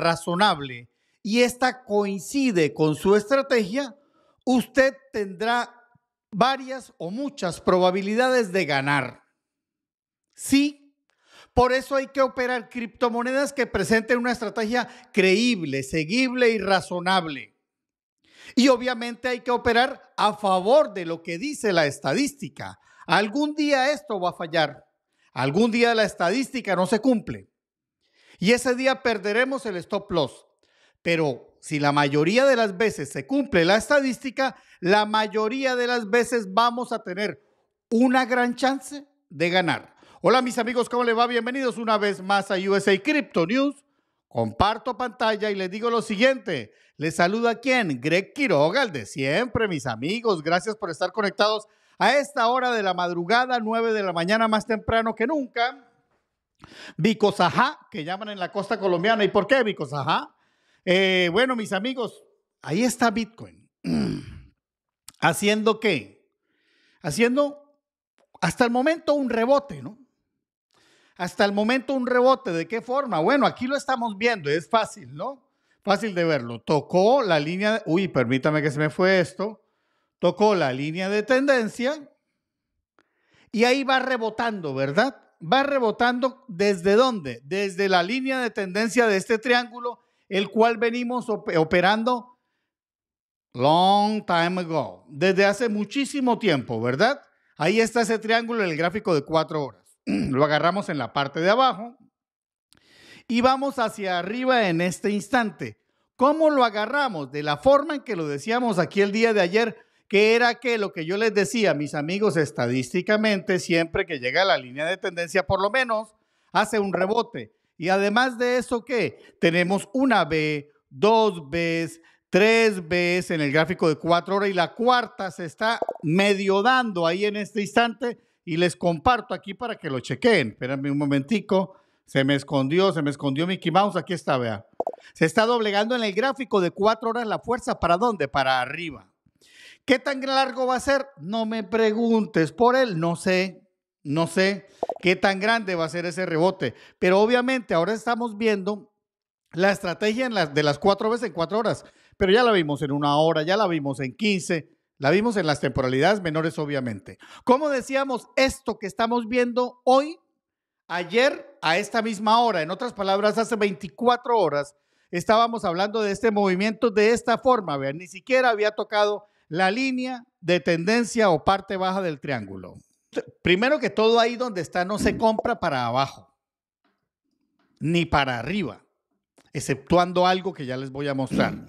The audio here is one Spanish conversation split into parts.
razonable y esta coincide con su estrategia, usted tendrá varias o muchas probabilidades de ganar. Sí, por eso hay que operar criptomonedas que presenten una estrategia creíble, seguible y razonable. Y obviamente hay que operar a favor de lo que dice la estadística. Algún día esto va a fallar. Algún día la estadística no se cumple. Y ese día perderemos el stop loss. Pero si la mayoría de las veces se cumple la estadística, la mayoría de las veces vamos a tener una gran chance de ganar. Hola mis amigos, ¿cómo les va? Bienvenidos una vez más a USA Crypto News. Comparto pantalla y les digo lo siguiente. Les a quien? Greg Quiroga, el de siempre, mis amigos. Gracias por estar conectados a esta hora de la madrugada, 9 de la mañana más temprano que nunca. Bicosajá, que llaman en la costa colombiana. ¿Y por qué Bicosajá? Eh, bueno, mis amigos, ahí está Bitcoin. ¿Haciendo qué? Haciendo hasta el momento un rebote, ¿no? Hasta el momento un rebote. ¿De qué forma? Bueno, aquí lo estamos viendo, es fácil, ¿no? Fácil de verlo. Tocó la línea, uy, permítame que se me fue esto. Tocó la línea de tendencia y ahí va rebotando, ¿verdad? va rebotando desde dónde? Desde la línea de tendencia de este triángulo, el cual venimos operando long time ago, desde hace muchísimo tiempo, ¿verdad? Ahí está ese triángulo en el gráfico de cuatro horas. Lo agarramos en la parte de abajo y vamos hacia arriba en este instante. ¿Cómo lo agarramos? De la forma en que lo decíamos aquí el día de ayer, que era que lo que yo les decía, mis amigos, estadísticamente, siempre que llega a la línea de tendencia, por lo menos, hace un rebote. Y además de eso, ¿qué? Tenemos una B, dos Bs, tres Bs en el gráfico de cuatro horas y la cuarta se está medio dando ahí en este instante y les comparto aquí para que lo chequen. Espérenme un momentico. Se me escondió, se me escondió Mickey Mouse. Aquí está, vea. Se está doblegando en el gráfico de cuatro horas la fuerza. ¿Para dónde? Para arriba. ¿Qué tan largo va a ser? No me preguntes por él, no sé. No sé qué tan grande va a ser ese rebote, pero obviamente ahora estamos viendo la estrategia en de las cuatro veces en cuatro horas, pero ya la vimos en una hora, ya la vimos en quince, la vimos en las temporalidades menores, obviamente. ¿Cómo decíamos, esto que estamos viendo hoy, ayer, a esta misma hora, en otras palabras, hace 24 horas, estábamos hablando de este movimiento de esta forma, vean, ni siquiera había tocado la línea de tendencia o parte baja del triángulo. Primero que todo, ahí donde está no se compra para abajo, ni para arriba, exceptuando algo que ya les voy a mostrar.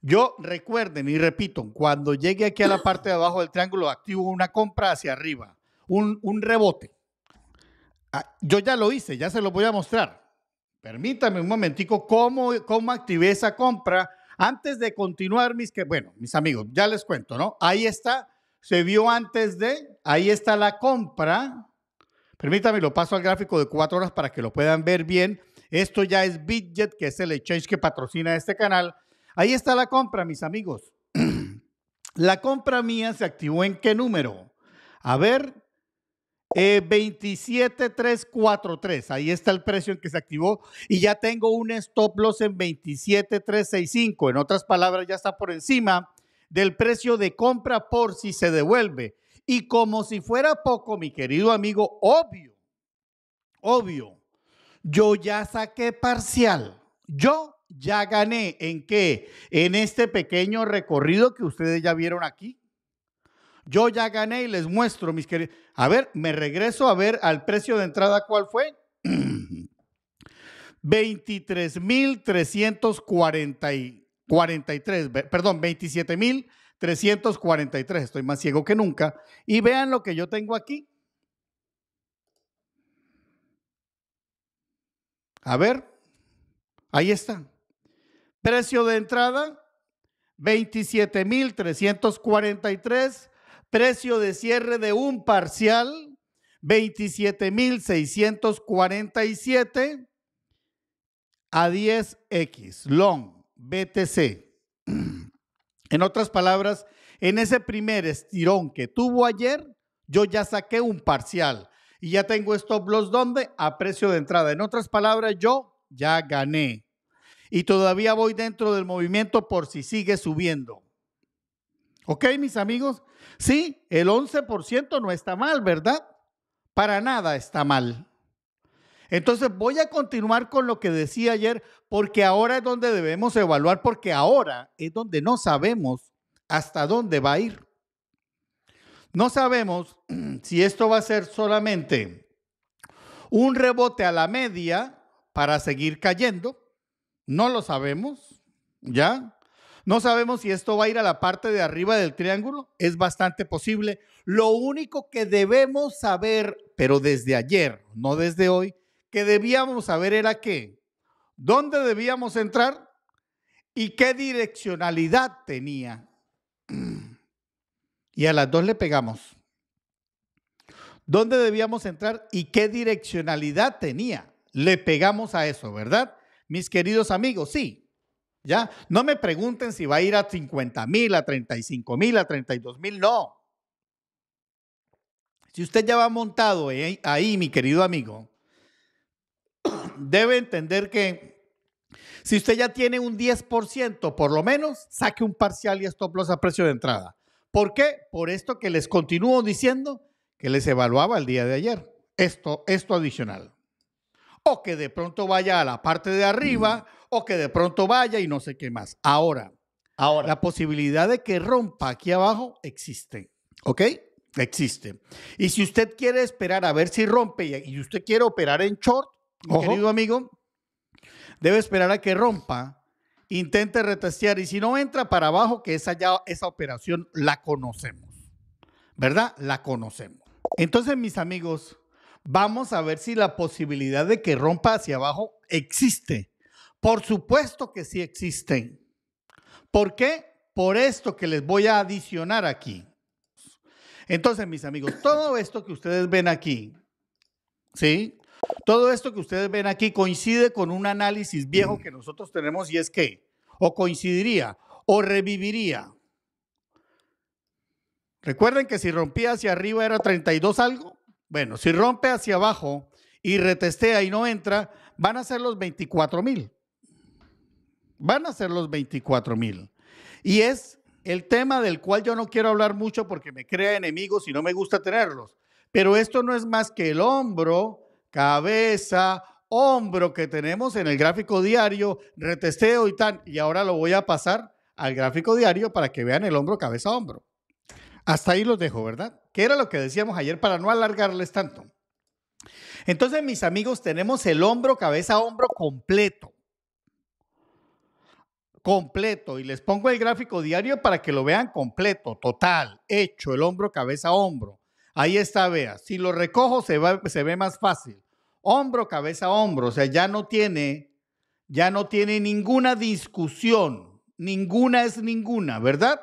Yo recuerden y repito, cuando llegue aquí a la parte de abajo del triángulo, activo una compra hacia arriba, un, rebote. Ah, yo ya lo hice, ya se lo voy a mostrar. Permítame un momentico cómo, cómo activé esa compra antes de continuar, mis que, bueno, mis amigos, ya les cuento, ¿no? Ahí está, se vio antes de, ahí está la compra. Permítame, lo paso al gráfico de cuatro horas para que lo puedan ver bien. Esto ya es Bidget, que es el exchange que patrocina este canal. Ahí está la compra, mis amigos. la compra mía se activó en qué número? A ver, 27343, eh, ahí está el precio en que se activó y ya tengo un stop loss en 27365. En otras palabras, ya está por encima del precio de compra por si se devuelve. Y como si fuera poco, mi querido amigo, obvio, obvio, yo ya saqué parcial. Yo ya gané en qué? En este pequeño recorrido que ustedes ya vieron aquí. Yo ya gané y les muestro, mis queridos. A ver, me regreso a ver al precio de entrada cuál fue. 23,343, perdón, 27,343. Estoy más ciego que nunca. Y vean lo que yo tengo aquí. A ver, ahí está. Precio de entrada, 27,343 precio de cierre de un parcial 27.647 a 10X, long, BTC. En otras palabras, en ese primer estirón que tuvo ayer, yo ya saqué un parcial y ya tengo stop loss donde a precio de entrada. En otras palabras, yo ya gané y todavía voy dentro del movimiento por si sigue subiendo. ¿Ok, mis amigos? Sí, el 11% no está mal, ¿verdad? Para nada está mal. Entonces voy a continuar con lo que decía ayer, porque ahora es donde debemos evaluar, porque ahora es donde no sabemos hasta dónde va a ir. No sabemos si esto va a ser solamente un rebote a la media para seguir cayendo. No lo sabemos, ¿ya? No sabemos si esto va a ir a la parte de arriba del triángulo, es bastante posible. Lo único que debemos saber, pero desde ayer, no desde hoy, que debíamos saber era qué, dónde debíamos entrar y qué direccionalidad tenía. Y a las dos le pegamos. ¿Dónde debíamos entrar y qué direccionalidad tenía? Le pegamos a eso, ¿verdad? Mis queridos amigos, sí, no me pregunten si va a ir a 50 mil, a 35 mil, a 32 mil, no. Si usted ya va montado ahí, ahí, mi querido amigo, debe entender que si usted ya tiene un 10%, por lo menos, saque un parcial y stop loss a precio de entrada. ¿Por qué? Por esto que les continúo diciendo que les evaluaba el día de ayer. Esto, esto adicional. O que de pronto vaya a la parte de arriba o que de pronto vaya y no sé qué más. Ahora, ahora la posibilidad de que rompa aquí abajo existe, ¿ok? Existe. Y si usted quiere esperar a ver si rompe y usted quiere operar en short, querido amigo, debe esperar a que rompa, intente retestear y si no entra para abajo, que esa, ya, esa operación la conocemos, ¿verdad? La conocemos. Entonces, mis amigos, vamos a ver si la posibilidad de que rompa hacia abajo existe. Por supuesto que sí existen. ¿Por qué? Por esto que les voy a adicionar aquí. Entonces, mis amigos, todo esto que ustedes ven aquí, ¿sí? Todo esto que ustedes ven aquí coincide con un análisis viejo que nosotros tenemos y es que, o coincidiría, o reviviría. Recuerden que si rompía hacia arriba era 32 algo. Bueno, si rompe hacia abajo y retestea y no entra, van a ser los 24 mil. Van a ser los 24 mil. Y es el tema del cual yo no quiero hablar mucho porque me crea enemigos y no me gusta tenerlos. Pero esto no es más que el hombro, cabeza, hombro que tenemos en el gráfico diario, retesteo y tal. Y ahora lo voy a pasar al gráfico diario para que vean el hombro, cabeza, hombro. Hasta ahí los dejo, ¿verdad? Que era lo que decíamos ayer para no alargarles tanto. Entonces, mis amigos, tenemos el hombro, cabeza, hombro completo completo. Y les pongo el gráfico diario para que lo vean completo, total, hecho, el hombro, cabeza, hombro. Ahí está, vea. Si lo recojo se, ve más fácil. Hombro, cabeza, hombro. O sea, ya no tiene, ya no tiene ninguna discusión. Ninguna es ninguna, ¿verdad?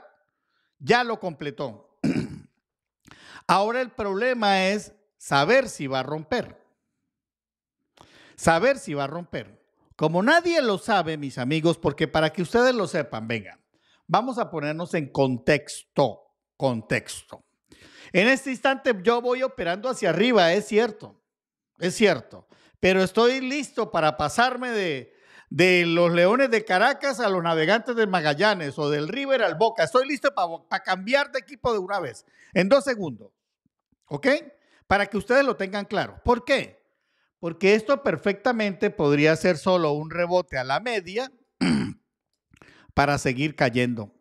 Ya lo completó. Ahora el problema es saber si va a romper. Saber si va a romper. Como nadie lo sabe, mis amigos, porque para que ustedes lo sepan, vengan, vamos a ponernos en contexto, contexto. En este instante yo voy operando hacia arriba, es cierto, es cierto, pero estoy listo para pasarme de, los Leones de Caracas a los Navegantes de Magallanes o del River al Boca. Estoy listo para cambiar de equipo de una vez, en dos segundos, ¿ok? Para que ustedes lo tengan claro. ¿Por qué? porque esto perfectamente podría ser solo un rebote a la media para seguir cayendo.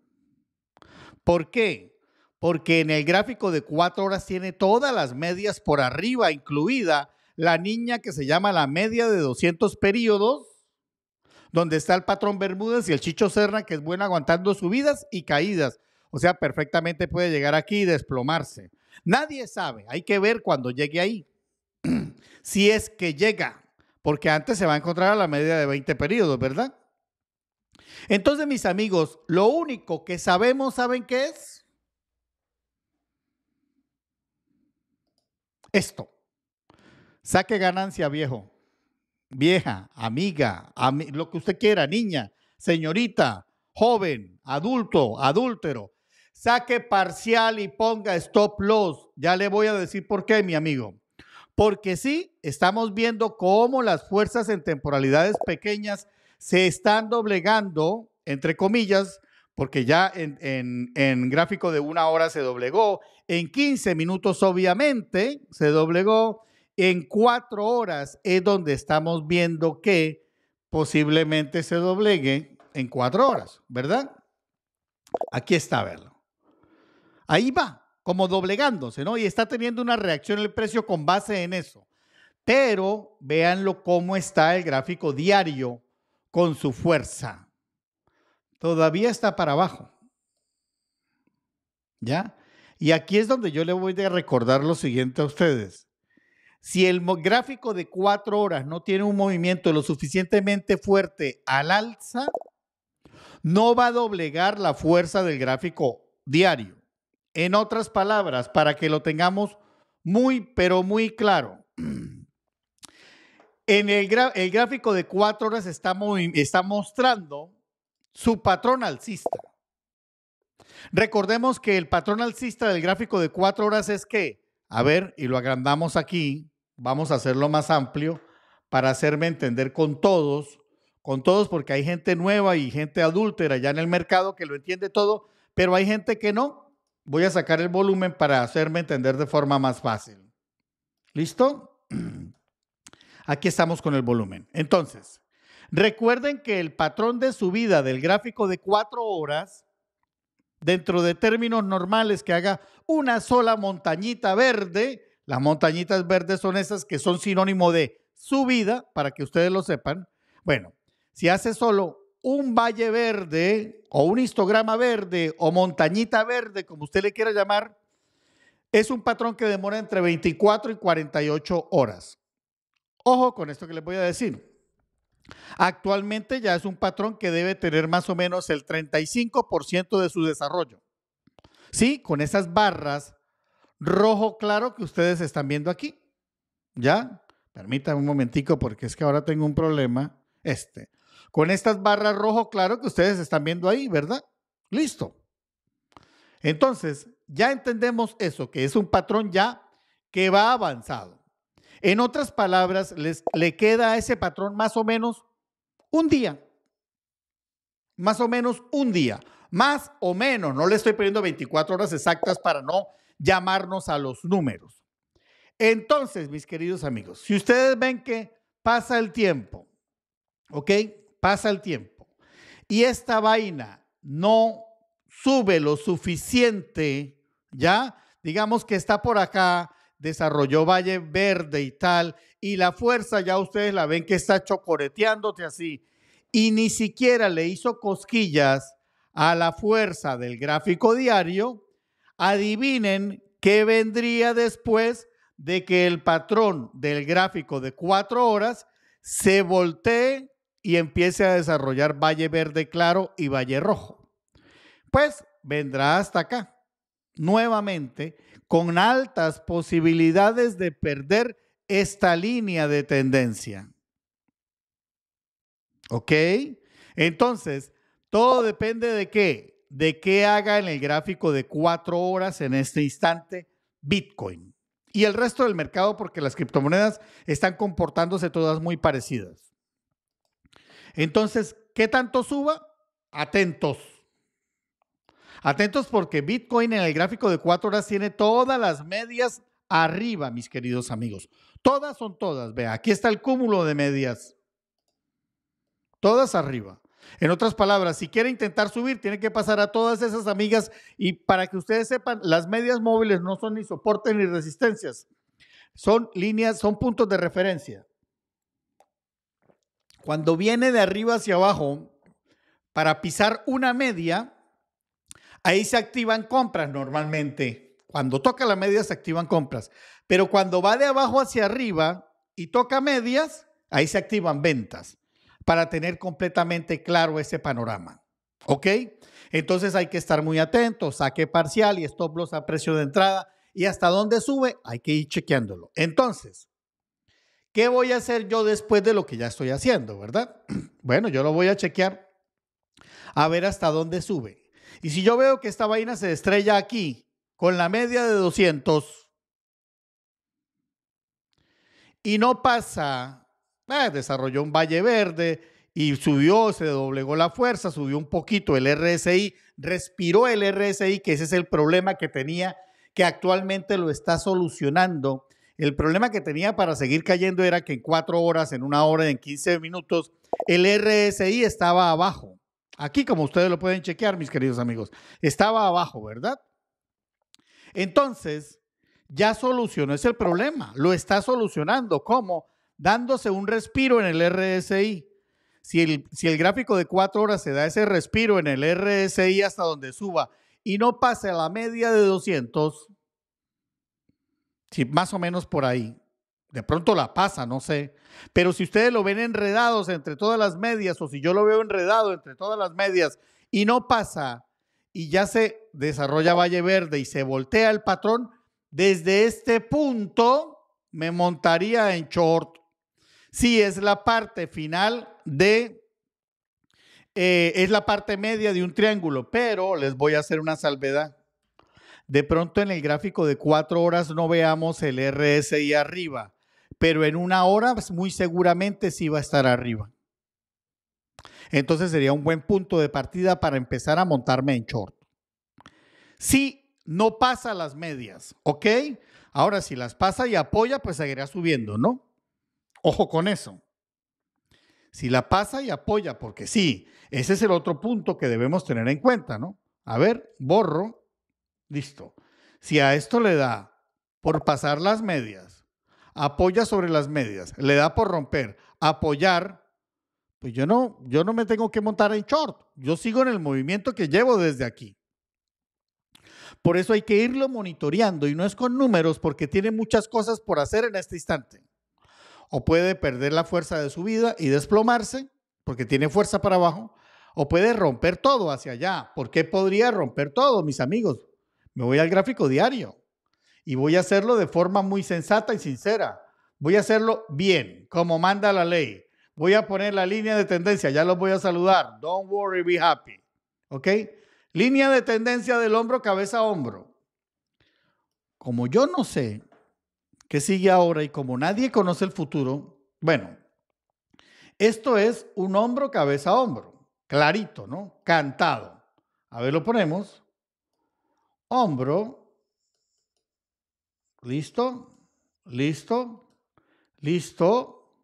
¿Por qué? Porque en el gráfico de cuatro horas tiene todas las medias por arriba, incluida la niña que se llama la media de 200 periodos, donde está el patrón Bermúdez y el Chicho Serna, que es bueno aguantando subidas y caídas. O sea, perfectamente puede llegar aquí y desplomarse. Nadie sabe, hay que ver cuando llegue ahí. si es que llega, porque antes se va a encontrar a la media de 20 periodos, ¿verdad? Entonces, mis amigos, lo único que sabemos, ¿saben qué es? Esto. Saque ganancia, viejo, vieja, amiga, lo que usted quiera, niña, señorita, joven, adulto, adúltero. Saque parcial y ponga stop loss. Ya le voy a decir por qué, mi amigo porque sí, estamos viendo cómo las fuerzas en temporalidades pequeñas se están doblegando, entre comillas, porque ya en, gráfico de una hora se doblegó, en 15 minutos obviamente se doblegó, en cuatro horas es donde estamos viendo que posiblemente se doblegue en cuatro horas, ¿verdad? Aquí está, verlo. Ahí va, como doblegándose, ¿no? Y está teniendo una reacción el precio con base en eso. Pero véanlo cómo está el gráfico diario con su fuerza. Todavía está para abajo. ¿Ya? Y aquí es donde yo le voy a recordar lo siguiente a ustedes. Si el gráfico de cuatro horas no tiene un movimiento lo suficientemente fuerte al alza, no va a doblegar la fuerza del gráfico diario. En otras palabras, para que lo tengamos muy, pero muy claro. En el, gráfico de cuatro horas está, está mostrando su patrón alcista. Recordemos que el patrón alcista del gráfico de cuatro horas es que, a ver, y lo agrandamos aquí, vamos a hacerlo más amplio para hacerme entender con todos, con todos porque hay gente nueva y gente adúltera ya en el mercado que lo entiende todo, pero hay gente que no, voy a sacar el volumen para hacerme entender de forma más fácil. ¿Listo? Aquí estamos con el volumen. Entonces, recuerden que el patrón de subida del gráfico de cuatro horas, dentro de términos normales que haga una sola montañita verde, las montañitas verdes son esas que son sinónimo de subida, para que ustedes lo sepan. Bueno, si hace solo un valle verde o un histograma verde o montañita verde, como usted le quiera llamar, es un patrón que demora entre 24 y 48 horas. Ojo con esto que les voy a decir. Actualmente ya es un patrón que debe tener más o menos el 35% de su desarrollo. Sí, con esas barras rojo claro que ustedes están viendo aquí. ¿Ya? Permítame un momentico porque es que ahora tengo un problema. Este. Con estas barras rojo, claro que ustedes están viendo ahí, ¿verdad? Listo. Entonces, ya entendemos eso, que es un patrón ya que va avanzado. En otras palabras, les, le queda a ese patrón más o menos un día. Más o menos un día. Más o menos, no le estoy pidiendo 24 horas exactas para no llamarnos a los números. Entonces, mis queridos amigos, si ustedes ven que pasa el tiempo, ¿ok? pasa el tiempo y esta vaina no sube lo suficiente, ¿ya? Digamos que está por acá, desarrolló Valle Verde y tal, y la fuerza ya ustedes la ven que está chocoreteándose así, y ni siquiera le hizo cosquillas a la fuerza del gráfico diario, adivinen qué vendría después de que el patrón del gráfico de cuatro horas se voltee y empiece a desarrollar Valle Verde Claro y Valle Rojo. Pues vendrá hasta acá, nuevamente, con altas posibilidades de perder esta línea de tendencia. ¿Ok? Entonces, todo depende de qué, de qué haga en el gráfico de cuatro horas en este instante Bitcoin y el resto del mercado porque las criptomonedas están comportándose todas muy parecidas. Entonces, ¿qué tanto suba? Atentos. Atentos porque Bitcoin en el gráfico de cuatro horas tiene todas las medias arriba, mis queridos amigos. Todas son todas. Vea, aquí está el cúmulo de medias. Todas arriba. En otras palabras, si quiere intentar subir, tiene que pasar a todas esas amigas y para que ustedes sepan, las medias móviles no son ni soporte ni resistencias. Son líneas, son puntos de referencia. Cuando viene de arriba hacia abajo para pisar una media, ahí se activan compras normalmente. Cuando toca la media se activan compras. Pero cuando va de abajo hacia arriba y toca medias, ahí se activan ventas para tener completamente claro ese panorama. ¿Ok? Entonces hay que estar muy atentos, saque parcial y stop loss a precio de entrada y hasta dónde sube hay que ir chequeándolo. Entonces, ¿Qué voy a hacer yo después de lo que ya estoy haciendo, verdad? Bueno, yo lo voy a chequear a ver hasta dónde sube. Y si yo veo que esta vaina se estrella aquí con la media de 200 y no pasa, eh, desarrolló un valle verde y subió, se doblegó la fuerza, subió un poquito el RSI, respiró el RSI, que ese es el problema que tenía, que actualmente lo está solucionando el problema que tenía para seguir cayendo era que en cuatro horas, en una hora, en 15 minutos, el RSI estaba abajo. Aquí, como ustedes lo pueden chequear, mis queridos amigos, estaba abajo, ¿verdad? Entonces, ya solucionó ese problema, lo está solucionando. ¿Cómo? Dándose un respiro en el RSI. Si el, gráfico de cuatro horas se da ese respiro en el RSI hasta donde suba y no pase a la media de 200, Sí, más o menos por ahí. De pronto la pasa, no sé. Pero si ustedes lo ven enredados entre todas las medias o si yo lo veo enredado entre todas las medias y no pasa y ya se desarrolla Valle Verde y se voltea el patrón, desde este punto me montaría en short. sí, es la parte final de eh, es la parte media de un triángulo, pero les voy a hacer una salvedad. De pronto en el gráfico de cuatro horas no veamos el RSI arriba, pero en una hora pues, muy seguramente sí va a estar arriba. Entonces sería un buen punto de partida para empezar a montarme en short. Si no pasa las medias, ¿ok? Ahora, si las pasa y apoya, pues seguirá subiendo, ¿no? Ojo con eso. Si la pasa y apoya, porque sí, ese es el otro punto que debemos tener en cuenta, ¿no? A ver, borro Listo. Si a esto le da por pasar las medias, apoya sobre las medias, le da por romper, apoyar, pues yo no, yo no me tengo que montar en short. Yo sigo en el movimiento que llevo desde aquí. Por eso hay que irlo monitoreando y no es con números porque tiene muchas cosas por hacer en este instante. O puede perder la fuerza de su vida y desplomarse porque tiene fuerza para abajo. O puede romper todo hacia allá. ¿Por qué podría romper todo, mis amigos? Me voy al gráfico diario y voy a hacerlo de forma muy sensata y sincera. Voy a hacerlo bien, como manda la ley. Voy a poner la línea de tendencia, ya los voy a saludar. Don't worry, be happy. ¿Ok? Línea de tendencia del hombro, cabeza hombro. Como yo no sé qué sigue ahora y como nadie conoce el futuro, bueno, esto es un hombro, cabeza hombro. Clarito, ¿no? Cantado. A ver, lo ponemos hombro, listo, listo, listo,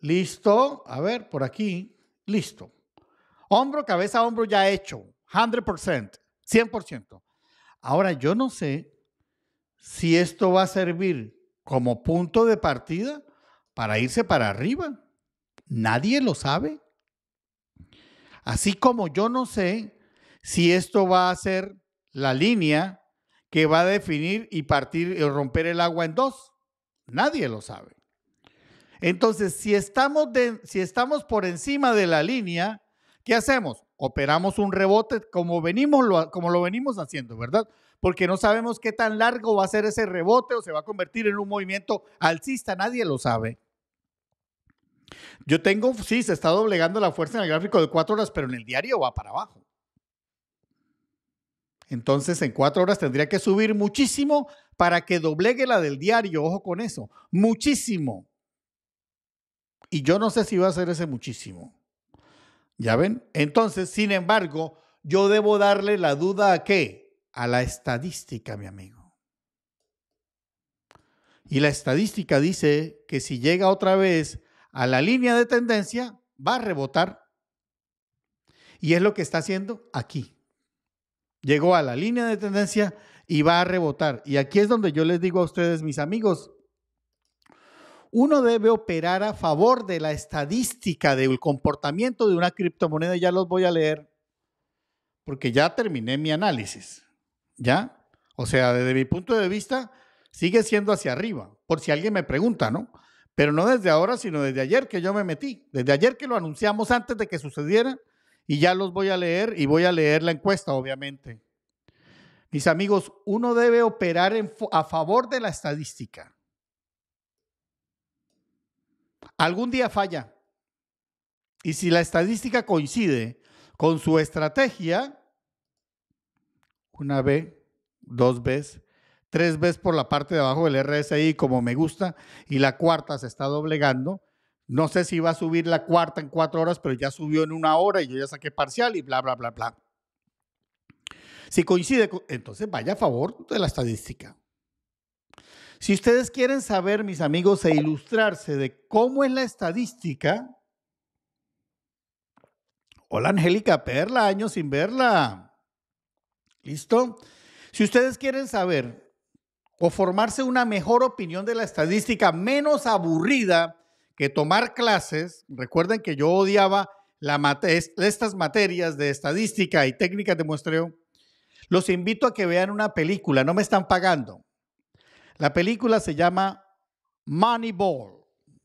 listo, a ver, por aquí, listo. Hombro, cabeza, hombro ya hecho, 100%, 100%. Ahora yo no sé si esto va a servir como punto de partida para irse para arriba. Nadie lo sabe. Así como yo no sé si esto va a ser la línea que va a definir y partir y romper el agua en dos. Nadie lo sabe. Entonces, si estamos, si estamos por encima de la línea, ¿qué hacemos? Operamos un rebote como, venimos, como lo venimos haciendo, ¿verdad? Porque no sabemos qué tan largo va a ser ese rebote o se va a convertir en un movimiento alcista, nadie lo sabe. Yo tengo, sí, se está doblegando la fuerza en el gráfico de cuatro horas, pero en el diario va para abajo. Entonces, en cuatro horas tendría que subir muchísimo para que doblegue la del diario. Ojo con eso. Muchísimo. Y yo no sé si va a ser ese muchísimo. ¿Ya ven? Entonces, sin embargo, yo debo darle la duda a qué? A la estadística, mi amigo. Y la estadística dice que si llega otra vez a la línea de tendencia, va a rebotar. Y es lo que está haciendo aquí llegó a la línea de tendencia y va a rebotar. Y aquí es donde yo les digo a ustedes, mis amigos, uno debe operar a favor de la estadística del comportamiento de una criptomoneda. Ya los voy a leer porque ya terminé mi análisis. ¿Ya? O sea, desde mi punto de vista, sigue siendo hacia arriba, por si alguien me pregunta, ¿no? Pero no desde ahora, sino desde ayer que yo me metí, desde ayer que lo anunciamos antes de que sucediera y ya los voy a leer y voy a leer la encuesta, obviamente. Mis amigos, uno debe operar a favor de la estadística. Algún día falla. Y si la estadística coincide con su estrategia, una vez, dos veces, tres veces por la parte de abajo del RSI como me gusta y la cuarta se está doblegando, no sé si va a subir la cuarta en cuatro horas, pero ya subió en una hora y yo ya saqué parcial y bla, bla, bla, bla. Si coincide, entonces vaya a favor de la estadística. Si ustedes quieren saber, mis amigos, e ilustrarse de cómo es la estadística, hola Angélica Perla, años sin verla. ¿Listo? Si ustedes quieren saber o formarse una mejor opinión de la estadística menos aburrida, que tomar clases, recuerden que yo odiaba la estas materias de estadística y técnicas de muestreo, los invito a que vean una película, no me están pagando. La película se llama Moneyball,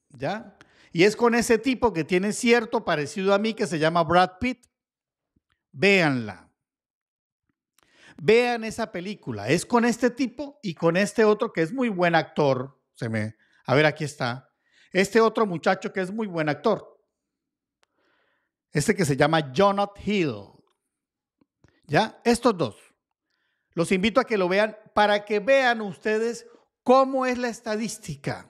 ¿ya? Y es con ese tipo que tiene cierto parecido a mí que se llama Brad Pitt. Véanla. Vean esa película. Es con este tipo y con este otro que es muy buen actor. Se me, a ver, aquí está. Este otro muchacho que es muy buen actor. Este que se llama Jonathan Hill. ¿Ya? Estos dos. Los invito a que lo vean para que vean ustedes cómo es la estadística.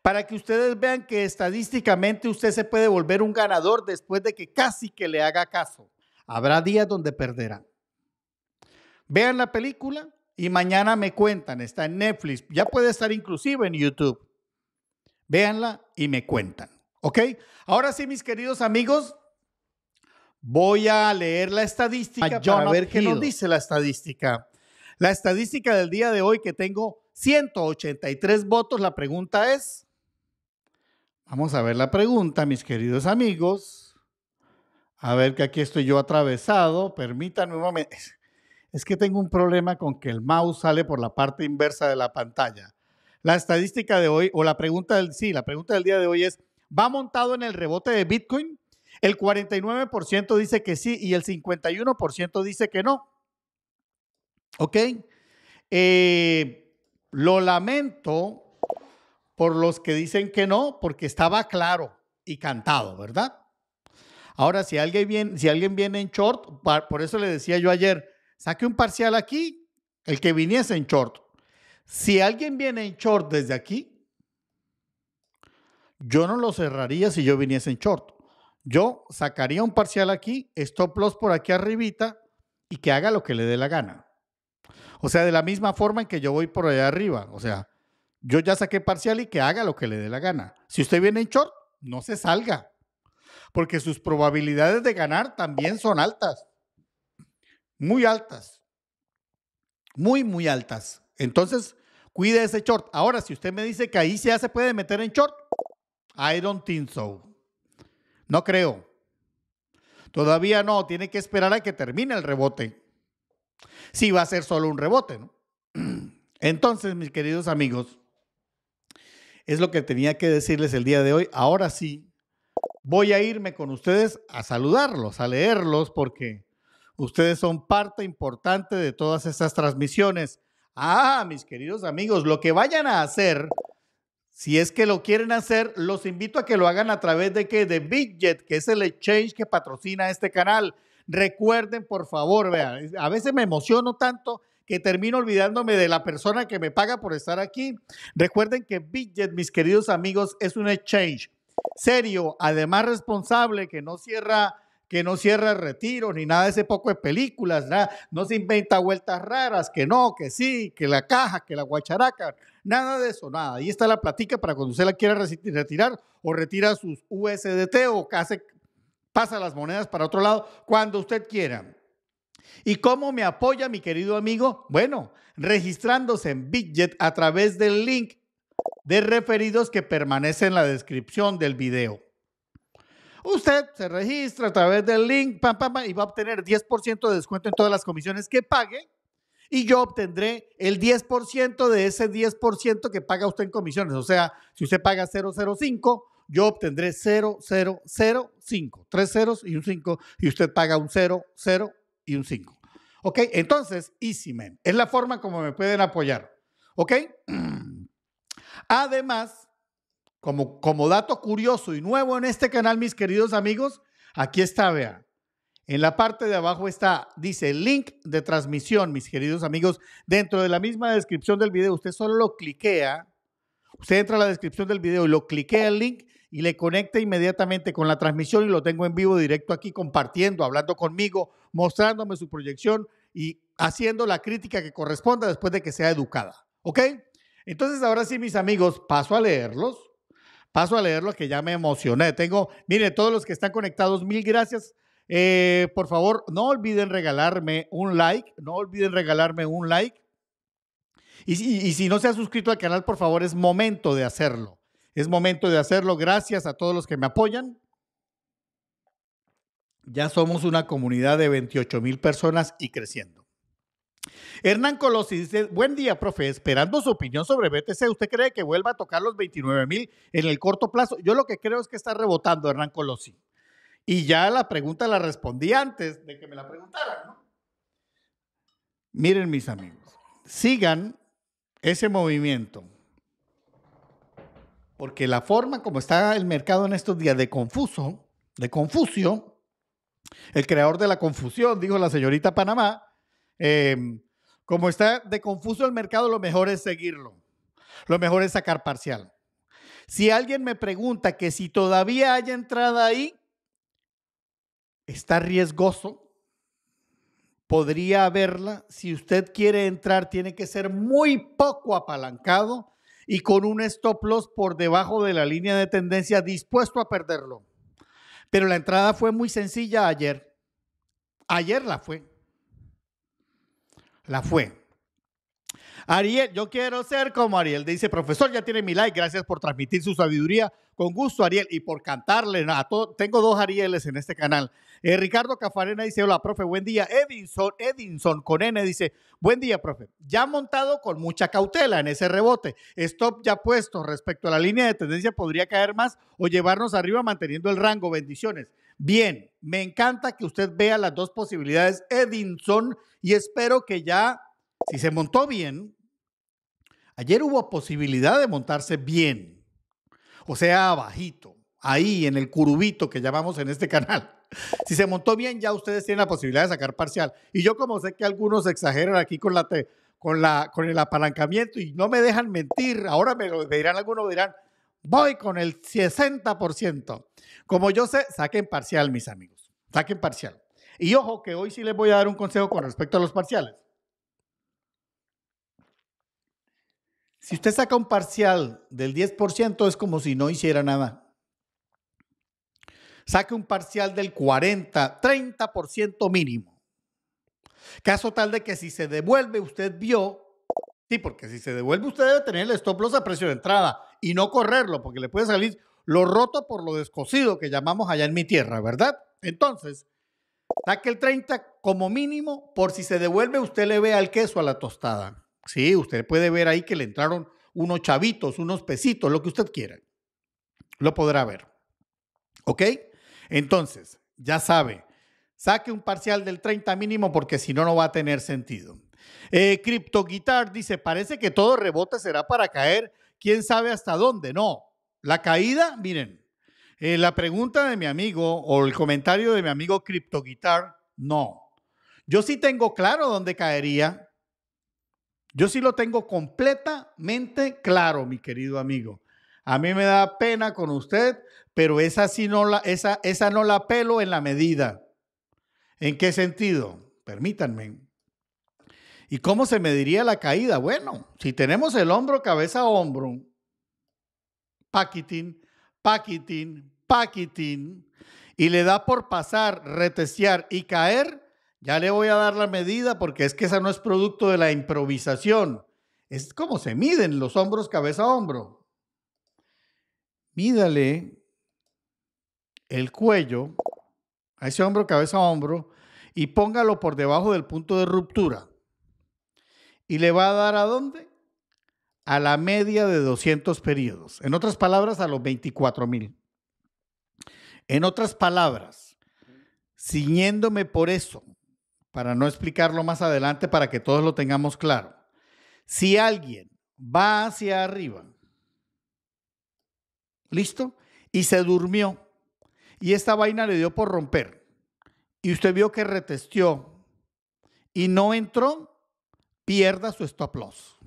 Para que ustedes vean que estadísticamente usted se puede volver un ganador después de que casi que le haga caso. Habrá días donde perderá. Vean la película y mañana me cuentan. Está en Netflix. Ya puede estar inclusive en YouTube véanla y me cuentan. ¿Ok? Ahora sí, mis queridos amigos, voy a leer la estadística para ver qué nos dice la estadística. La estadística del día de hoy que tengo 183 votos, la pregunta es, vamos a ver la pregunta, mis queridos amigos. A ver que aquí estoy yo atravesado, permítanme un momento. Es que tengo un problema con que el mouse sale por la parte inversa de la pantalla. La estadística de hoy, o la pregunta del, sí, la pregunta del día de hoy es, ¿va montado en el rebote de Bitcoin? El 49% dice que sí y el 51% dice que no. ¿Ok? Eh, lo lamento por los que dicen que no, porque estaba claro y cantado, ¿verdad? Ahora, si alguien viene, si alguien viene en short, por eso le decía yo ayer, saque un parcial aquí, el que viniese en short. Si alguien viene en short desde aquí, yo no lo cerraría si yo viniese en short. Yo sacaría un parcial aquí, stop loss por aquí arribita y que haga lo que le dé la gana. O sea, de la misma forma en que yo voy por allá arriba. O sea, yo ya saqué parcial y que haga lo que le dé la gana. Si usted viene en short, no se salga, porque sus probabilidades de ganar también son altas. Muy altas. Muy, muy altas. Entonces, Cuide ese short. Ahora, si usted me dice que ahí ya se puede meter en short, I don't think so. No creo. Todavía no, tiene que esperar a que termine el rebote. Si sí, va a ser solo un rebote, ¿no? Entonces, mis queridos amigos, es lo que tenía que decirles el día de hoy. Ahora sí, voy a irme con ustedes a saludarlos, a leerlos, porque ustedes son parte importante de todas estas transmisiones. Ah, mis queridos amigos, lo que vayan a hacer, si es que lo quieren hacer, los invito a que lo hagan a través de que de Bidget, que es el exchange que patrocina este canal. Recuerden, por favor, vean, a veces me emociono tanto que termino olvidándome de la persona que me paga por estar aquí. Recuerden que Bidget, mis queridos amigos, es un exchange serio, además responsable, que no cierra que no cierra retiros ni nada de ese poco de películas, nada, no se inventa vueltas raras, que no, que sí, que la caja, que la guacharaca, nada de eso, nada. Ahí está la platica para cuando usted la quiera retirar o retira sus USDT o hace, pasa las monedas para otro lado cuando usted quiera. ¿Y cómo me apoya mi querido amigo? Bueno, registrándose en Bitget a través del link de referidos que permanece en la descripción del video. Usted se registra a través del link pam, pam, y va a obtener 10% de descuento en todas las comisiones que pague y yo obtendré el 10% de ese 10% que paga usted en comisiones. O sea, si usted paga 005, yo obtendré 0005, tres ceros y un 5, y usted paga un 0, y un 5. ¿Ok? Entonces, EasyMen es la forma como me pueden apoyar. ¿Ok? Además, como, dato curioso y nuevo en este canal, mis queridos amigos, aquí está, vea. En la parte de abajo está, dice link de transmisión, mis queridos amigos. Dentro de la misma descripción del video, usted solo lo cliquea. Usted entra a la descripción del video y lo cliquea el link y le conecta inmediatamente con la transmisión y lo tengo en vivo directo aquí compartiendo, hablando conmigo, mostrándome su proyección y haciendo la crítica que corresponda después de que sea educada. ¿Ok? Entonces, ahora sí, mis amigos, paso a leerlos. Paso a lo que ya me emocioné. Tengo, mire, todos los que están conectados, mil gracias. Eh, por favor, no olviden regalarme un like, no olviden regalarme un like. Y si, y si no se ha suscrito al canal, por favor, es momento de hacerlo. Es momento de hacerlo. Gracias a todos los que me apoyan. Ya somos una comunidad de 28 mil personas y creciendo. Hernán Colosi dice, buen día, profe, esperando su opinión sobre BTC. ¿Usted cree que vuelva a tocar los 29 mil en el corto plazo? Yo lo que creo es que está rebotando Hernán Colosi. Y ya la pregunta la respondí antes de que me la preguntaran, Miren, mis amigos, sigan ese movimiento. Porque la forma como está el mercado en estos días de confuso, de confusión, el creador de la confusión, dijo la señorita Panamá, Em, como está de confuso el mercado, lo mejor es seguirlo. Lo mejor es sacar parcial. Si alguien me pregunta que si todavía hay entrada ahí, está riesgoso. Podría haberla. Si usted quiere entrar, tiene que ser muy poco apalancado y con un stop loss por debajo de la línea de tendencia dispuesto a perderlo. Pero la entrada fue muy sencilla ayer. Ayer la fue la fue. Ariel, yo quiero ser como Ariel. Dice, profesor, ya tiene mi like. Gracias por transmitir su sabiduría. Con gusto, Ariel, y por cantarle a todos. Tengo dos Arieles en este canal. Eh, Ricardo Cafarena dice, hola, profe, buen día. Edinson, Edinson con N dice, buen día, profe. Ya montado con mucha cautela en ese rebote. Stop ya puesto respecto a la línea de tendencia podría caer más o llevarnos arriba manteniendo el rango. Bendiciones. Bien, me encanta que usted vea las dos posibilidades, Edinson, y espero que ya, si se montó bien, ayer hubo posibilidad de montarse bien, o sea, abajito, ahí en el curubito que llamamos en este canal. Si se montó bien, ya ustedes tienen la posibilidad de sacar parcial. Y yo como sé que algunos exageran aquí con la... con, la, con el apalancamiento y no me dejan mentir. Ahora me lo dirán algunos, dirán, voy con el 60%. Como yo sé, saquen parcial, mis amigos, saquen parcial. Y ojo que hoy sí les voy a dar un consejo con respecto a los parciales. Si usted saca un parcial del 10% es como si no hiciera nada. Saque un parcial del 40, 30% mínimo. Caso tal de que si se devuelve, usted vio, sí, porque si se devuelve usted debe tener el stop loss a precio de entrada y no correrlo, porque le puede salir lo roto por lo descosido que llamamos allá en mi tierra, ¿verdad? Entonces, Saque el 30 como mínimo, por si se devuelve, usted le vea al queso a la tostada. Sí, usted puede ver ahí que le entraron unos chavitos, unos pesitos, lo que usted quiera. Lo podrá ver. ¿Ok? Entonces, ya sabe, saque un parcial del 30 mínimo porque si no, no va a tener sentido. Eh, Crypto Guitar dice, parece que todo rebote será para caer, quién sabe hasta dónde. No, la caída, miren, eh, la pregunta de mi amigo o el comentario de mi amigo Guitar, no. Yo sí tengo claro dónde caería. Yo sí lo tengo completamente claro, mi querido amigo. A mí me da pena con usted, pero esa sí no la, esa, esa no la pelo en la medida. ¿En qué sentido? Permítanme. ¿Y cómo se mediría la caída? Bueno, si tenemos el hombro cabeza hombro, paquitín, paquitín, y le da por pasar, retestear y caer, ya le voy a dar la medida porque es que esa no es producto de la improvisación. Es como se miden los hombros cabeza a hombro. Mídale el cuello a ese hombro cabeza a hombro y póngalo por debajo del punto de ruptura. ¿Y le va a dar a dónde? A la media de 200 periodos. En otras palabras, a los 24 mil. En otras palabras, ciñéndome por eso, para no explicarlo más adelante para que todos lo tengamos claro, si alguien va hacia arriba, ¿listo? Y se durmió y esta vaina le dio por romper y usted vio que retestió y no entró, pierda su stop loss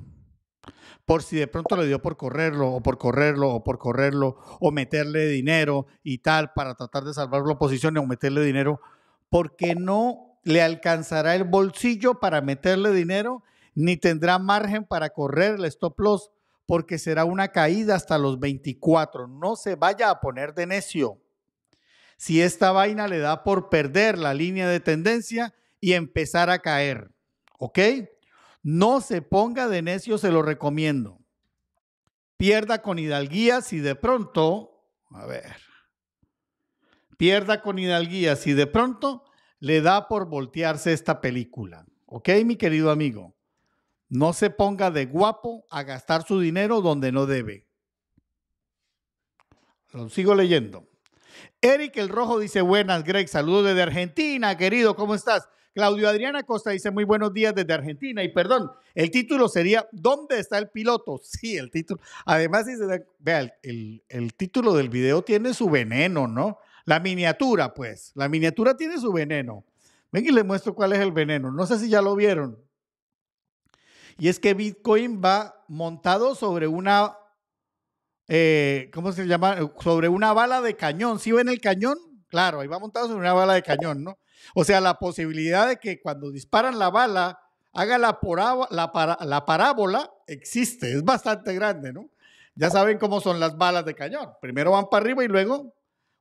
por si de pronto le dio por correrlo o por correrlo o por correrlo o meterle dinero y tal para tratar de salvar la oposición o meterle dinero, porque no le alcanzará el bolsillo para meterle dinero ni tendrá margen para correr el stop loss porque será una caída hasta los 24. No se vaya a poner de necio. Si esta vaina le da por perder la línea de tendencia y empezar a caer, ¿ok? No se ponga de necio, se lo recomiendo. Pierda con hidalguía si de pronto, a ver, pierda con hidalguía si de pronto le da por voltearse esta película. ¿Ok, mi querido amigo? No se ponga de guapo a gastar su dinero donde no debe. Lo sigo leyendo. Eric el Rojo dice, buenas, Greg, saludos desde Argentina, querido, ¿cómo estás? Claudio Adriana Costa dice muy buenos días desde Argentina y perdón, el título sería ¿Dónde está el piloto? Sí, el título. Además, dice vea, el, el, título del video tiene su veneno, ¿no? La miniatura, pues, la miniatura tiene su veneno. Ven y le muestro cuál es el veneno. No sé si ya lo vieron. Y es que Bitcoin va montado sobre una, eh, ¿cómo se llama? Sobre una bala de cañón. ¿Sí ven el cañón? Claro, ahí va montado sobre una bala de cañón, ¿no? O sea, la posibilidad de que cuando disparan la bala haga la, parábola existe, es bastante grande, ¿no? Ya saben cómo son las balas de cañón. Primero van para arriba y luego,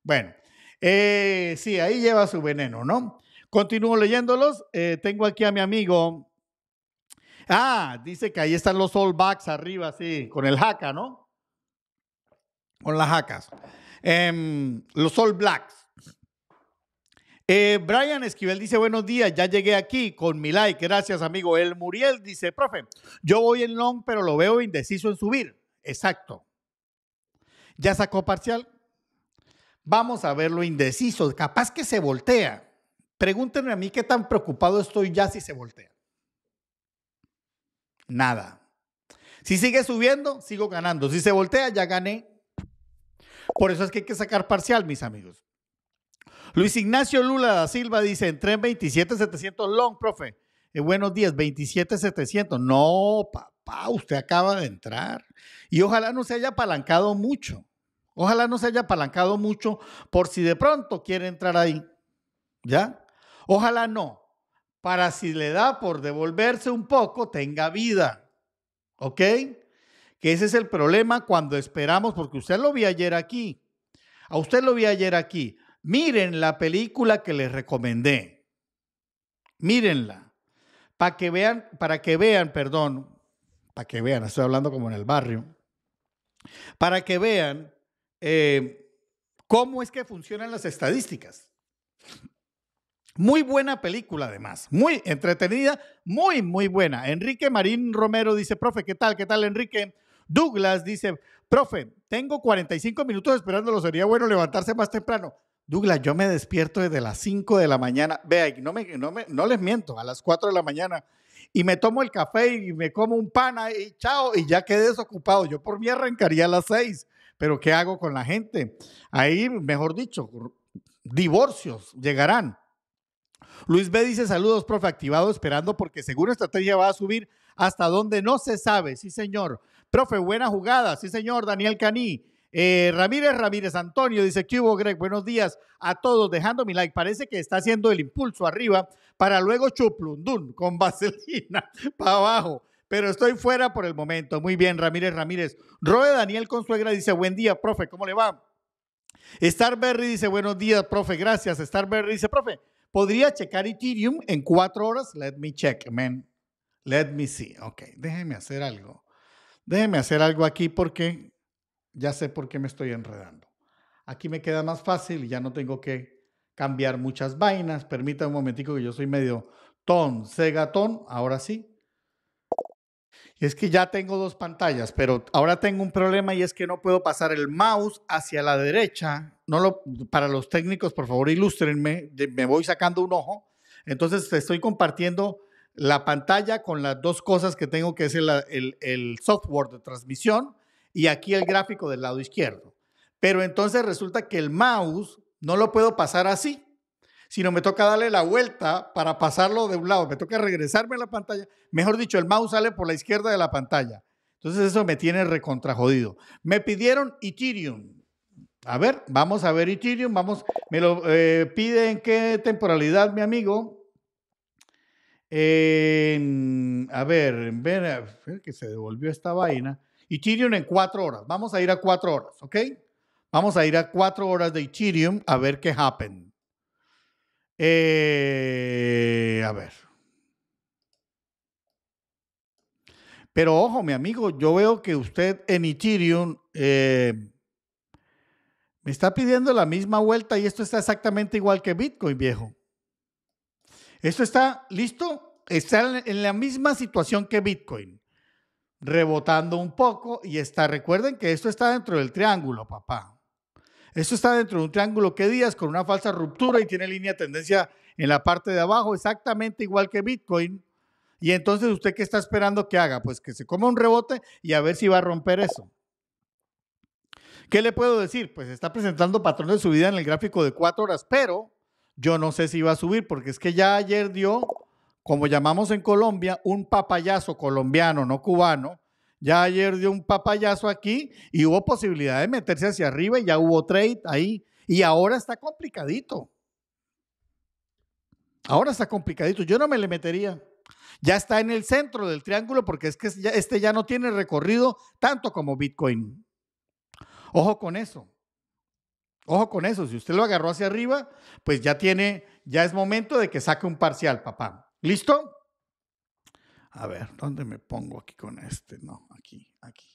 bueno, eh, sí, ahí lleva su veneno, ¿no? Continúo leyéndolos. Eh, tengo aquí a mi amigo. Ah, dice que ahí están los all Blacks arriba, sí, con el jaca, ¿no? Con las jacas. Em, los all blacks. Eh, Brian Esquivel dice, buenos días, ya llegué aquí con mi like, gracias amigo. El Muriel dice, profe, yo voy en long, pero lo veo indeciso en subir. Exacto. Ya sacó parcial. Vamos a verlo indeciso, capaz que se voltea. Pregúntenme a mí qué tan preocupado estoy ya si se voltea. Nada. Si sigue subiendo, sigo ganando. Si se voltea, ya gané. Por eso es que hay que sacar parcial, mis amigos. Luis Ignacio Lula da Silva dice entré en 27700 long, profe. Eh, buenos días, 27700. No, papá, usted acaba de entrar. Y ojalá no se haya apalancado mucho. Ojalá no se haya apalancado mucho por si de pronto quiere entrar ahí. ¿Ya? Ojalá no. Para si le da por devolverse un poco, tenga vida. ¿Ok? Que ese es el problema cuando esperamos, porque usted lo vi ayer aquí. A usted lo vi ayer aquí. Miren la película que les recomendé. Mírenla. Para que vean, para que vean, perdón, para que vean, estoy hablando como en el barrio. Para que vean eh, cómo es que funcionan las estadísticas. Muy buena película, además. Muy entretenida, muy, muy buena. Enrique Marín Romero dice, profe, ¿qué tal? ¿Qué tal, Enrique? Douglas dice, profe, tengo 45 minutos esperándolo, sería bueno levantarse más temprano. Douglas, yo me despierto desde las 5 de la mañana, vea, no, me, no, les miento, a las 4 de la mañana, y me tomo el café y me como un pan y chao, y ya quedé desocupado. Yo por mí arrancaría a las 6, pero ¿qué hago con la gente? Ahí, mejor dicho, divorcios llegarán. Luis B dice saludos, profe, activado esperando porque seguro estrategia va a subir hasta donde no se sabe. Sí, señor. Profe, buena jugada. Sí, señor. Daniel Caní. Eh, Ramírez Ramírez Antonio dice, que hubo, Greg? Buenos días a todos, dejando mi like. Parece que está haciendo el impulso arriba para luego dun con vaselina para abajo. Pero estoy fuera por el momento. Muy bien, Ramírez Ramírez. Roe Daniel Consuegra dice, buen día, profe, ¿cómo le va? Starberry dice, buenos días, profe, gracias. Starberry dice, profe, ¿podría checar Ethereum en cuatro horas? Let me check, man. Let me see. Ok, déjeme hacer algo. Déjeme hacer algo aquí porque ya sé por qué me estoy enredando. Aquí me queda más fácil y ya no tengo que cambiar muchas vainas. Permítame un momentico que yo soy medio ton, segatón, ahora sí. Y es que ya tengo dos pantallas, pero ahora tengo un problema y es que no puedo pasar el mouse hacia la derecha. No lo, para los técnicos, por favor, ilústrenme. Me voy sacando un ojo. Entonces estoy compartiendo la pantalla con las dos cosas que tengo, que es el software de transmisión y aquí el gráfico del lado izquierdo. Pero entonces resulta que el mouse no lo puedo pasar así, sino me toca darle la vuelta para pasarlo de un lado, me toca regresarme a la pantalla. Mejor dicho, el mouse sale por la izquierda de la pantalla. Entonces eso me tiene recontrajodido. Me pidieron Ethereum. A ver, vamos a ver Ethereum, vamos, me lo eh, pide en qué temporalidad, mi amigo. a ver, ver, a ver que se devolvió esta vaina. Ethereum en cuatro horas. Vamos a ir a cuatro horas, ¿ok? Vamos a ir a cuatro horas de Ethereum a ver qué happen. Eh, a ver. Pero ojo, mi amigo, yo veo que usted en Ethereum eh, me está pidiendo la misma vuelta y esto está exactamente igual que Bitcoin, viejo. Esto está listo, está en la misma situación que Bitcoin rebotando un poco y está, recuerden que esto está dentro del triángulo, papá. Esto está dentro de un triángulo que días con una falsa ruptura y tiene línea tendencia en la parte de abajo, exactamente igual que Bitcoin. Y entonces, ¿usted qué está esperando que haga? Pues que se coma un rebote y a ver si va a romper eso. ¿Qué le puedo decir? Pues está presentando patrón de subida en el gráfico de cuatro horas, pero yo no sé si va a subir porque es que ya ayer dio como llamamos en Colombia, un papayazo colombiano, no cubano. Ya ayer dio un papayazo aquí y hubo posibilidad de meterse hacia arriba y ya hubo trade ahí. Y ahora está complicadito. Ahora está complicadito. Yo no me le metería. Ya está en el centro del triángulo porque es que este ya no tiene recorrido tanto como Bitcoin. Ojo con eso. Ojo con eso. Si usted lo agarró hacia arriba, pues ya tiene, ya es momento de que saque un parcial, papá. ¿Listo? A ver, ¿dónde me pongo aquí con este? No, aquí, aquí.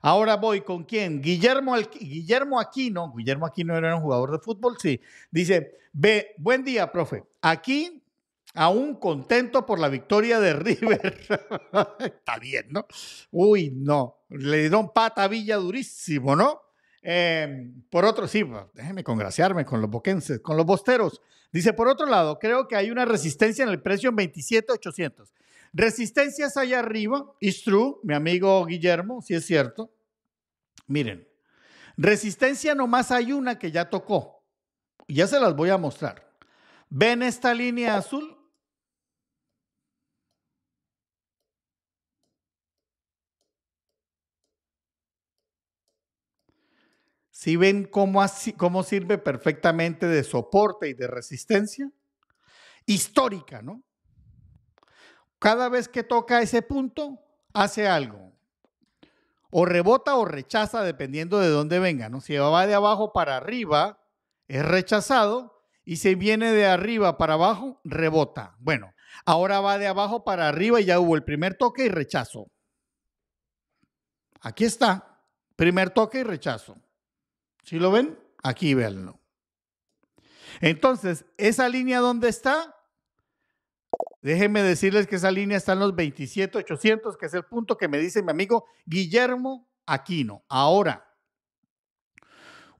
Ahora voy con quién? Guillermo, Guillermo Aquino. Guillermo Aquino era un jugador de fútbol, sí. Dice, ve, buen día, profe. Aquí, aún contento por la victoria de River. Está bien, ¿no? Uy, no. Le dieron pata Villa durísimo, ¿no? Em, por otro, sí, pues, déjeme congraciarme con los boquenses, con los bosteros. Dice, por otro lado, creo que hay una resistencia en el precio en 27,800. Resistencias allá arriba, is true, mi amigo Guillermo, si es cierto. Miren, resistencia nomás hay una que ya tocó. Ya se las voy a mostrar. ¿Ven esta línea azul? Si ven cómo, sirve perfectamente de soporte y de resistencia? Histórica, ¿no? Cada vez que toca ese punto, hace algo. O rebota o rechaza, dependiendo de dónde venga, ¿no? Si va de abajo para arriba, es rechazado. Y si viene de arriba para abajo, rebota. Bueno, ahora va de abajo para arriba y ya hubo el primer toque y rechazo. Aquí está. Primer toque y rechazo. ¿Sí lo ven? Aquí véanlo. Entonces, esa línea dónde está? Déjenme decirles que esa línea está en los 27,800, que es el punto que me dice mi amigo Guillermo Aquino. Ahora,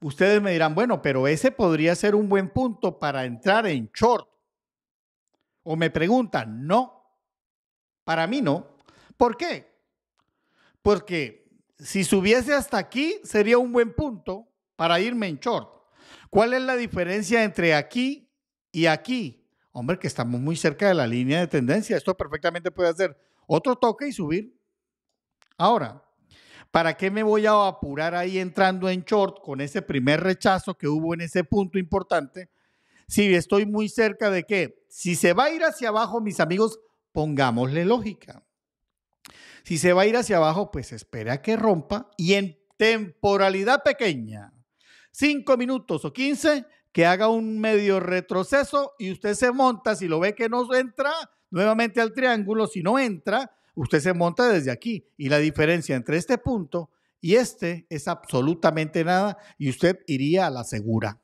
ustedes me dirán, bueno, pero ese podría ser un buen punto para entrar en short. O me preguntan, no, para mí no. ¿Por qué? Porque si subiese hasta aquí sería un buen punto para irme en short. ¿Cuál es la diferencia entre aquí y aquí? Hombre, que estamos muy cerca de la línea de tendencia. Esto perfectamente puede hacer otro toque y subir. Ahora, ¿para qué me voy a apurar ahí entrando en short con ese primer rechazo que hubo en ese punto importante? Si estoy muy cerca de que, si se va a ir hacia abajo, mis amigos, pongámosle lógica. Si se va a ir hacia abajo, pues espera que rompa y en temporalidad pequeña Cinco minutos o quince, que haga un medio retroceso y usted se monta, si lo ve que no entra, nuevamente al triángulo, si no entra, usted se monta desde aquí. Y la diferencia entre este punto y este es absolutamente nada y usted iría a la segura.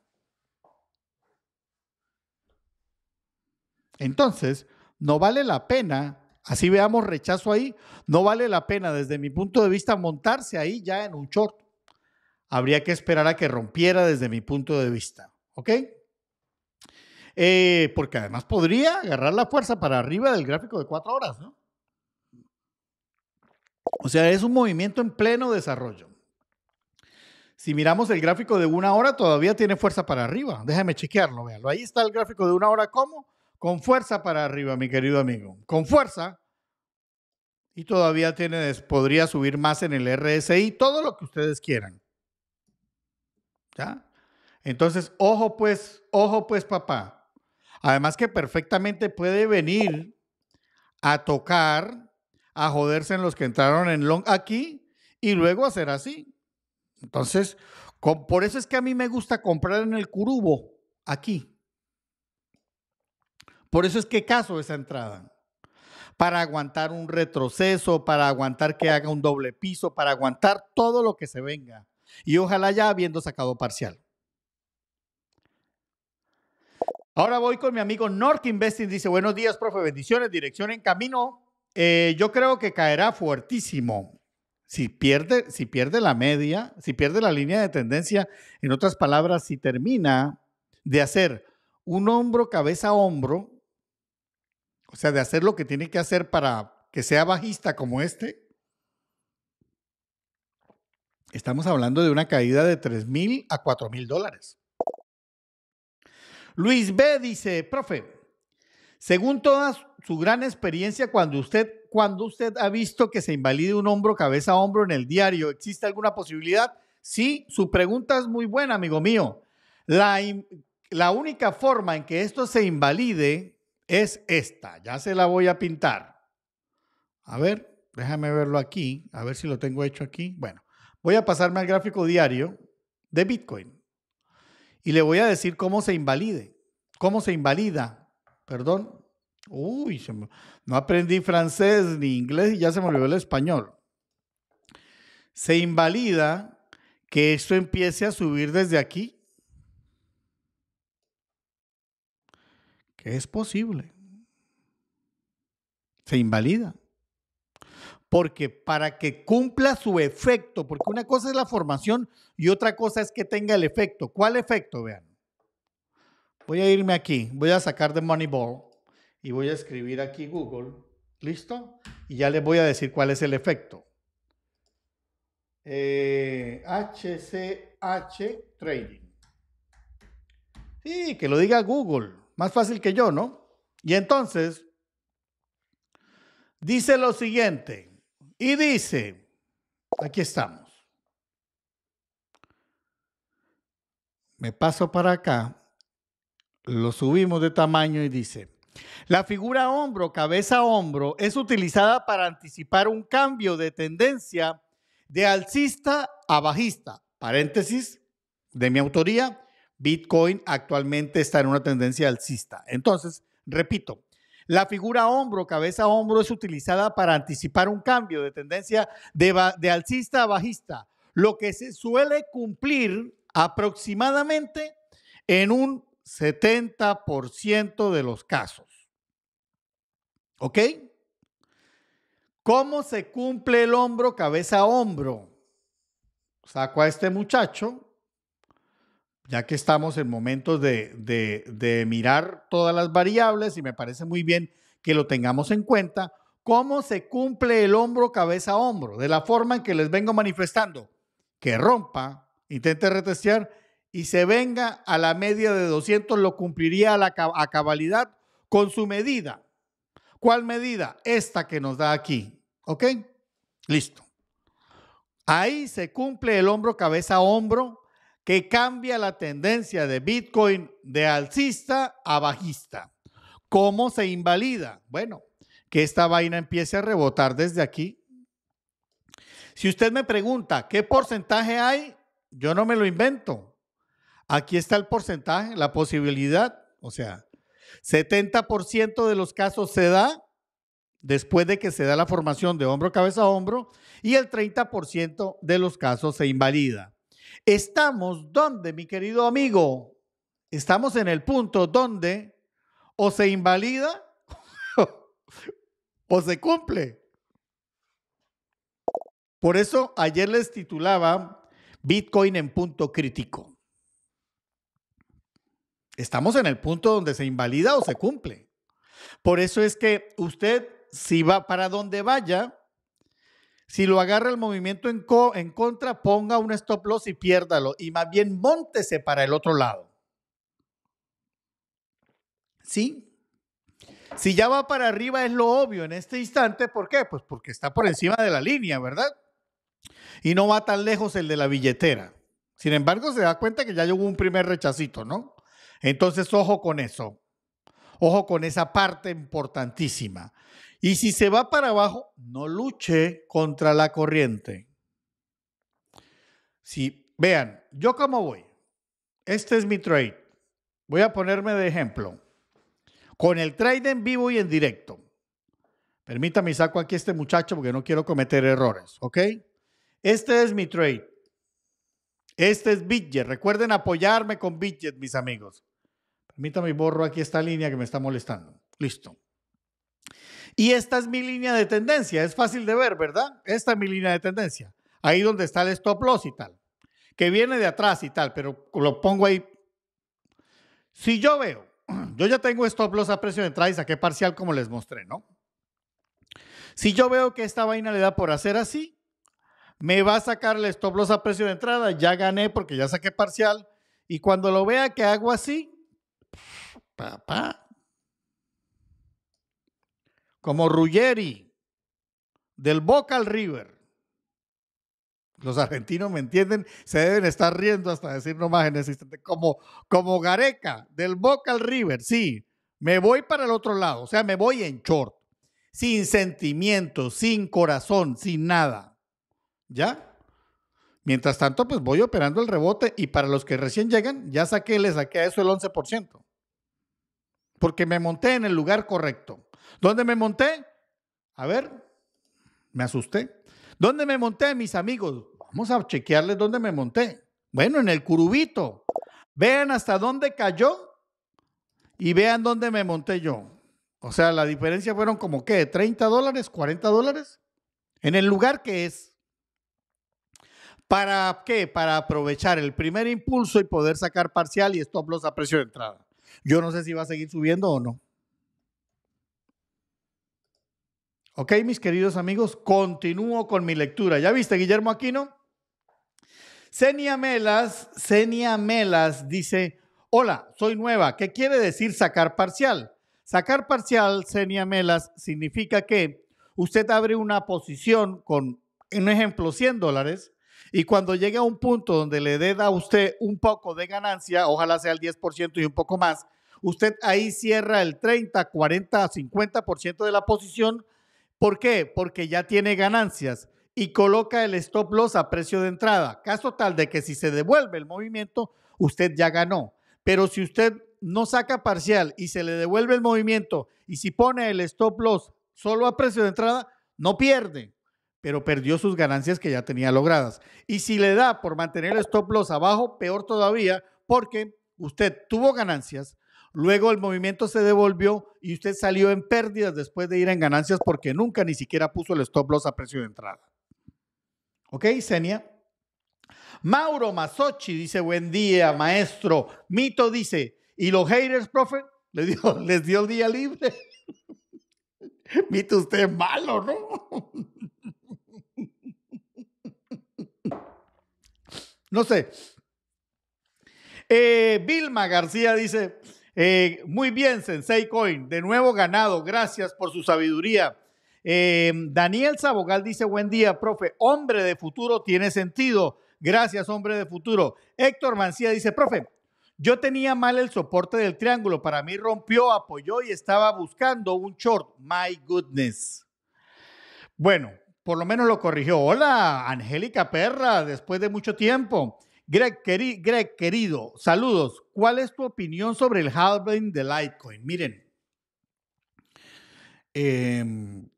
Entonces, no vale la pena, así veamos rechazo ahí, no vale la pena desde mi punto de vista montarse ahí ya en un short habría que esperar a que rompiera desde mi punto de vista. ¿Ok? Eh, porque además podría agarrar la fuerza para arriba del gráfico de cuatro horas, ¿no? O sea, es un movimiento en pleno desarrollo. Si miramos el gráfico de una hora, todavía tiene fuerza para arriba. Déjame chequearlo, véanlo. Ahí está el gráfico de una hora, ¿cómo? Con fuerza para arriba, mi querido amigo. Con fuerza. Y todavía tiene, podría subir más en el RSI, todo lo que ustedes quieran. Entonces, ojo pues, ojo pues papá. Además que perfectamente puede venir a tocar, a joderse en los que entraron en long aquí y luego hacer así. Entonces, por eso es que a mí me gusta comprar en el curubo aquí. Por eso es que caso esa entrada. Para aguantar un retroceso, para aguantar que haga un doble piso, para aguantar todo lo que se venga y ojalá ya habiendo sacado parcial. Ahora voy con mi amigo North Investing. Dice, buenos días, profe, bendiciones, dirección en camino. Eh, yo creo que caerá fuertísimo. Si pierde, si pierde la media, si pierde la línea de tendencia, en otras palabras, si termina de hacer un hombro, cabeza, a hombro, o sea, de hacer lo que tiene que hacer para que sea bajista como este, Estamos hablando de una caída de 3 mil a 4 mil dólares. Luis B dice, profe, según toda su gran experiencia, cuando usted, cuando usted ha visto que se invalide un hombro, cabeza a hombro en el diario, ¿existe alguna posibilidad? Sí, su pregunta es muy buena, amigo mío. La, la única forma en que esto se invalide es esta. Ya se la voy a pintar. A ver, déjame verlo aquí, a ver si lo tengo hecho aquí. Bueno, voy a pasarme al gráfico diario de Bitcoin y le voy a decir cómo se invalide, cómo se invalida, perdón. Uy, no aprendí francés ni inglés y ya se me olvidó el español. Se invalida que esto empiece a subir desde aquí. ¿Qué es posible. Se invalida porque para que cumpla su efecto, porque una cosa es la formación y otra cosa es que tenga el efecto. ¿Cuál efecto? Vean. Voy a irme aquí, voy a sacar de Moneyball y voy a escribir aquí Google. ¿Listo? Y ya les voy a decir cuál es el efecto. HCH eh, Trading. Sí, que lo diga Google. Más fácil que yo, ¿no? Y entonces, dice lo siguiente. Y dice, aquí estamos. Me paso para acá, lo subimos de tamaño y dice, la figura hombro, cabeza hombro es utilizada para anticipar un cambio de tendencia de alcista a bajista. Paréntesis de mi autoría, Bitcoin actualmente está en una tendencia alcista. Entonces, repito, la figura hombro, cabeza hombro, es utilizada para anticipar un cambio de tendencia de, de alcista a bajista, lo que se suele cumplir aproximadamente en un 70% de los casos. ¿Ok? ¿Cómo se cumple el hombro, cabeza a hombro? Saco a este muchacho, ya que estamos en momentos de, de, mirar todas las variables y me parece muy bien que lo tengamos en cuenta, cómo se cumple el hombro cabeza a hombro, de la forma en que les vengo manifestando, que rompa, intente retestear y se venga a la media de 200, lo cumpliría a, la, a cabalidad con su medida. ¿Cuál medida? Esta que nos da aquí. ¿Ok? Listo. Ahí se cumple el hombro cabeza a hombro que cambia la tendencia de Bitcoin de alcista a bajista. ¿Cómo se invalida? Bueno, que esta vaina empiece a rebotar desde aquí. Si usted me pregunta qué porcentaje hay, yo no me lo invento. Aquí está el porcentaje, la posibilidad. O sea, 70% de los casos se da después de que se da la formación de hombro, cabeza, hombro y el 30% de los casos se invalida. Estamos donde, mi querido amigo, estamos en el punto donde o se invalida o se cumple. Por eso ayer les titulaba Bitcoin en punto crítico. Estamos en el punto donde se invalida o se cumple. Por eso es que usted, si va para donde vaya, si lo agarra el movimiento en, en contra, ponga un stop loss y piérdalo. Y más bien montese para el otro lado. ¿Sí? Si ya va para arriba es lo obvio en este instante. ¿Por qué? Pues porque está por encima de la línea, ¿verdad? Y no va tan lejos el de la billetera. Sin embargo, se da cuenta que ya llegó un primer rechacito, ¿no? Entonces, ojo con eso. Ojo con esa parte importantísima. Y si se va para abajo, no luche contra la corriente. Si vean, yo cómo voy. Este es mi trade. Voy a ponerme de ejemplo. Con el trade en vivo y en directo. Permítame, saco aquí a este muchacho porque no quiero cometer errores, ¿ok? Este es mi trade. Este es Bidget. Recuerden apoyarme con Bidget, mis amigos. Permítame, borro aquí esta línea que me está molestando. Listo. Y esta es mi línea de tendencia, es fácil de ver, ¿verdad? Esta es mi línea de tendencia. Ahí donde está el stop loss y tal, que viene de atrás y tal, pero lo pongo ahí. Si yo veo, yo ya tengo stop loss a precio de entrada y saqué parcial como les mostré, ¿no? Si yo veo que esta vaina le da por hacer así, me va a sacar el stop loss a precio de entrada, ya gané porque ya saqué parcial, y cuando lo vea que hago así, papá, como Ruggeri, del Boca al River. Los argentinos, ¿me entienden? Se deben estar riendo hasta decir nomás en ese Como, como Gareca, del Boca al River, sí. Me voy para el otro lado, o sea, me voy en short, sin sentimiento, sin corazón, sin nada. ¿Ya? Mientras tanto, pues voy operando el rebote y para los que recién llegan, ya saqué, le saqué a eso el 11% porque me monté en el lugar correcto. ¿Dónde me monté? A ver, me asusté. ¿Dónde me monté, mis amigos? Vamos a chequearles dónde me monté. Bueno, en el curubito. Vean hasta dónde cayó y vean dónde me monté yo. O sea, la diferencia fueron como qué, 30 dólares, 40 dólares, en el lugar que es. ¿Para qué? Para aprovechar el primer impulso y poder sacar parcial y stop loss a precio de entrada. Yo no sé si va a seguir subiendo o no. Ok, mis queridos amigos, continúo con mi lectura. ¿Ya viste, Guillermo Aquino? Senia Melas, Senia Melas dice, hola, soy nueva. ¿Qué quiere decir sacar parcial? Sacar parcial, Senia Melas, significa que usted abre una posición con, en un ejemplo, 100 dólares y cuando llegue a un punto donde le dé a usted un poco de ganancia, ojalá sea el 10% y un poco más, usted ahí cierra el 30, 40, 50% de la posición. ¿Por qué? Porque ya tiene ganancias y coloca el stop loss a precio de entrada. Caso tal de que si se devuelve el movimiento, usted ya ganó. Pero si usted no saca parcial y se le devuelve el movimiento y si pone el stop loss solo a precio de entrada, no pierde pero perdió sus ganancias que ya tenía logradas. Y si le da por mantener el stop loss abajo, peor todavía, porque usted tuvo ganancias, luego el movimiento se devolvió y usted salió en pérdidas después de ir en ganancias porque nunca ni siquiera puso el stop loss a precio de entrada. ¿Ok, Senia? Mauro Masochi dice, buen día, maestro. Mito dice, ¿y los haters, profe? dio, les dio el día libre? Mito, usted es malo, ¿no? No sé. Eh, Vilma García dice, eh, muy bien, Sensei Coin, de nuevo ganado, gracias por su sabiduría. Eh, Daniel Sabogal dice, buen día, profe, hombre de futuro tiene sentido. Gracias, hombre de futuro. Héctor Mancía dice, profe, yo tenía mal el soporte del triángulo, para mí rompió, apoyó y estaba buscando un short. My goodness. Bueno, por lo menos lo corrigió. Hola, Angélica Perra, después de mucho tiempo. Greg, querido, saludos. ¿Cuál es tu opinión sobre el halving de Litecoin? Miren, em,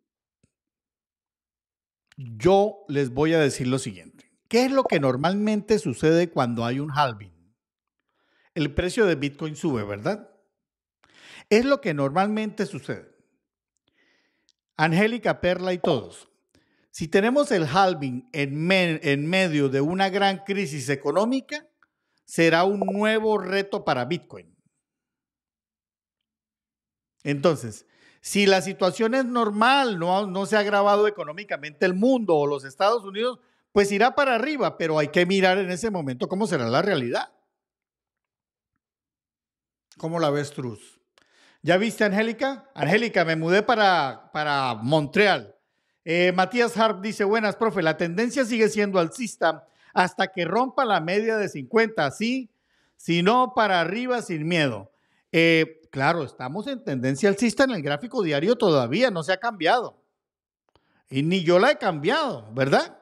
yo les voy a decir lo siguiente. ¿Qué es lo que normalmente sucede cuando hay un halving? El precio de Bitcoin sube, ¿verdad? Es lo que normalmente sucede. Angélica Perla y todos. Si tenemos el halving en, medio de una gran crisis económica, será un nuevo reto para Bitcoin. Entonces, si la situación es normal, no, se ha agravado económicamente el mundo o los Estados Unidos, pues irá para arriba, pero hay que mirar en ese momento cómo será la realidad. ¿Cómo la ves, Truz? ¿Ya viste, Angélica? Angélica, me mudé para, para Montreal. Eh, Matías Harp dice, buenas, profe, la tendencia sigue siendo alcista hasta que rompa la media de 50, ¿sí? sino para arriba sin miedo. Eh, claro, estamos en tendencia alcista en el gráfico diario todavía, no se ha cambiado. Y ni yo la he cambiado, ¿verdad?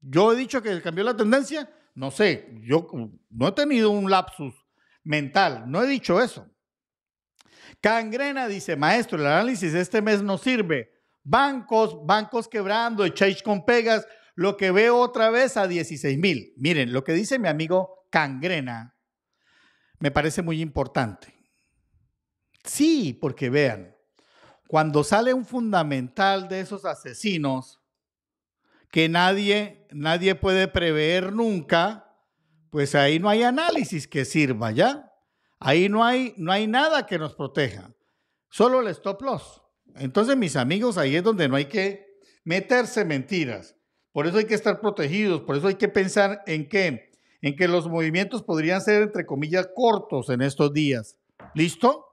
Yo he dicho que cambió la tendencia, no sé, yo no he tenido un lapsus mental, no he dicho eso. Cangrena dice, maestro, el análisis de este mes no sirve bancos, bancos quebrando, exchange con pegas, lo que veo otra vez a 16 mil. Miren, lo que dice mi amigo Cangrena me parece muy importante. Sí, porque vean, cuando sale un fundamental de esos asesinos que nadie, nadie puede prever nunca, pues ahí no hay análisis que sirva, ¿ya? Ahí no hay, no hay nada que nos proteja, solo el stop loss. Entonces, mis amigos, ahí es donde no hay que meterse mentiras. Por eso hay que estar protegidos, por eso hay que pensar en qué, en que los movimientos podrían ser, entre comillas, cortos en estos días. ¿Listo?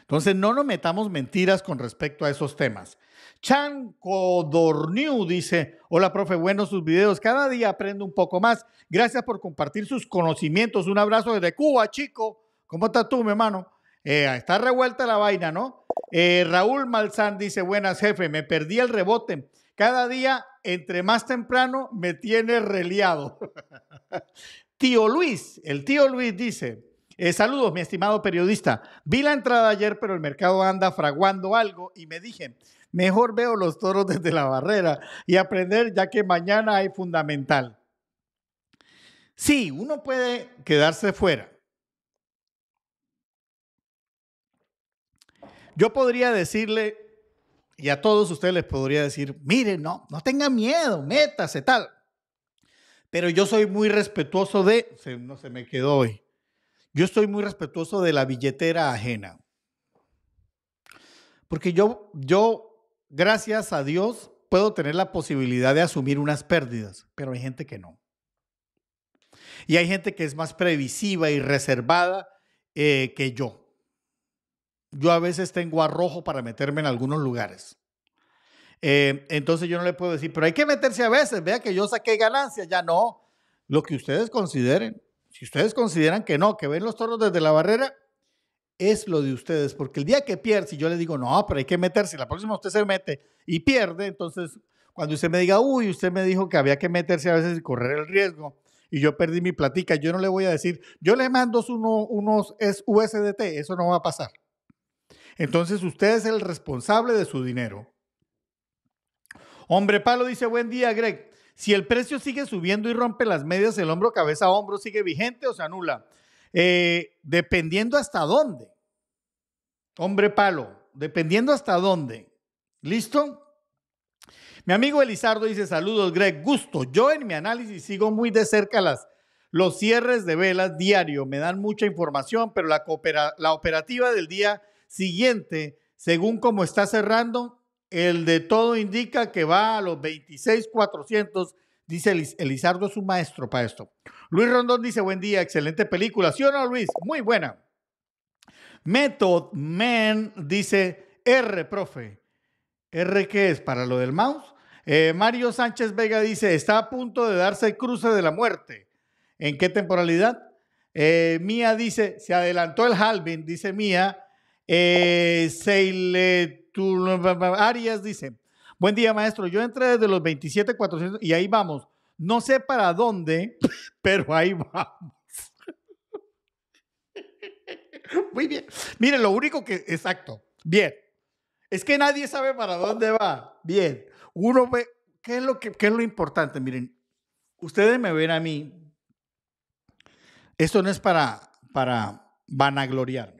Entonces, no nos metamos mentiras con respecto a esos temas. Chan Codorniu dice, hola profe, buenos sus videos, cada día aprendo un poco más. Gracias por compartir sus conocimientos. Un abrazo desde Cuba, chico. ¿Cómo estás tú, mi hermano? Eh, está revuelta la vaina, ¿no? Eh, Raúl Malzán dice, buenas jefe, me perdí el rebote. Cada día, entre más temprano, me tiene reliado. tío Luis, el tío Luis dice, eh, saludos, mi estimado periodista. Vi la entrada ayer, pero el mercado anda fraguando algo y me dije, mejor veo los toros desde la barrera y aprender ya que mañana hay fundamental. Sí, uno puede quedarse fuera, Yo podría decirle, y a todos ustedes les podría decir, miren, no, no tengan miedo, métase, tal. Pero yo soy muy respetuoso de, no se me quedó hoy, yo estoy muy respetuoso de la billetera ajena. Porque yo, yo, gracias a Dios, puedo tener la posibilidad de asumir unas pérdidas, pero hay gente que no. Y hay gente que es más previsiva y reservada eh, que yo. Yo a veces tengo arrojo para meterme en algunos lugares. Em, entonces yo no le puedo decir, pero hay que meterse a veces, vea que yo saqué ganancia, ya no. Lo que ustedes consideren, si ustedes consideran que no, que ven los toros desde la barrera, es lo de ustedes, porque el día que pierde, si yo le digo, no, pero hay que meterse, la próxima usted se mete y pierde, entonces cuando usted me diga, uy, usted me dijo que había que meterse a veces y correr el riesgo, y yo perdí mi platica, yo no le voy a decir, yo le mando uno, unos USDT, eso no va a pasar. Entonces usted es el responsable de su dinero. Hombre Palo dice, buen día Greg. Si el precio sigue subiendo y rompe las medias, el hombro cabeza hombro sigue vigente o se anula. Eh, dependiendo hasta dónde. Hombre Palo, dependiendo hasta dónde. ¿Listo? Mi amigo Elizardo dice, saludos Greg, gusto. Yo en mi análisis sigo muy de cerca las los cierres de velas diario me dan mucha información, pero la, la operativa del día siguiente, según como está cerrando, el de todo indica que va a los 26,400. Dice Elizardo su maestro para esto. Luis Rondón dice, buen día, excelente película. ¿Sí o no, Luis? Muy buena. Method Man dice, R, profe. ¿R qué es? ¿Para lo del mouse? Eh, Mario Sánchez Vega dice, está a punto de darse el cruce de la muerte. ¿En qué temporalidad? Eh, Mía dice, se adelantó el halving, dice Mía. Eh, Seile Arias dice, buen día maestro, yo entré desde los 27400 y ahí vamos. No sé para dónde, pero ahí vamos. Muy bien. Miren, lo único que, exacto, bien. Es que nadie sabe para dónde va. Bien. Uno ve, ¿qué es lo, que, es lo importante? Miren, ustedes me ven a mí. Esto no es para, para vanagloriarme.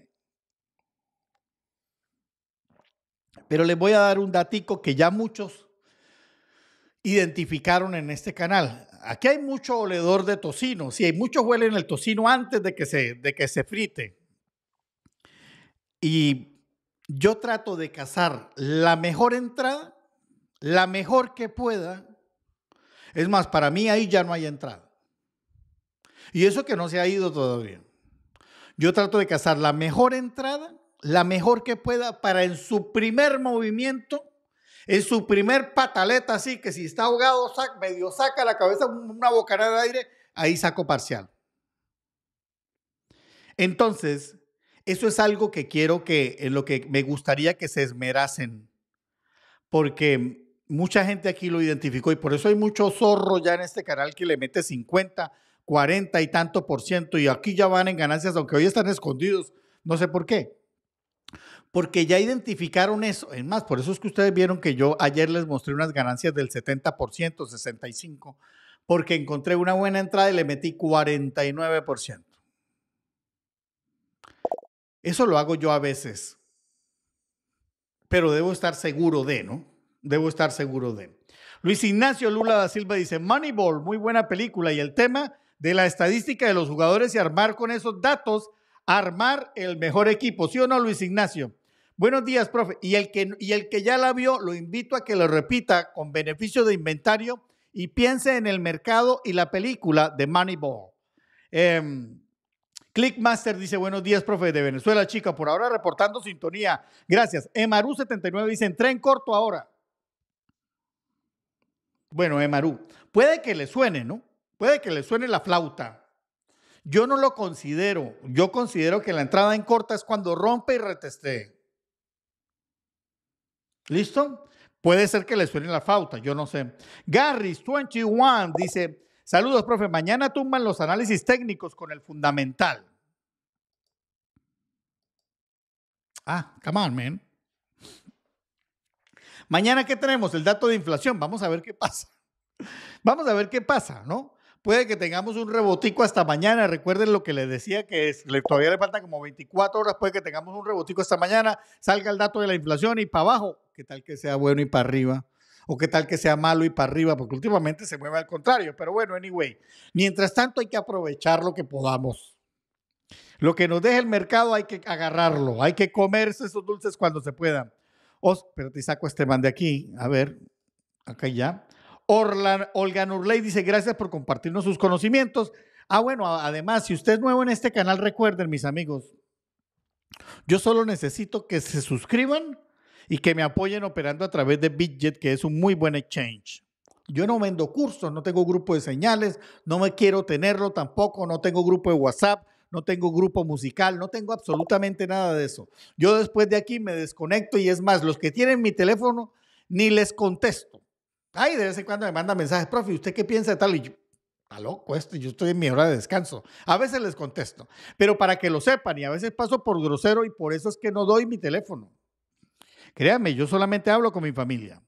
Pero les voy a dar un datico que ya muchos identificaron en este canal. Aquí hay mucho oledor de tocino. Sí, hay muchos en el tocino antes de que se, de que se frite. Y yo trato de cazar la mejor entrada, la mejor que pueda. Es más, para mí ahí ya no hay entrada. Y eso que no se ha ido todavía. Yo trato de cazar la mejor entrada la mejor que pueda para en su primer movimiento, en su primer pataleta, así que si está ahogado, medio saca la cabeza una bocanada de aire, ahí saco parcial. Entonces, eso es algo que quiero que, en lo que me gustaría que se esmerasen, porque mucha gente aquí lo identificó y por eso hay mucho zorro ya en este canal que le mete 50, 40 y tanto por ciento y aquí ya van en ganancias, aunque hoy están escondidos, no sé por qué porque ya identificaron eso. Es más, por eso es que ustedes vieron que yo ayer les mostré unas ganancias del 70%, 65%, porque encontré una buena entrada y le metí 49%. Eso lo hago yo a veces, pero debo estar seguro de, ¿no? Debo estar seguro de. Luis Ignacio Lula da Silva dice, Moneyball, muy buena película y el tema de la estadística de los jugadores y armar con esos datos, armar el mejor equipo, ¿sí o no, Luis Ignacio? Buenos días, profe. Y el, que, y el que ya la vio, lo invito a que lo repita con beneficio de inventario y piense en el mercado y la película de Moneyball. Em, Clickmaster dice, buenos días, profe de Venezuela, chica, por ahora reportando sintonía. Gracias. Emaru79 dice, entré en corto ahora. Bueno, Emaru, puede que le suene, ¿no? Puede que le suene la flauta. Yo no lo considero. Yo considero que la entrada en corta es cuando rompe y retestea. ¿Listo? Puede ser que le suene la falta, yo no sé. Garris21 dice, saludos, profe, mañana tumban los análisis técnicos con el fundamental. Ah, come on, man. Mañana, ¿qué tenemos? El dato de inflación. Vamos a ver qué pasa. Vamos a ver qué pasa, ¿no? Puede que tengamos un rebotico hasta mañana. Recuerden lo que les decía, que es, todavía le faltan como 24 horas. Puede que tengamos un rebotico hasta mañana, salga el dato de la inflación y para abajo. ¿Qué tal que sea bueno y para arriba? ¿O qué tal que sea malo y para arriba? Porque últimamente se mueve al contrario. Pero bueno, anyway. Mientras tanto hay que aprovechar lo que podamos. Lo que nos deja el mercado hay que agarrarlo. Hay que comerse esos dulces cuando se puedan. Os, pero te saco este man de aquí. A ver, acá ya. Olga Nurley dice, gracias por compartirnos sus conocimientos. Ah, bueno, además, si usted es nuevo en este canal, recuerden, mis amigos, yo solo necesito que se suscriban, y que me apoyen operando a través de Bitget, que es un muy buen exchange. Yo no vendo cursos, no tengo grupo de señales, no me quiero tenerlo tampoco, no tengo grupo de WhatsApp, no tengo grupo musical, no tengo absolutamente nada de eso. Yo después de aquí me desconecto y es más, los que tienen mi teléfono ni les contesto. Ay, de vez en cuando me mandan mensajes, profe, ¿usted qué piensa de tal? Y yo, está loco esto, yo estoy en mi hora de descanso. A veces les contesto, pero para que lo sepan y a veces paso por grosero y por eso es que no doy mi teléfono. Créanme, yo solamente hablo con mi familia.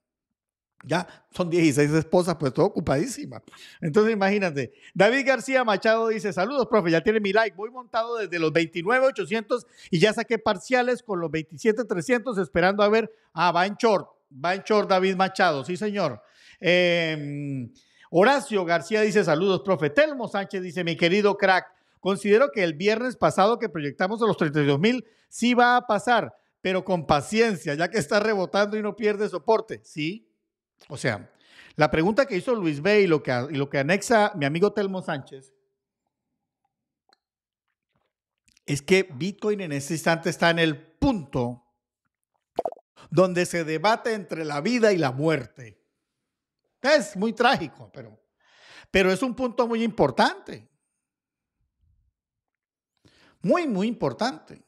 Ya son 16 esposas, pues todo ocupadísima. Entonces, imagínate. David García Machado dice: Saludos, profe, ya tiene mi like. Voy montado desde los 29,800 y ya saqué parciales con los 27,300, esperando a ver. Ah, va en short, va en short David Machado, sí, señor. Em, Horacio García dice: Saludos, profe. Telmo Sánchez dice: Mi querido crack, considero que el viernes pasado que proyectamos a los 32,000 mil, sí va a pasar pero con paciencia, ya que está rebotando y no pierde soporte. Sí. O sea, la pregunta que hizo Luis B y lo que, anexa mi amigo Telmo Sánchez es que Bitcoin en este instante está en el punto donde se debate entre la vida y la muerte. Es muy trágico, pero es un punto muy importante. Muy, muy importante.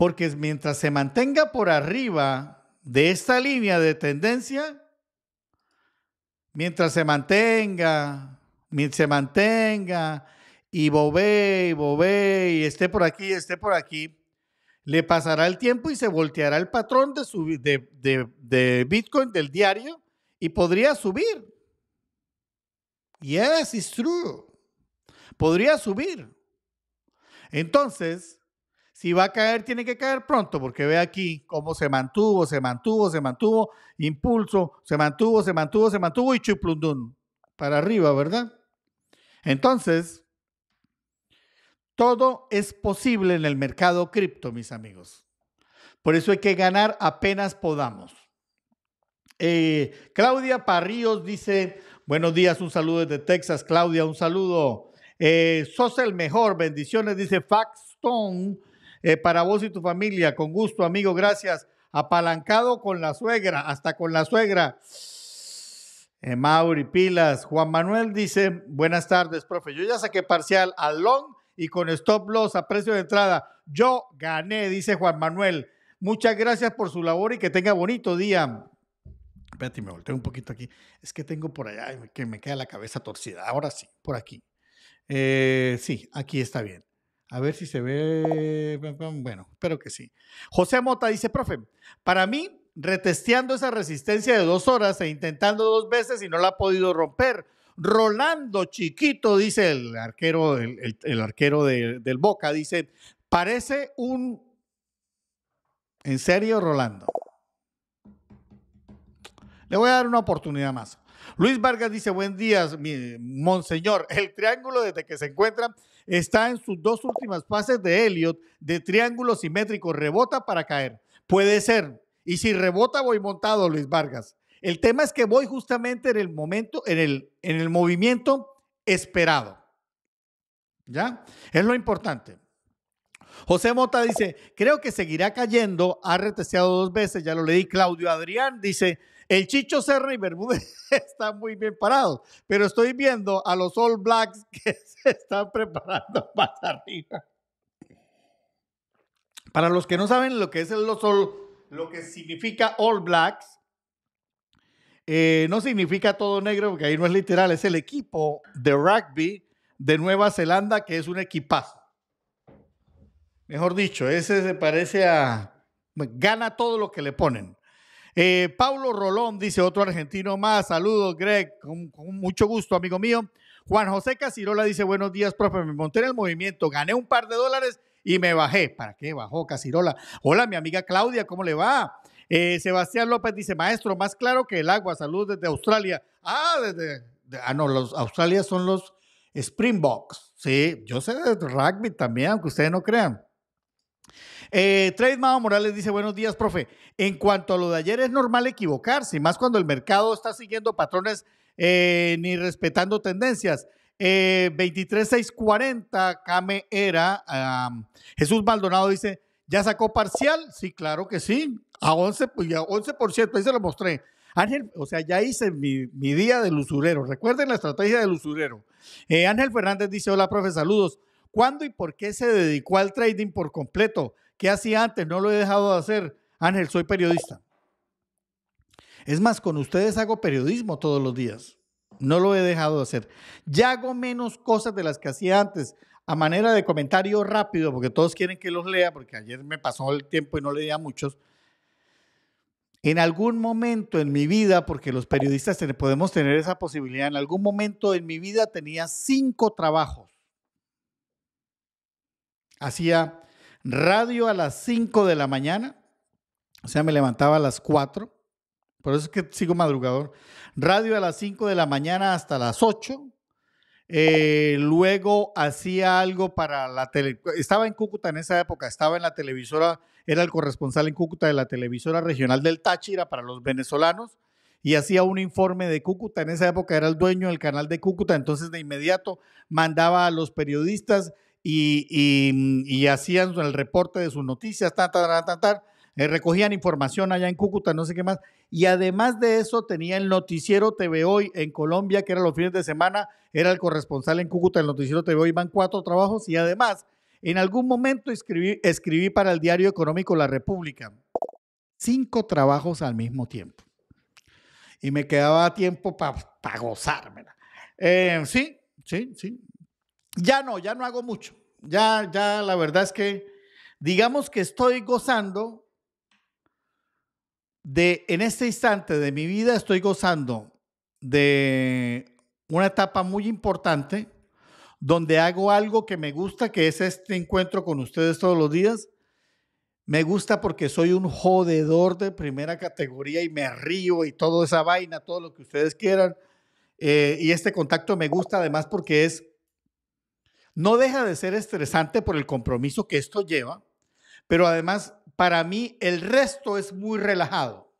Porque mientras se mantenga por arriba de esta línea de tendencia, mientras se mantenga, mientras se mantenga y bobe y bobe y esté por aquí esté por aquí, le pasará el tiempo y se volteará el patrón de, de, Bitcoin del diario y podría subir. Yes, it's true. Podría subir. Entonces, si va a caer, tiene que caer pronto, porque ve aquí cómo se mantuvo, se mantuvo, se mantuvo, impulso, se mantuvo, se mantuvo, se mantuvo y chuplundun para arriba, ¿verdad? Entonces, todo es posible en el mercado cripto, mis amigos. Por eso hay que ganar apenas podamos. Eh, Claudia Parríos dice, buenos días, un saludo desde Texas. Claudia, un saludo. Eh, sos el mejor, bendiciones, dice Faxton. Eh, para vos y tu familia. Con gusto, amigo, gracias. Apalancado con la suegra, hasta con la suegra. Eh, Mauri Pilas, Juan Manuel dice, buenas tardes, profe. Yo ya saqué parcial al long y con stop loss a precio de entrada. Yo gané, dice Juan Manuel. Muchas gracias por su labor y que tenga bonito día. Espérate, me volteo un poquito aquí. Es que tengo por allá que me queda la cabeza torcida. Ahora sí, por aquí. Eh, sí, aquí está bien. A ver si se ve. Bueno, espero que sí. José Mota dice, profe, para mí, retesteando esa resistencia de dos horas e intentando dos veces y no la ha podido romper. Rolando Chiquito, dice el arquero, el, arquero del Boca, dice, parece un... ¿En serio, Rolando? Le voy a dar una oportunidad más. Luis Vargas dice, buen día, monseñor. El triángulo desde que se encuentran Está en sus dos últimas fases de Elliot de triángulo simétrico. Rebota para caer. Puede ser. Y si rebota, voy montado, Luis Vargas. El tema es que voy justamente en el momento, en el, en el movimiento esperado. ¿Ya? Es lo importante. José Mota dice, creo que seguirá cayendo, ha retesteado dos veces, ya lo leí. Claudio Adrián dice, el Chicho Serra y Bermúdez están muy bien parados, pero estoy viendo a los All Blacks que se están preparando para arriba. Para los que no saben lo que es el los All, lo que significa All Blacks, eh, no significa todo negro, porque ahí no es literal, es el equipo de rugby de Nueva Zelanda, que es un equipazo. Mejor dicho, ese se parece a... Gana todo lo que le ponen. Pablo eh, Paulo Rolón dice, otro argentino más. Saludos, Greg. Con, mucho gusto, amigo mío. Juan José Casirola dice, buenos días, profe. Me monté en el movimiento, gané un par de dólares y me bajé. ¿Para qué bajó Casirola? Hola, mi amiga Claudia, ¿cómo le va? Eh, Sebastián López dice, maestro, más claro que el agua. Saludos desde Australia. Ah, desde... ah, no, los Australia son los Springboks. Sí, yo sé de rugby también, aunque ustedes no crean. Eh, Trade Morales dice, buenos días, profe. En cuanto a lo de ayer, es normal equivocarse, más cuando el mercado está siguiendo patrones eh, ni respetando tendencias. 23640, eh, Came era. Jesús Maldonado dice, ¿ya sacó parcial? Sí, claro que sí. A 11%, 11% pues, ahí se lo mostré. Ángel, o sea, ya hice mi, día del usurero. Recuerden la estrategia del usurero. Eh, Ángel Fernández dice, hola, profe, saludos. ¿Cuándo y por qué se dedicó al trading por completo? ¿Qué hacía antes? No lo he dejado de hacer. Ángel, soy periodista. Es más, con ustedes hago periodismo todos los días. No lo he dejado de hacer. Ya hago menos cosas de las que hacía antes. A manera de comentario rápido, porque todos quieren que los lea, porque ayer me pasó el tiempo y no leía muchos. En algún momento en mi vida, porque los periodistas podemos tener esa posibilidad, en algún momento en mi vida tenía cinco trabajos. Hacía Radio a las 5 de la mañana. O sea, me levantaba a las 4. Por eso es que sigo madrugador. Radio a las 5 de la mañana hasta las 8. Eh, luego hacía algo para la tele. Estaba en Cúcuta en esa época, estaba en la televisora, era el corresponsal en Cúcuta de la televisora regional del Táchira para los venezolanos y hacía un informe de Cúcuta. En esa época era el dueño del canal de Cúcuta, entonces de inmediato mandaba a los periodistas Mm, y, hacían el reporte de sus noticias, eh, recogían información allá en Cúcuta, no sé qué más. Y además de eso, tenía el noticiero TV Hoy en Colombia, que era los fines de semana, era el corresponsal en Cúcuta, el noticiero TV Hoy, van cuatro trabajos y además, en algún momento escribí, para el diario económico La República, cinco trabajos al mismo tiempo. Y me quedaba tiempo para gozármela. Eh, sí, sí, sí, ya no, ya no hago mucho. Ya, ya, la verdad es que, digamos que estoy gozando de, en este instante de mi vida, estoy gozando de una etapa muy importante donde hago algo que me gusta, que es este encuentro con ustedes todos los días. Me gusta porque soy un jodedor de primera categoría y me río y toda esa vaina, todo lo que ustedes quieran. Eh, y este contacto me gusta además porque es no deja de ser estresante por el compromiso que esto lleva, pero además para mí el resto es muy relajado.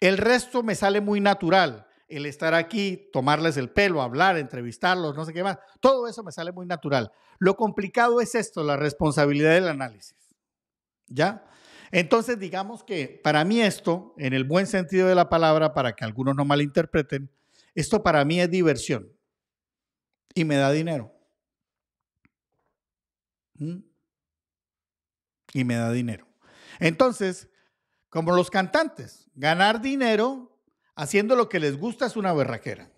El resto me sale muy natural. El estar aquí, tomarles el pelo, hablar, entrevistarlos, no sé qué más. Todo eso me sale muy natural. Lo complicado es esto, la responsabilidad del análisis. ¿Ya? Entonces, digamos que para mí esto, en el buen sentido de la palabra, para que algunos no malinterpreten, esto para mí es diversión y me da dinero. Y me da dinero. Entonces, como los cantantes, ganar dinero haciendo lo que les gusta es una berraquera.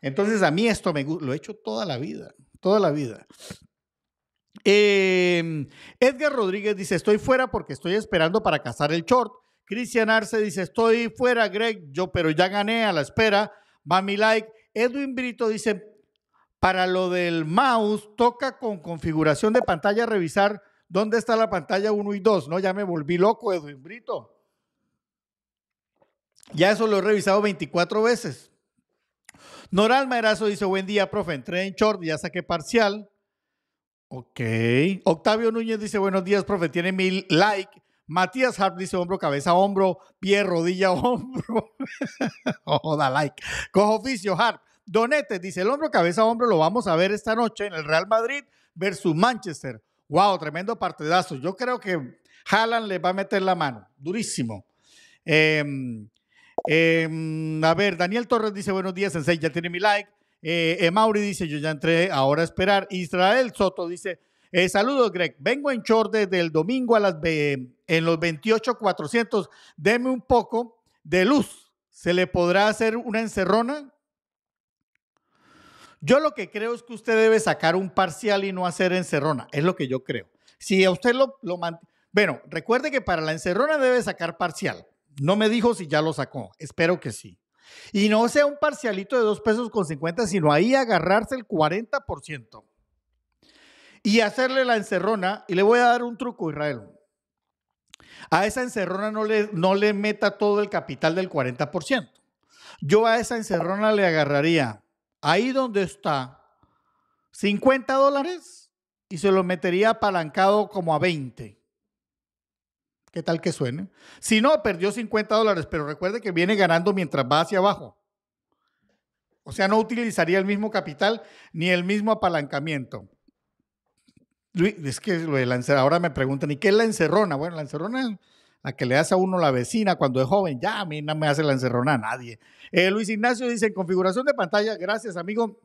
Entonces, a mí esto me lo he hecho toda la vida, toda la vida. Em, Edgar Rodríguez dice, estoy fuera porque estoy esperando para cazar el short. Cristian Arce dice, estoy fuera, Greg, yo, pero ya gané a la espera. mi Like. Edwin Brito dice, para lo del mouse, toca con configuración de pantalla revisar dónde está la pantalla 1 y 2, ¿no? Ya me volví loco, Edwin Brito. Ya eso lo he revisado 24 veces. Noral Maerazo dice, buen día, profe, entré en short, ya saqué parcial. Ok. Octavio Núñez dice, buenos días, profe, tiene mil like. Matías Hart dice hombro, cabeza, hombro, pie, rodilla, hombro. Joda, oh, like. Cojo oficio, Hart. Donete dice, el hombro cabeza a hombro lo vamos a ver esta noche en el Real Madrid versus Manchester. Wow, tremendo partidazo. Yo creo que Haaland le va a meter la mano, durísimo. Em, em, a ver, Daniel Torres dice, buenos días, Sel6, ya tiene mi like. Eh, eh, Mauri dice, yo ya entré, ahora a esperar. Israel Soto dice, eh, saludos, Greg. Vengo en short desde el domingo a las en los 28,400. Deme un poco de luz. ¿Se le podrá hacer una encerrona? Yo lo que creo es que usted debe sacar un parcial y no hacer encerrona. Es lo que yo creo. Si a usted lo, lo mantiene. Bueno, recuerde que para la encerrona debe sacar parcial. No me dijo si ya lo sacó. Espero que sí. Y no sea un parcialito de 2 pesos con 50, sino ahí agarrarse el 40% y hacerle la encerrona. Y le voy a dar un truco, Israel. A esa encerrona no le, no le meta todo el capital del 40%. Yo a esa encerrona le agarraría ahí donde está, 50 dólares y se lo metería apalancado como a 20. ¿Qué tal que suene? Si no, perdió 50 dólares, pero recuerde que viene ganando mientras va hacia abajo. O sea, no utilizaría el mismo capital ni el mismo apalancamiento. Luis, es que lo ahora me preguntan, ¿y qué es la encerrona? Bueno, la encerrona es la que le hace a uno la vecina cuando es joven, ya a mí no me hace la encerrona a nadie. Eh, Luis Ignacio dice, en configuración de pantalla, gracias amigo.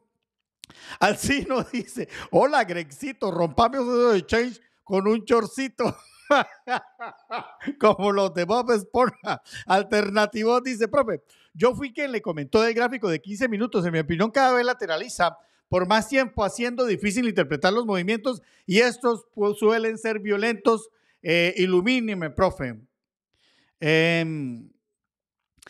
Alcino dice, hola Grexito, rompame un de change con un chorcito. Como los de Bob Esponja. Alternativo dice, profe, yo fui quien le comentó el gráfico de 15 minutos. En mi opinión, cada vez lateraliza por más tiempo, haciendo difícil interpretar los movimientos y estos pues, suelen ser violentos. Eh, ilumíneme, profe. Em,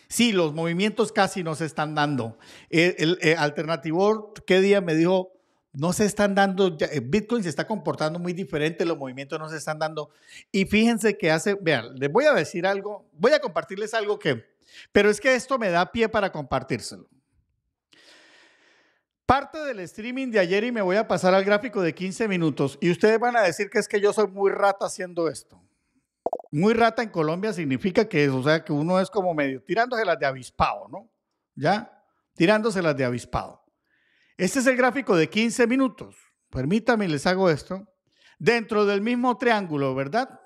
sí, los movimientos casi no se están dando. Eh, el, eh, alternativo, ¿qué día me dijo? No se están dando, eh, Bitcoin se está comportando muy diferente, los movimientos no se están dando. Y fíjense que hace, vean, les voy a decir algo, voy a compartirles algo que, pero es que esto me da pie para compartírselo. Parte del streaming de ayer y me voy a pasar al gráfico de 15 minutos y ustedes van a decir que es que yo soy muy rata haciendo esto. Muy rata en Colombia significa que, o sea, que uno es como medio tirándose las de avispado, ¿no? ¿Ya? Tirándose las de avispado. Este es el gráfico de 15 minutos. Permítame, les hago esto. Dentro del mismo triángulo, ¿verdad?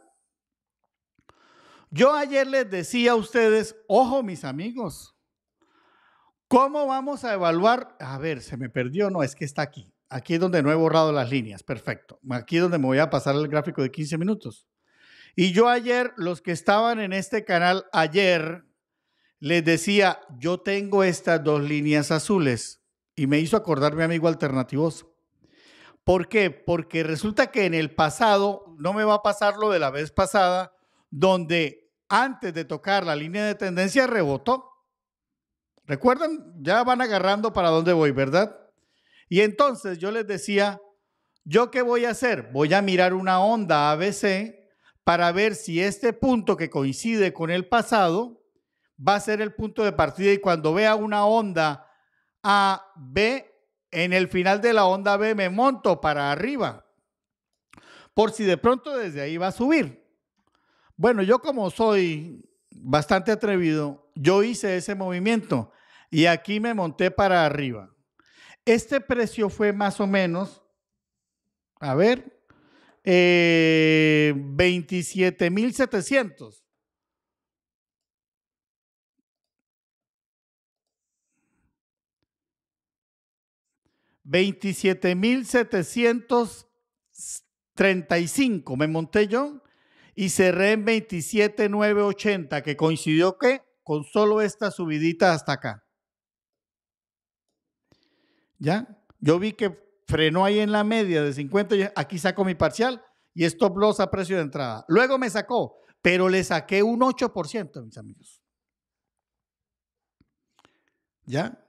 Yo ayer les decía a ustedes, ojo mis amigos, ¿cómo vamos a evaluar? A ver, se me perdió, no, es que está aquí. Aquí es donde no he borrado las líneas, perfecto. Aquí es donde me voy a pasar el gráfico de 15 minutos. Y yo ayer, los que estaban en este canal ayer, les decía, yo tengo estas dos líneas azules. Y me hizo acordar mi amigo alternativoso. ¿Por qué? Porque resulta que en el pasado, no me va a pasar lo de la vez pasada, donde antes de tocar la línea de tendencia rebotó. ¿Recuerdan? Ya van agarrando para dónde voy, ¿verdad? Y entonces yo les decía, ¿yo qué voy a hacer? Voy a mirar una onda ABC para ver si este punto que coincide con el pasado va a ser el punto de partida y cuando vea una onda A, B, en el final de la onda B me monto para arriba, por si de pronto desde ahí va a subir. Bueno, yo como soy bastante atrevido, yo hice ese movimiento y aquí me monté para arriba. Este precio fue más o menos, a ver, eh, mil 27,700. Veintisiete mil setecientos treinta y cinco me monté yo y cerré en 27,980, que coincidió que con solo esta subidita hasta acá. ¿Ya? Yo vi que frenó ahí en la media de 50, aquí saco mi parcial y stop loss a precio de entrada. Luego me sacó, pero le saqué un 8%, mis amigos. ¿Ya?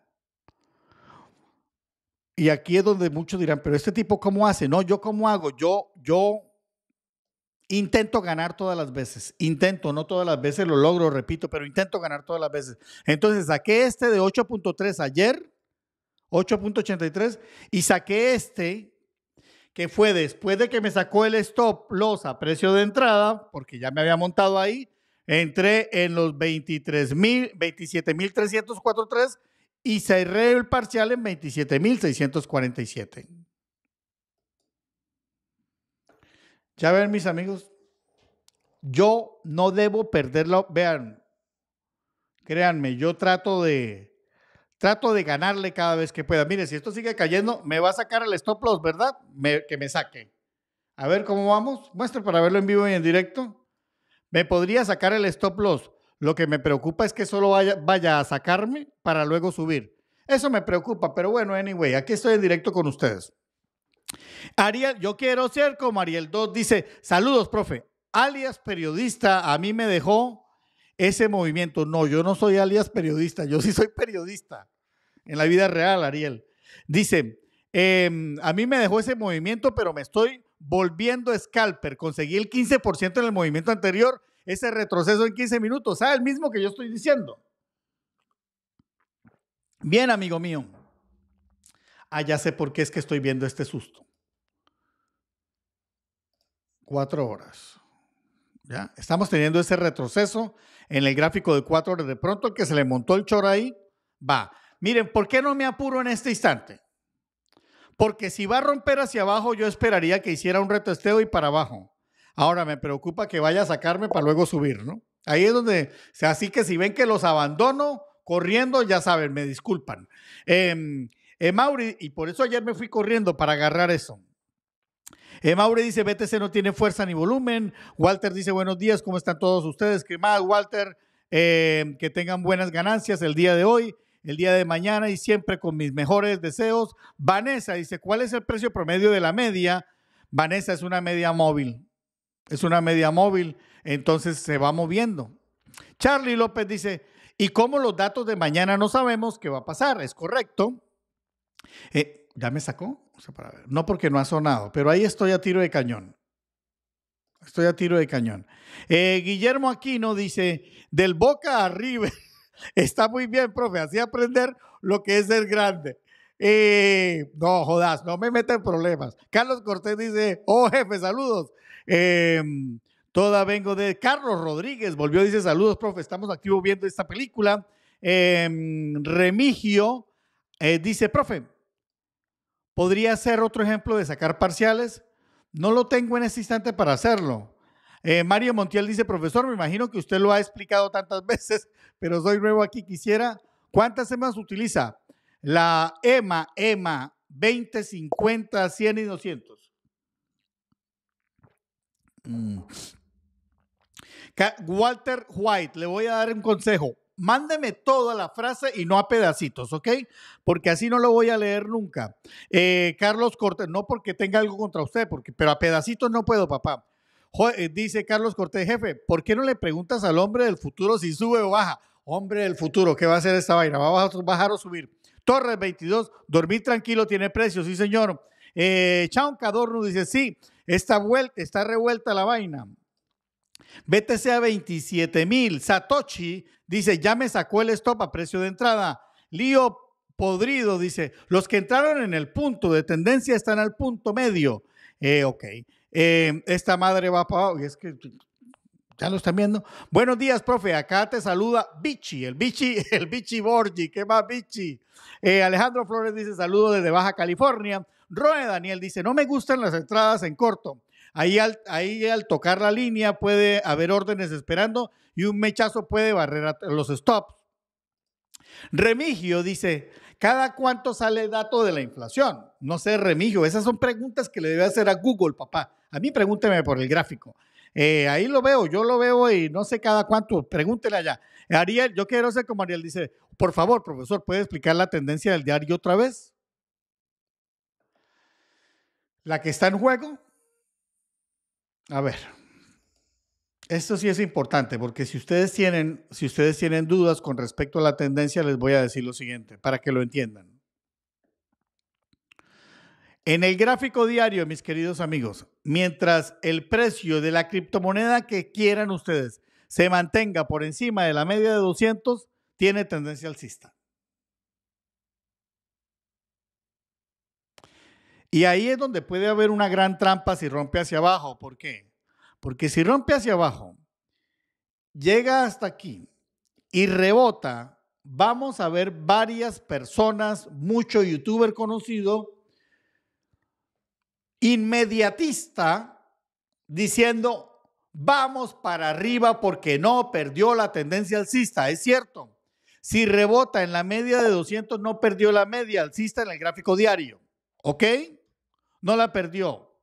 Y aquí es donde muchos dirán, pero este tipo cómo hace? No, yo cómo hago? Yo yo intento ganar todas las veces. Intento, no todas las veces lo logro, repito, pero intento ganar todas las veces. Entonces, saqué este de 8.3 ayer 8.83 y saqué este que fue después de que me sacó el stop loss a precio de entrada, porque ya me había montado ahí, entré en los 23 mil, 27 mil y cerré el parcial en 27 mil 647. Ya ven, mis amigos, yo no debo perderlo. Vean, créanme, yo trato de trato de ganarle cada vez que pueda. Mire, si esto sigue cayendo, me va a sacar el stop loss, ¿verdad? que me saque. A ver cómo vamos. Muestro para verlo en vivo y en directo. Me podría sacar el stop loss. Lo que me preocupa es que solo vaya, vaya a sacarme para luego subir. Eso me preocupa, pero bueno, anyway, aquí estoy en directo con ustedes. Ariel, yo quiero ser como Ariel 2 dice, saludos, profe. Alias periodista, a mí me dejó ese movimiento. No, yo no soy alias periodista, yo sí soy periodista en la vida real, Ariel. Dice, em, a mí me dejó ese movimiento, pero me estoy volviendo scalper. Conseguí el 15% en el movimiento anterior, ese retroceso en 15 minutos. ¿Sabes ah, el mismo que yo estoy diciendo? Bien, amigo mío. Ah, ya sé por qué es que estoy viendo este susto. Cuatro horas. ¿Ya? Estamos teniendo ese retroceso en el gráfico de cuatro horas. De pronto que se le montó el chorro ahí, va. Miren, ¿por qué no me apuro en este instante? Porque si va a romper hacia abajo, yo esperaría que hiciera un retesteo y para abajo. Ahora me preocupa que vaya a sacarme para luego subir, ¿no? Ahí es donde, así que si ven que los abandono corriendo, ya saben, me disculpan. Em, eh, Mauri, y por eso ayer me fui corriendo para agarrar eso. Eh, Mauri dice, BTC no tiene fuerza ni volumen. Walter dice, buenos días, ¿cómo están todos ustedes? ¿Qué más, Walter? Eh, que tengan buenas ganancias el día de hoy el día de mañana y siempre con mis mejores deseos. Vanessa dice, ¿cuál es el precio promedio de la media? Vanessa es una media móvil, es una media móvil, entonces se va moviendo. Charlie López dice, ¿y cómo los datos de mañana no sabemos qué va a pasar? Es correcto. Eh, ¿Ya me sacó? No porque no ha sonado, pero ahí estoy a tiro de cañón. Estoy a tiro de cañón. Eh, Guillermo Aquino dice, del Boca arriba. Está muy bien, profe, así aprender lo que es ser grande. Eh, no, jodas, no me meten problemas. Carlos Cortés dice, oh jefe, saludos. Em, toda vengo de Carlos Rodríguez, volvió, dice, saludos, profe, estamos activos viendo esta película. Em, Remigio eh, dice, profe, ¿podría ser otro ejemplo de sacar parciales? No lo tengo en este instante para hacerlo. Eh, Mario Montiel dice, profesor, me imagino que usted lo ha explicado tantas veces pero soy nuevo aquí, quisiera. ¿Cuántas EMAs utiliza? La EMA, EMA 20, 50, 100 y 200. Mm. Walter White, le voy a dar un consejo. Mándeme toda la frase y no a pedacitos, ¿ok? Porque así no lo voy a leer nunca. Eh, Carlos Cortés, no porque tenga algo contra usted, porque, pero a pedacitos no puedo, papá. Eh, dice Carlos Cortés, jefe, ¿por qué no le preguntas al hombre del futuro si sube o baja? Hombre del futuro, ¿qué va a hacer esta vaina? ¿Va a bajar o subir? Torres 22, dormir tranquilo tiene precio, sí señor. Eh, Chaun Cadorno dice, sí, está, vuelta, está revuelta la vaina. BTC a 27 mil. Satoshi dice, ya me sacó el stop a precio de entrada. Lío podrido dice, los que entraron en el punto de tendencia están al punto medio. Eh, ok. Eh, esta madre va para abajo. Es que ya lo están viendo. Buenos días, profe. Acá te saluda Bichi, el Bichi, el Bichi Borgi. ¿Qué más, Bichi? Eh, Alejandro Flores dice saludo desde Baja California. Roe Daniel dice, no me gustan las entradas en corto. Ahí al, ahí al tocar la línea puede haber órdenes esperando y un mechazo puede barrer los stops. Remigio dice, ¿cada cuánto sale el dato de la inflación? No sé, Remigio, esas son preguntas que le debe hacer a Google, papá. A mí pregúnteme por el gráfico. Eh, ahí lo veo, yo lo veo y no sé cada cuánto, pregúntele allá. Ariel, yo quiero hacer como Ariel, dice, por favor, profesor, ¿puede explicar la tendencia del diario otra vez? La que está en juego. A ver, esto sí es importante porque si ustedes tienen, si ustedes tienen dudas con respecto a la tendencia, les voy a decir lo siguiente para que lo entiendan. En el gráfico diario, mis queridos amigos, mientras el precio de la criptomoneda que quieran ustedes se mantenga por encima de la media de 200, tiene tendencia alcista. Y ahí es donde puede haber una gran trampa si rompe hacia abajo. ¿Por qué? Porque si rompe hacia abajo, llega hasta aquí y rebota, vamos a ver varias personas, mucho youtuber conocido, inmediatista diciendo, vamos para arriba porque no perdió la tendencia alcista. Es cierto, si rebota en la media de 200, no perdió la media alcista en el gráfico diario. ¿Ok? No la perdió.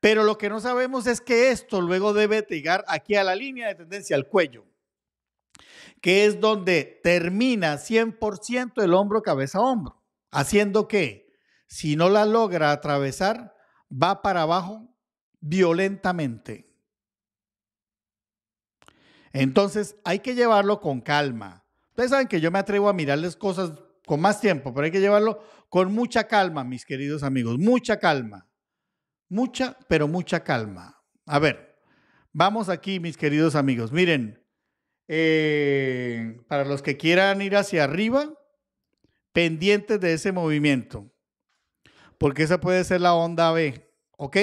Pero lo que no sabemos es que esto luego debe llegar aquí a la línea de tendencia al cuello, que es donde termina 100% el hombro cabeza hombro, haciendo que si no la logra atravesar, va para abajo violentamente. Entonces hay que llevarlo con calma. Ustedes saben que yo me atrevo a mirarles cosas con más tiempo, pero hay que llevarlo con mucha calma, mis queridos amigos, mucha calma. Mucha, pero mucha calma. A ver, vamos aquí, mis queridos amigos. Miren, eh, para los que quieran ir hacia arriba, pendientes de ese movimiento porque esa puede ser la onda B, ¿ok?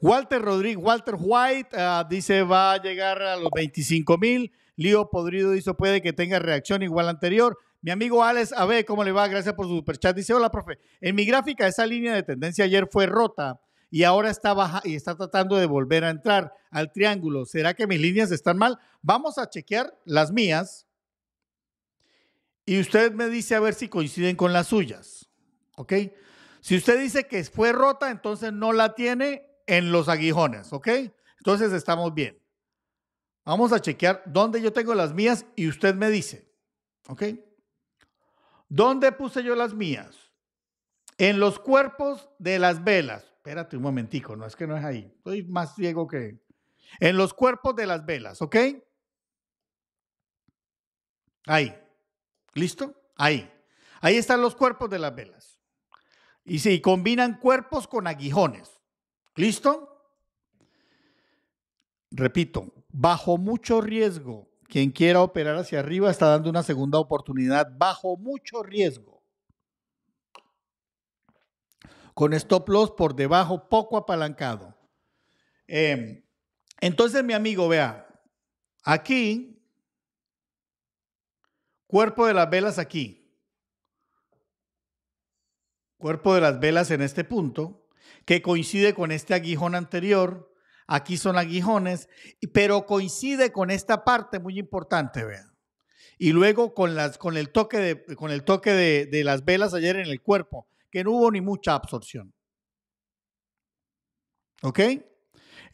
Walter Rodríguez, Walter White ah, dice va a llegar a los 25 mil. Lío Podrido dice puede que tenga reacción igual anterior. Mi amigo Alex Abe, ¿cómo le va? Gracias por su superchat. Dice, hola, profe. En mi gráfica esa línea de tendencia ayer fue rota y ahora está baja y está tratando de volver a entrar al triángulo. ¿Será que mis líneas están mal? Vamos a chequear las mías y usted me dice a ver si coinciden con las suyas. ¿ok? Si usted dice que fue rota, entonces no la tiene en los aguijones, ¿ok? Entonces estamos bien. Vamos a chequear dónde yo tengo las mías y usted me dice, ¿ok? ¿Dónde puse yo las mías? En los cuerpos de las velas. Espérate un momentico, no es que no es ahí. Estoy más ciego que... En los cuerpos de las velas, ¿ok? Ahí. ¿Listo? Ahí. Ahí están los cuerpos de las velas. Y sí, combinan cuerpos con aguijones. ¿Listo? Repito, bajo mucho riesgo, quien quiera operar hacia arriba está dando una segunda oportunidad bajo mucho riesgo. Con stop loss por debajo, poco apalancado. Em, entonces, mi amigo, vea, aquí, cuerpo de las velas aquí, cuerpo de las velas en este punto, que coincide con este aguijón anterior. Aquí son aguijones, pero coincide con esta parte muy importante, vean. Y luego con, las, con el toque, de, con el toque de, de las velas ayer en el cuerpo, que no hubo ni mucha absorción. ¿Ok?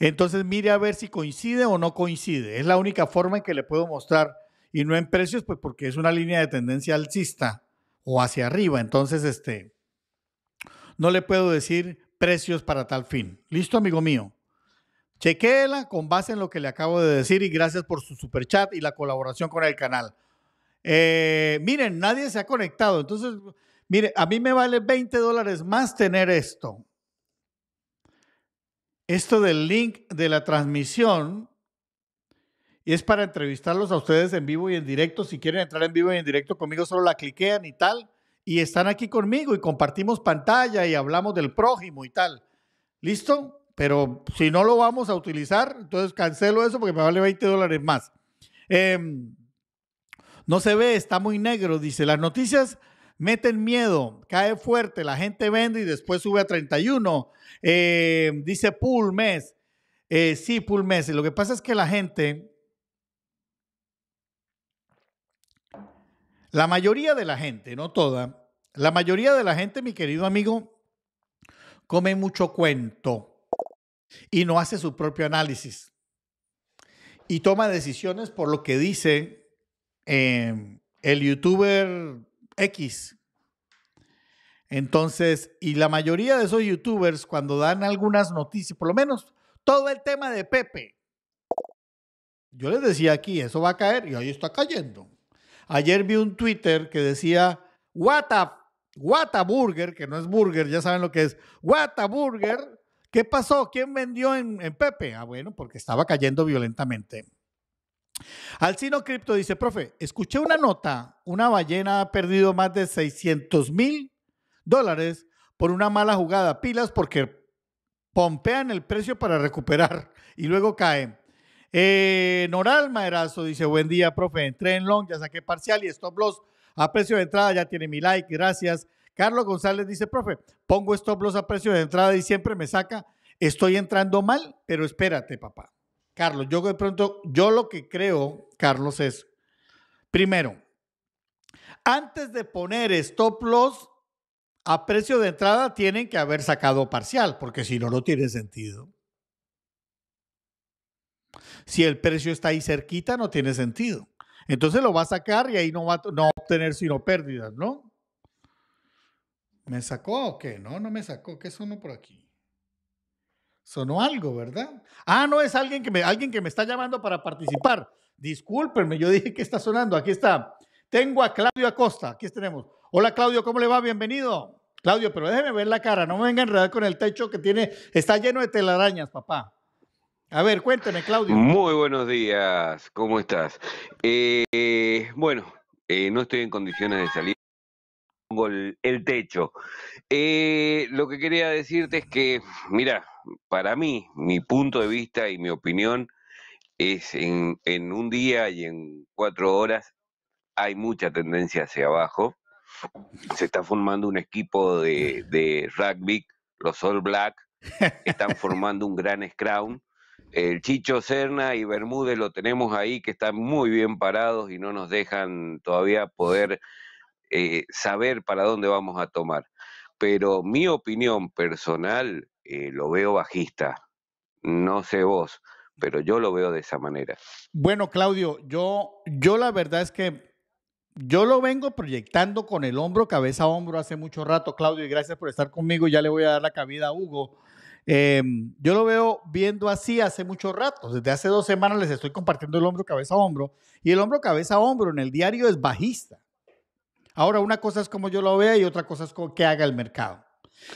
Entonces mire a ver si coincide o no coincide. Es la única forma en que le puedo mostrar. Y no en precios, pues porque es una línea de tendencia alcista o hacia arriba. Entonces, este, no le puedo decir precios para tal fin. Listo, amigo mío. Chequéela con base en lo que le acabo de decir y gracias por su super chat y la colaboración con el canal. Eh, miren, nadie se ha conectado. Entonces, mire, a mí me vale 20 dólares más tener esto. Esto del link de la transmisión y es para entrevistarlos a ustedes en vivo y en directo. Si quieren entrar en vivo y en directo conmigo, solo la cliquean y tal y están aquí conmigo y compartimos pantalla y hablamos del prójimo y tal. ¿Listo? Pero si no lo vamos a utilizar, entonces cancelo eso porque me vale 20 dólares más. Em, no se ve, está muy negro, dice. Las noticias meten miedo, cae fuerte, la gente vende y después sube a 31. Em, dice Pulmes. mes. Eh, sí, Y Lo que pasa es que la gente La mayoría de la gente, no toda, la mayoría de la gente, mi querido amigo, come mucho cuento y no hace su propio análisis y toma decisiones por lo que dice em, el youtuber X. Entonces, y la mayoría de esos youtubers cuando dan algunas noticias, por lo menos todo el tema de Pepe, yo les decía aquí, eso va a caer y ahí está cayendo. Ayer vi un Twitter que decía, what burger, que no es burger, ya saben lo que es, Whataburger, burger. ¿Qué pasó? ¿Quién vendió en, Pepe? Ah, bueno, porque estaba cayendo violentamente. Alcino Cripto dice, profe, escuché una nota, una ballena ha perdido más de 600 mil dólares por una mala jugada, pilas porque pompean el precio para recuperar y luego caen. Eh, Noral Maherazo dice, buen día, profe, entré en long, ya saqué parcial y stop loss a precio de entrada, ya tiene mi like, gracias. Carlos González dice, profe, pongo stop loss a precio de entrada y siempre me saca, estoy entrando mal, pero espérate, papá. Carlos, yo de pronto, yo lo que creo, Carlos, es, primero, antes de poner stop loss a precio de entrada, tienen que haber sacado parcial, porque si no, no tiene sentido si el precio está ahí cerquita, no tiene sentido. Entonces lo va a sacar y ahí no va, no a obtener sino pérdidas, ¿no? ¿Me sacó o qué? No, no me sacó. ¿Qué sonó por aquí? Sonó algo, ¿verdad? Ah, no, es alguien que me, alguien que me está llamando para participar. Discúlpenme, yo dije que está sonando. Aquí está. Tengo a Claudio Acosta. Aquí tenemos. Hola, Claudio, ¿cómo le va? Bienvenido. Claudio, pero déjeme ver la cara. No me venga a enredar con el techo que tiene. Está lleno de telarañas, papá. A ver, cuéntame, Claudio. Muy buenos días, ¿cómo estás? Eh, bueno, eh, no estoy en condiciones de salir. Pongo el, techo. Eh, lo que quería decirte es que, mira, para mí, mi punto de vista y mi opinión es en, en un día y en cuatro horas hay mucha tendencia hacia abajo. Se está formando un equipo de, de rugby, los All Black, están formando un gran scrum el Chicho Serna y Bermúdez lo tenemos ahí, que están muy bien parados y no nos dejan todavía poder eh, saber para dónde vamos a tomar. Pero mi opinión personal eh, lo veo bajista. No sé vos, pero yo lo veo de esa manera. Bueno, Claudio, yo, yo la verdad es que yo lo vengo proyectando con el hombro, cabeza a hombro hace mucho rato, Claudio, y gracias por estar conmigo. Ya le voy a dar la cabida a Hugo Em, yo lo veo viendo así hace mucho rato. Desde hace dos semanas les estoy compartiendo el hombro cabeza a hombro. Y el hombro cabeza a hombro en el diario es bajista. Ahora, una cosa es como yo lo vea y otra cosa es como que haga el mercado.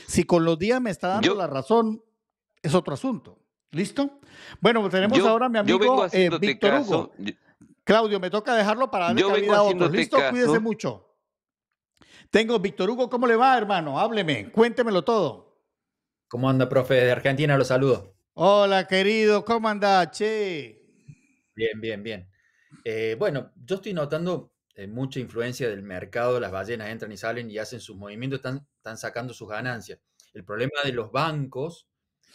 Si con los días me está dando la razón, es otro asunto. ¿Listo? Bueno, pues tenemos ahora a mi amigo eh, Víctor Hugo. Claudio, me toca dejarlo para darle cabida a otros. ¿Listo? Cuídese mucho. Tengo Víctor Hugo, ¿cómo le va, hermano? Hábleme, cuéntemelo todo. ¿Cómo anda, profe? De Argentina los saludo. Hola, querido, ¿cómo anda, che? Bien, bien, bien. Eh, bueno, yo estoy notando eh, mucha influencia del mercado, las ballenas entran y salen y hacen sus movimientos, están, están sacando sus ganancias. El problema de los bancos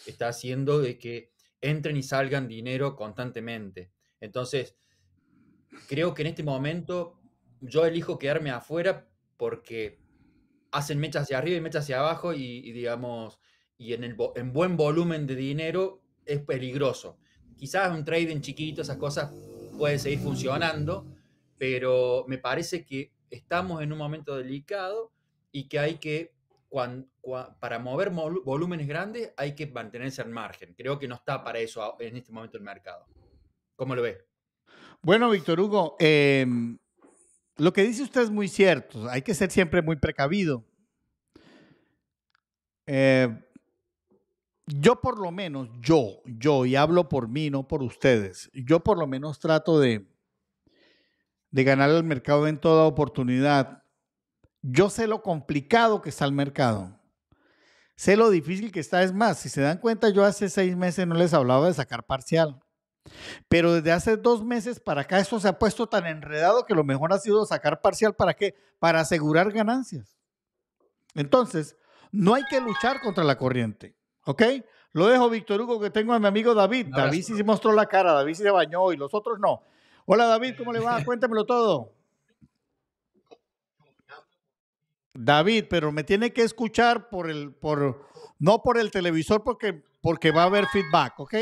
está haciendo de que entren y salgan dinero constantemente. Entonces, creo que en este momento yo elijo quedarme afuera porque hacen mechas hacia arriba y mechas hacia abajo y digamos, y en, en buen volumen de dinero es peligroso. Quizás un trading chiquito, esas cosas pueden seguir funcionando, pero me parece que estamos en un momento delicado y que hay que, para mover volúmenes grandes, hay que mantenerse al margen. Creo que no está para eso en este momento el mercado. ¿Cómo lo ves? Bueno, Víctor Hugo, em, lo que dice usted es muy cierto. Hay que ser siempre muy precavido. Eh, yo por lo menos, yo, yo, y hablo por mí, no por ustedes, yo por lo menos trato de, de ganar el mercado en toda oportunidad. Yo sé lo complicado que está el mercado. Sé lo difícil que está. Es más, si se dan cuenta, yo hace seis meses no les hablaba de sacar parcial. Pero desde hace dos meses para acá esto se ha puesto tan enredado que lo mejor ha sido sacar parcial. ¿Para qué? Para asegurar ganancias. Entonces, no hay que luchar contra la corriente. ¿Ok? Lo dejo, Víctor Hugo, que tengo a mi amigo David. David sí se mostró la cara, David sí se bañó y los otros no. Hola David, ¿cómo le va? Cuéntamelo todo. David, pero me tiene que escuchar por el, por, no por el televisor porque, porque va a haber feedback, ¿ok?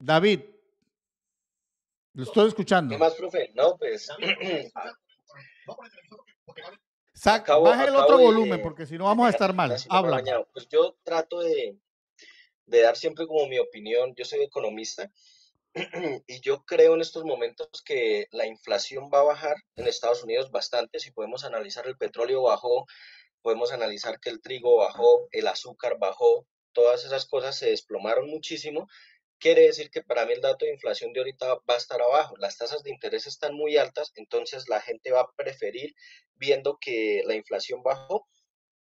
David, lo estoy escuchando. ¿Qué más, profe? No, pues. baja el otro volumen, porque si no vamos a estar mal. Habla. Pues yo trato de, de dar siempre como mi opinión. Yo soy economista y yo creo en estos momentos que la inflación va a bajar en Estados Unidos bastante. Si podemos analizar el petróleo bajó, podemos analizar que el trigo bajó, el azúcar bajó, todas esas cosas se desplomaron muchísimo quiere decir que para mí el dato de inflación de ahorita va a estar abajo. Las tasas de interés están muy altas, entonces la gente va a preferir viendo que la inflación bajó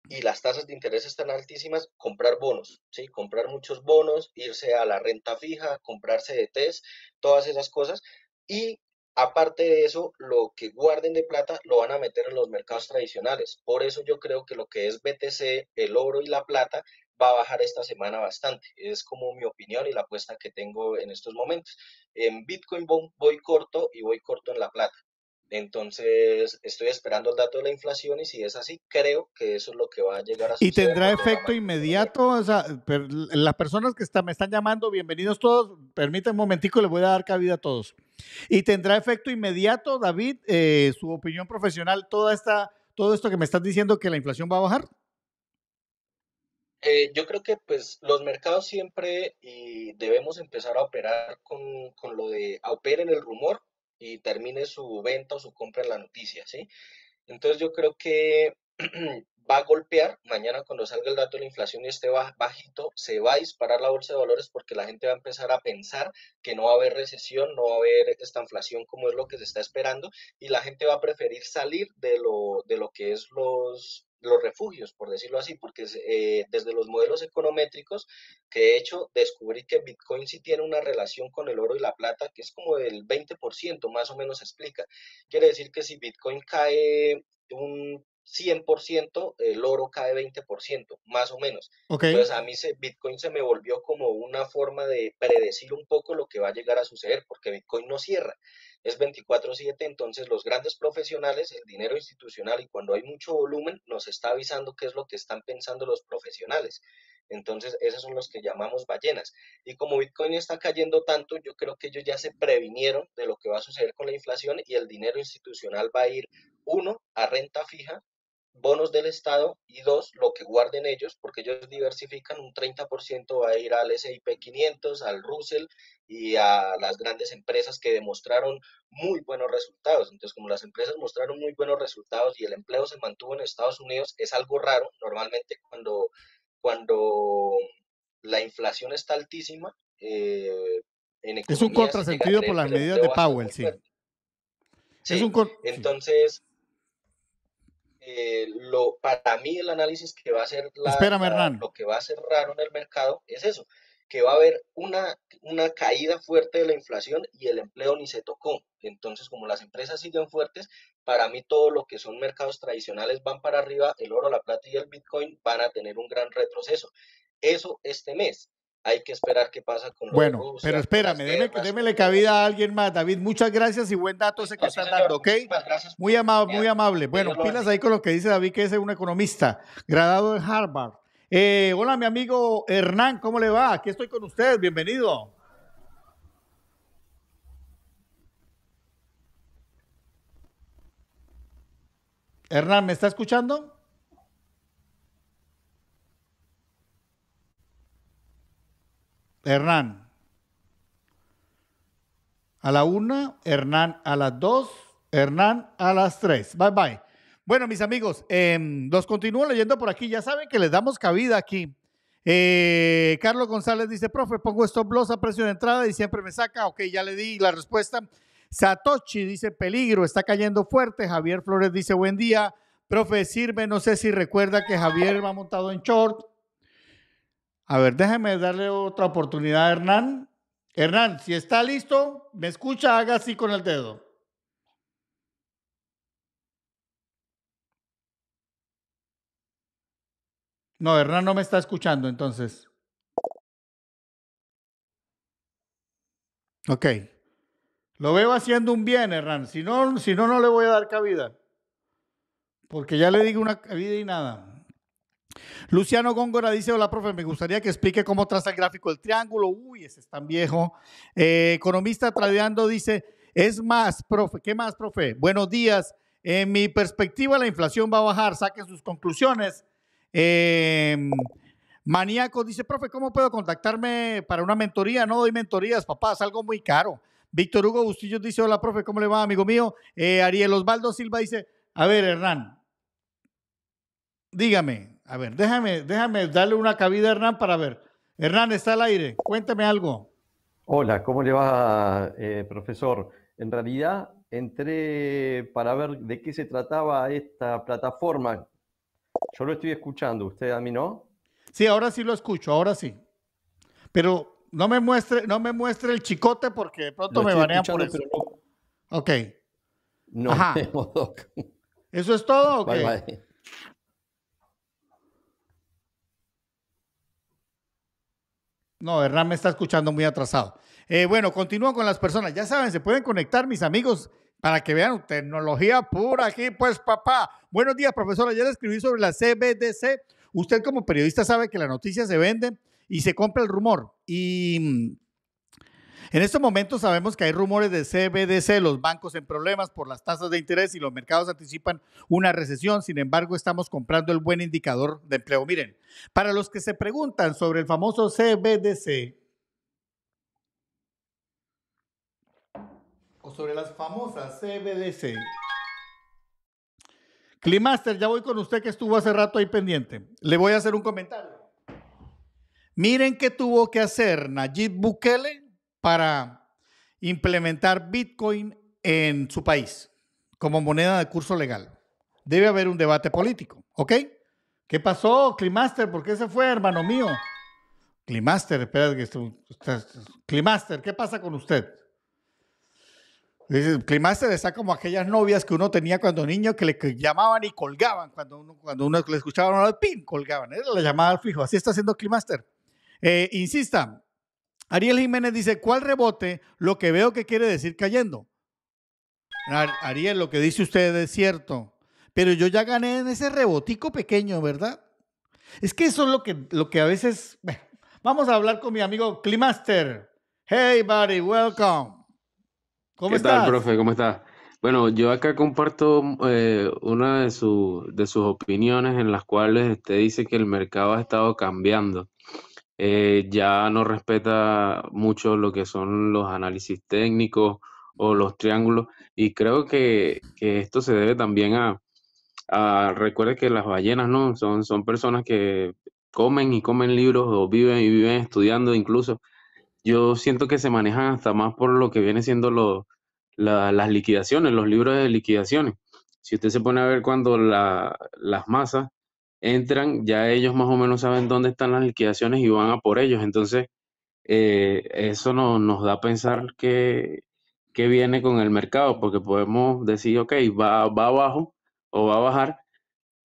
y las tasas de interés están altísimas, comprar bonos, ¿sí? Comprar muchos bonos, irse a la renta fija, comprar CDTs, e todas esas cosas. Y aparte de eso, lo que guarden de plata lo van a meter en los mercados tradicionales. Por eso yo creo que lo que es BTC, el oro y la plata va a bajar esta semana bastante. Es como mi opinión y la apuesta que tengo en estos momentos. En Bitcoin voy corto y voy corto en la plata. Entonces, estoy esperando el dato de la inflación y si es así, creo que eso es lo que va a llegar a suceder. ¿Y tendrá efecto inmediato? O sea, las personas que me están llamando, bienvenidos todos, permítanme un momentico, les voy a dar cabida a todos. ¿Y tendrá efecto inmediato, David, eh, su opinión profesional, toda esta, todo esto que me estás diciendo que la inflación va a bajar? Eh, yo creo que pues los mercados siempre debemos empezar a operar con, lo de operen el rumor y termine su venta o su compra en la noticia, ¿sí? Entonces yo creo que va a golpear mañana cuando salga el dato de la inflación y esté bajito, se va a disparar la bolsa de valores porque la gente va a empezar a pensar que no va a haber recesión, no va a haber esta inflación como es lo que se está esperando y la gente va a preferir salir de lo, de lo que es los los refugios, por decirlo así, porque eh, desde los modelos econométricos, que he hecho descubrí que Bitcoin sí tiene una relación con el oro y la plata, que es como el 20%, más o menos explica. Quiere decir que si Bitcoin cae un 100%, el oro cae 20%, más o menos. Entonces a mí Bitcoin se me volvió como una forma de predecir un poco lo que va a llegar a suceder, porque Bitcoin no cierra es 24/7, entonces los grandes profesionales, el dinero institucional y cuando hay mucho volumen, nos está avisando qué es lo que están pensando los profesionales. Entonces, esos son los que llamamos ballenas. Y como Bitcoin está cayendo tanto, yo creo que ellos ya se previnieron de lo que va a suceder con la inflación y el dinero institucional va a ir, uno, a renta fija, bonos del Estado y dos, lo que guarden ellos, porque ellos diversifican, un 30% va a ir al S&P 500, al Russell y a las grandes empresas que demostraron muy buenos resultados. Entonces, como las empresas mostraron muy buenos resultados y el empleo se mantuvo en Estados Unidos, es algo raro. Normalmente cuando, cuando la inflación está altísima, eh, es un contrasentido por las medidas de Powell, sí. Es un entonces, eh, lo, para mí el análisis que va a ser la, lo que va a ser raro en el mercado es eso, que va a haber una, una caída fuerte de la inflación y el empleo ni se tocó. Entonces, como las empresas siguen fuertes, para mí todo lo que son mercados tradicionales van para arriba, el oro, la plata y el Bitcoin van a tener un gran retroceso. Eso este mes. Hay que esperar qué pasa con los Bueno, pero espérame, deme, démele cabida a alguien más. David, muchas gracias y buen dato ese que están dando, ¿ok? muy amable, muy amable. Bueno, pilas ahí con lo que dice David, que es un economista, graduado en Harvard eh, hola, mi amigo Hernán, ¿cómo le va? Aquí estoy con usted, bienvenido. Hernán, ¿me está escuchando? Hernán. A la una, Hernán a las dos, Hernán a las tres. Bye bye. Bueno, mis amigos, em, los continúo leyendo por aquí. Ya saben que les damos cabida aquí. Eh, Carlos González dice, profe, pongo stop loss a precio de entrada y siempre me saca. Ok, ya le di la respuesta. Satoshi dice, peligro, está cayendo fuerte. Javier Flores dice, buen día. Profe, sirve, no sé si recuerda que Javier va montado en short. A ver, déjeme darle otra oportunidad a Hernán. Hernán, si está listo, me escucha, haga así con el dedo. No, Hernán no me está escuchando entonces. Ok. Lo veo haciendo un bien, Hernán. Si no, si no, no le voy a dar cabida. Porque ya le digo una cabida y nada. Luciano Góngora dice, hola, profe, me gustaría que explique cómo traza el gráfico del triángulo. Uy, ese es tan viejo. Eh, economista tradeando dice, es más, profe, ¿qué más, profe? Buenos días. En mi perspectiva, la inflación va a bajar. Saquen sus conclusiones. Em, maníaco dice, profe, ¿cómo puedo contactarme para una mentoría? No doy mentorías, papá, es algo muy caro. Víctor Hugo Bustillos dice, hola, profe, ¿cómo le va, amigo mío? Eh, Ariel Osvaldo Silva dice, a ver, Hernán, dígame, a ver, déjame, déjame darle una cabida a Hernán para ver. Hernán, está al aire, cuénteme algo. Hola, ¿cómo le va, eh, profesor? En realidad entré para ver de qué se trataba esta plataforma yo lo estoy escuchando, ¿usted a mí no? Sí, ahora sí lo escucho, ahora sí. Pero no me muestre, no me muestre el chicote porque de pronto me banean por eso. Ok. No, ¿Eso es todo o No, Hernán me está escuchando muy atrasado. Eh, bueno, continúo con las personas. Ya saben, se pueden conectar, mis amigos, para que vean tecnología pura aquí, pues, papá. Buenos días, profesora Ayer escribí sobre la CBDC. Usted como periodista sabe que la noticia se vende y se compra el rumor. Y mm, en estos momentos sabemos que hay rumores de CBDC, los bancos en problemas por las tasas de interés y los mercados anticipan una recesión. Sin embargo, estamos comprando el buen indicador de empleo. Miren, para los que se preguntan sobre el famoso CBDC o sobre las famosas CBDC, Climaster, ya voy con usted que estuvo hace rato ahí pendiente. Le voy a hacer un comentario. Miren qué tuvo que hacer Nayib Bukele para implementar Bitcoin en su país como moneda de curso legal. Debe haber un debate político, ¿ok? ¿Qué pasó, Climaster? ¿Por qué se fue, hermano mío? Climaster, espera que Climaster, ¿qué pasa con usted? climaster está como aquellas novias que uno tenía cuando niño que le llamaban y colgaban. Cuando uno, cuando uno le escuchaba hablar, pin, colgaban. Era la llamada al fijo. Así está haciendo Climaster. Eh, insista, Ariel Jiménez dice, ¿cuál rebote? Lo que veo que quiere decir cayendo. Ariel, lo que dice usted es cierto. Pero yo ya gané en ese rebotico pequeño, ¿verdad? Es que eso es lo que, lo que a veces... vamos a hablar con mi amigo Climaster. Hey, buddy, welcome. ¿Cómo ¿Qué profe? ¿Cómo estás? Bueno, yo acá comparto eh, una de, de, sus opiniones en las cuales usted dice que el mercado ha estado cambiando. Eh, ya no respeta mucho lo que son los análisis técnicos o los triángulos y creo que, esto se debe también a, a, recuerde que las ballenas no son, son personas que comen y comen libros o viven y viven estudiando incluso yo siento que se manejan hasta más por lo que viene siendo las liquidaciones, los libros de liquidaciones. Si usted se pone a ver cuando las masas entran, ya ellos más o menos saben dónde están las liquidaciones y van a por ellos. Entonces, eh, eso no, nos da a pensar que, viene con el mercado, porque podemos decir, ok, va, va abajo o va a bajar.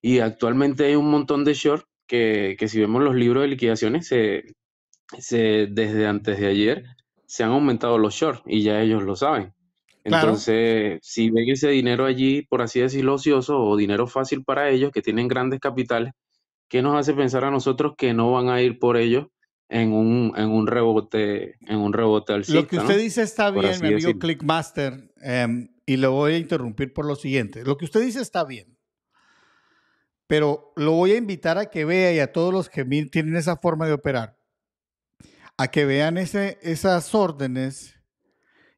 Y actualmente hay un montón de short que, que si vemos los libros de liquidaciones, se, desde antes de ayer se han aumentado los shorts y ya ellos lo saben. Entonces, si ven ese dinero allí, por así decirlo, ocioso o dinero fácil para ellos, que tienen grandes capitales, ¿qué nos hace pensar a nosotros que no van a ir por ellos en un, en un rebote, en un rebote Lo que usted dice está bien, mi amigo Clickmaster, em, y lo voy a interrumpir por lo siguiente. Lo que usted dice está bien, pero lo voy a invitar a que vea y a todos los que tienen esa forma de operar a que vean esas órdenes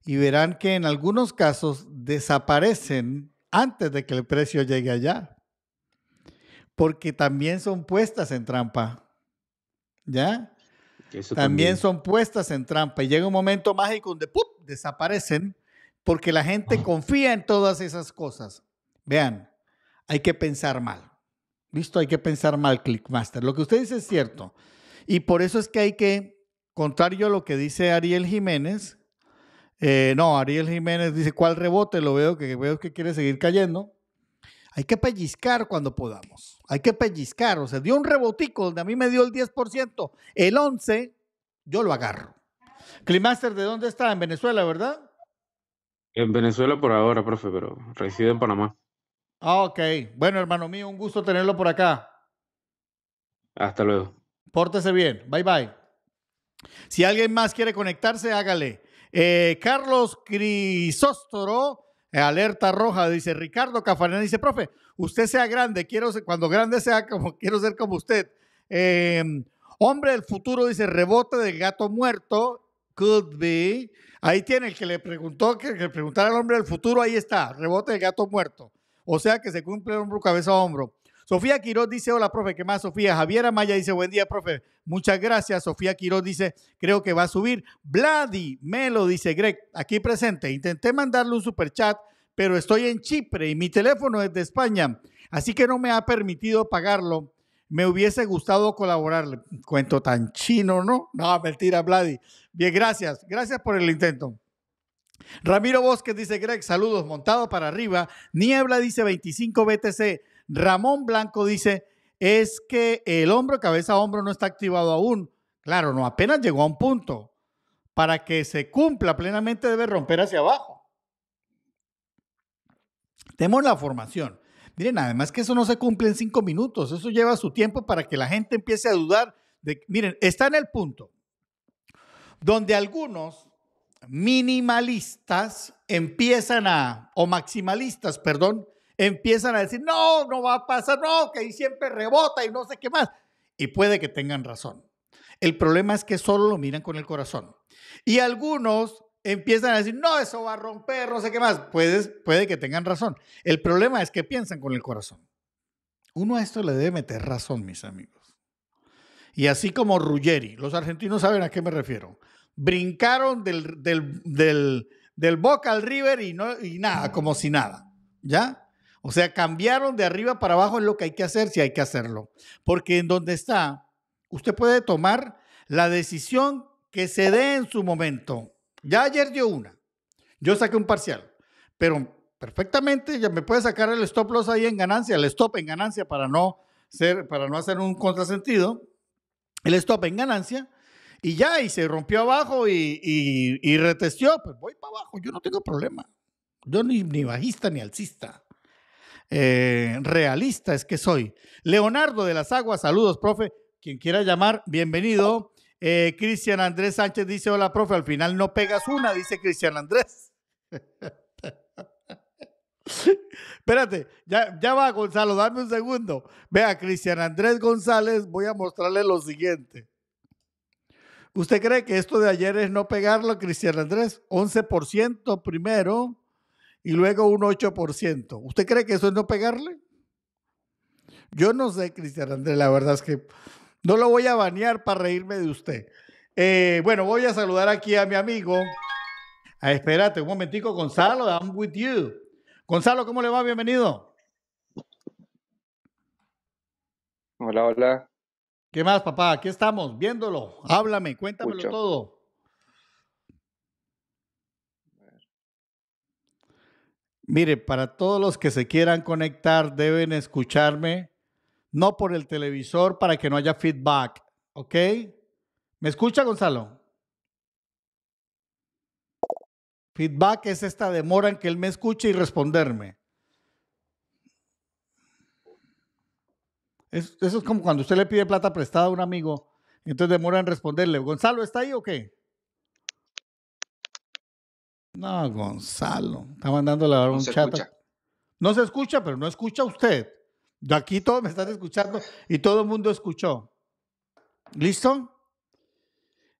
y verán que en algunos casos desaparecen antes de que el precio llegue allá, porque también son puestas en trampa. ¿Ya? también, son puestas en trampa. Y llega un momento mágico donde desaparecen porque la gente ah. confía en todas esas cosas. Vean, hay que pensar mal. ¿Listo? Hay que pensar mal, Clickmaster. Lo que usted dice es cierto. Y por eso es que hay que Contrario a lo que dice Ariel Jiménez, eh, no, Ariel Jiménez dice, ¿cuál rebote? Lo veo que veo que quiere seguir cayendo. Hay que pellizcar cuando podamos. Hay que pellizcar. O sea, dio un rebotico donde a mí me dio el 10%. El 11%, yo lo agarro. Climaster, ¿de dónde está? En Venezuela, ¿verdad? En Venezuela por ahora, profe, pero reside en Panamá. Ah, ok. Bueno, hermano mío, un gusto tenerlo por acá. Hasta luego. Pórtese bien. Bye, bye. Si alguien más quiere conectarse, hágale. Eh, Carlos Crisóstoro, eh, alerta roja, dice Ricardo Cafarena, dice, profe, usted sea grande, quiero ser, cuando grande sea como, quiero ser como usted. Em, hombre del futuro, dice, rebote del gato muerto, could be. Ahí tiene el que le preguntó, que le preguntara al hombre del futuro, ahí está, rebote del gato muerto. O sea que se cumple hombro cabeza a hombro. Sofía Quiroz dice, hola, profe, ¿qué más, Sofía? Javier Maya dice, buen día, profe. Muchas gracias. Sofía Quiroz dice, creo que va a subir. Vladi Melo dice, Greg, aquí presente. Intenté mandarle un superchat, pero estoy en Chipre y mi teléfono es de España, así que no me ha permitido pagarlo. Me hubiese gustado colaborar. Cuento tan chino, ¿no? No, mentira, Vladi. Bien, gracias. Gracias por el intento. Ramiro Bosque dice, Greg, saludos, montado para arriba. Niebla dice 25 BTC. Ramón Blanco dice, es que el hombro, cabeza, hombro no está activado aún. Claro, no, apenas llegó a un punto. Para que se cumpla plenamente debe romper hacia abajo. Tenemos la formación. Miren, además que eso no se cumple en cinco minutos, eso lleva su tiempo para que la gente empiece a dudar. De, miren, está en el punto donde algunos minimalistas empiezan a, o maximalistas, perdón, empiezan a decir, no, no va a pasar, no, que ahí siempre rebota y no sé qué más. Y puede que tengan razón. El problema es que solo lo miran con el corazón. Y algunos empiezan a decir, no, eso va a romper, no sé qué más. Puedes, puede que tengan razón. El problema es que piensan con el corazón. Uno a esto le debe meter razón, mis amigos. Y así como Ruggeri, los argentinos saben a qué me refiero. Brincaron del, del, del, del Boca al River y, no, y nada, como si nada. ¿Ya? O sea, cambiaron de arriba para abajo es lo que hay que hacer si hay que hacerlo. Porque en donde está, usted puede tomar la decisión que se dé en su momento. Ya ayer dio una. Yo saqué un parcial, pero perfectamente ya me puede sacar el stop loss ahí en ganancia, el stop en ganancia para no ser, para no hacer un contrasentido, el stop en ganancia y ya y se rompió abajo y, y, retestió, pues voy para abajo, yo no tengo problema. Yo ni bajista ni alcista. Eh, realista es que soy. Leonardo de las Aguas, saludos, profe. Quien quiera llamar, bienvenido. Eh, Cristian Andrés Sánchez dice, hola, profe, al final no pegas una, dice Cristian Andrés. Espérate, ya, ya, va Gonzalo, dame un segundo. Vea, Cristian Andrés González, voy a mostrarle lo siguiente. ¿Usted cree que esto de ayer es no pegarlo, Cristian Andrés? 11% primero, y luego un 8%. ¿Usted cree que eso es no pegarle? Yo no sé, Cristian Andrés, la verdad es que no lo voy a banear para reírme de usted. Eh, bueno, voy a saludar aquí a mi amigo. Ah, espérate un momentico, Gonzalo, I'm with you. Gonzalo, ¿cómo le va? Bienvenido. Hola, hola. ¿Qué más, papá? Aquí estamos, viéndolo. Háblame, cuéntamelo todo. Mire, para todos los que se quieran conectar, deben escucharme, no por el televisor para que no haya feedback, ¿ok? ¿Me escucha, Gonzalo? Feedback es esta demora en que él me escuche y responderme. eso es como cuando usted le pide plata prestada a un amigo, entonces demora en responderle. ¿Gonzalo está ahí o qué? No, Gonzalo. Está mandando la un chat. No se escucha, pero no escucha usted. De aquí todos me están escuchando y todo el mundo escuchó. ¿Listo?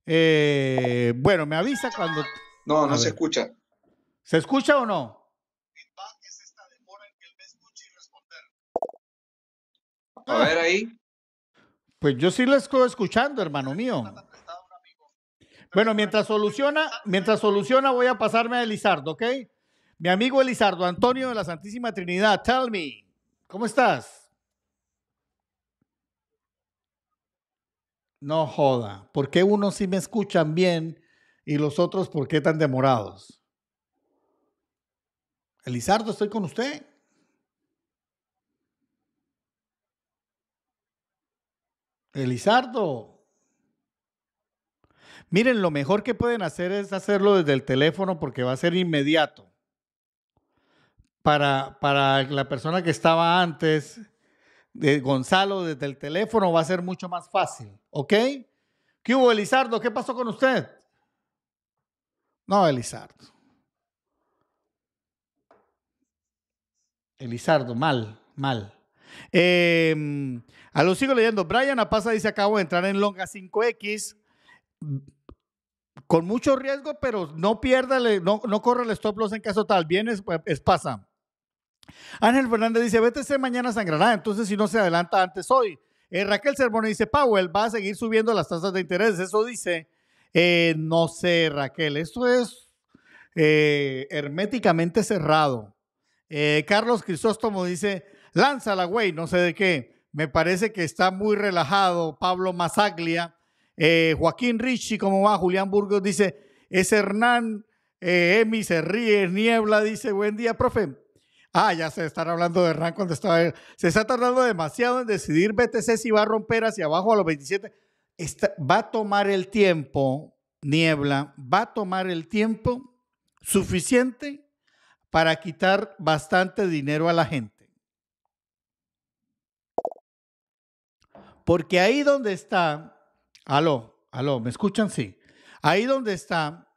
Eh, bueno, me avisa cuando. No, no se escucha. ¿Se escucha o no? A ver ahí. Pues yo sí lo estoy escuchando, hermano mío. Bueno, mientras soluciona, mientras soluciona, voy a pasarme a Elizardo, ¿ok? Mi amigo Elizardo, Antonio de la Santísima Trinidad, tell me, ¿cómo estás? No joda, ¿por qué unos sí me escuchan bien y los otros por qué tan demorados? Elizardo, estoy con usted. Elizardo, Miren, lo mejor que pueden hacer es hacerlo desde el teléfono porque va a ser inmediato. Para, para la persona que estaba antes, de Gonzalo, desde el teléfono va a ser mucho más fácil. ¿Ok? ¿Qué hubo, Elizardo? ¿Qué pasó con usted? No, Elizardo. Elizardo, mal, mal. Em, a lo sigo leyendo. Brian Apasa dice: Acabo de entrar en Longa 5X con mucho riesgo, pero no pierda, no, no corre el stop loss en caso tal. Bien, eh, es, pasa. Ángel Fernández dice, vete mañana sangrará, ah, entonces si no se adelanta antes hoy. Eh, Raquel Sermón dice, Powell va a seguir subiendo las tasas de interés. Eso dice, eh, no sé, Raquel, esto es herméticamente cerrado. Carlos Crisóstomo dice, lánzala, güey, no sé de qué. Me parece que está muy relajado Pablo Masaglia eh, Joaquín Richie, ¿cómo va? Julián Burgos dice, es Hernán, eh, Emi se ríe, Niebla dice, buen día, profe. Ah, ya se están hablando de Hernán cuando estaba... Se está tardando demasiado en decidir BTC si va a romper hacia abajo a los 27. va a tomar el tiempo, Niebla, va a tomar el tiempo suficiente para quitar bastante dinero a la gente. Porque ahí donde está, Aló, aló, ¿me escuchan? Sí. Ahí donde está,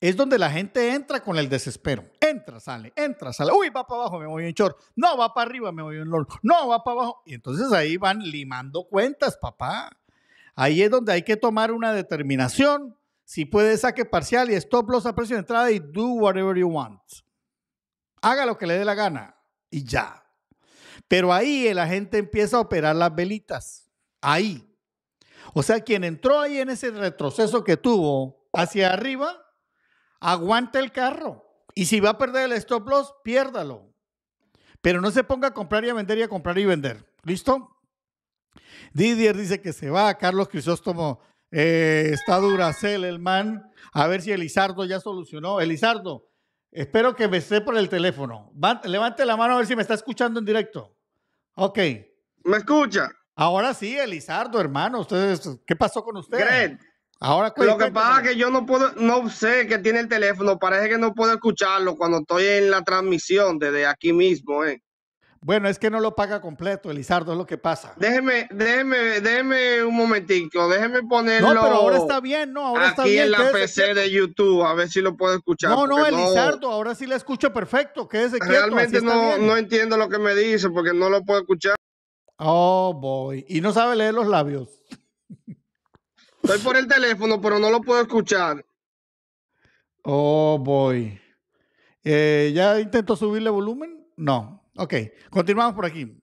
es donde la gente entra con el desespero. Entra, sale, entra, sale. Uy, va para abajo, me voy en chorro. No, va para arriba, me voy en lol. No, va para abajo. Y entonces ahí van limando cuentas, papá. Ahí es donde hay que tomar una determinación. Si puede, saque parcial y stop loss a precio de entrada y do whatever you want. Haga lo que le dé la gana y ya. Pero ahí la gente empieza a operar las velitas. Ahí. O sea, quien entró ahí en ese retroceso que tuvo hacia arriba, aguanta el carro. Y si va a perder el stop loss, piérdalo. Pero no se ponga a comprar y a vender y a comprar y vender. ¿Listo? Didier dice que se va. Carlos Crisóstomo eh, está Duracel, el man. A ver si Elizardo ya solucionó. Elizardo, espero que me esté por el teléfono. levante la mano a ver si me está escuchando en directo. Ok. ¿Me escucha? Ahora sí, Elizardo, hermano, ustedes, ¿qué pasó con usted? Ahora lo que pasa es que yo no puedo, no sé qué tiene el teléfono, parece que no puedo escucharlo cuando estoy en la transmisión desde aquí mismo, eh. Bueno, es que no lo paga completo, Elizardo, es lo que pasa. Déjeme, déjeme, déjeme un momentico, déjeme ponerlo. pero ahora está bien, ¿no? Ahora aquí está bien. en la PC de YouTube, a ver si lo puedo escuchar. No, no, Elizardo, ahora sí la escucho perfecto, quédese está bien. Realmente no entiendo lo que me dice porque no lo puedo escuchar. Oh, boy. Y no sabe leer los labios. Estoy por el teléfono, pero no lo puedo escuchar. Oh, boy. Eh, ¿Ya intento subirle volumen? No. Ok, continuamos por aquí.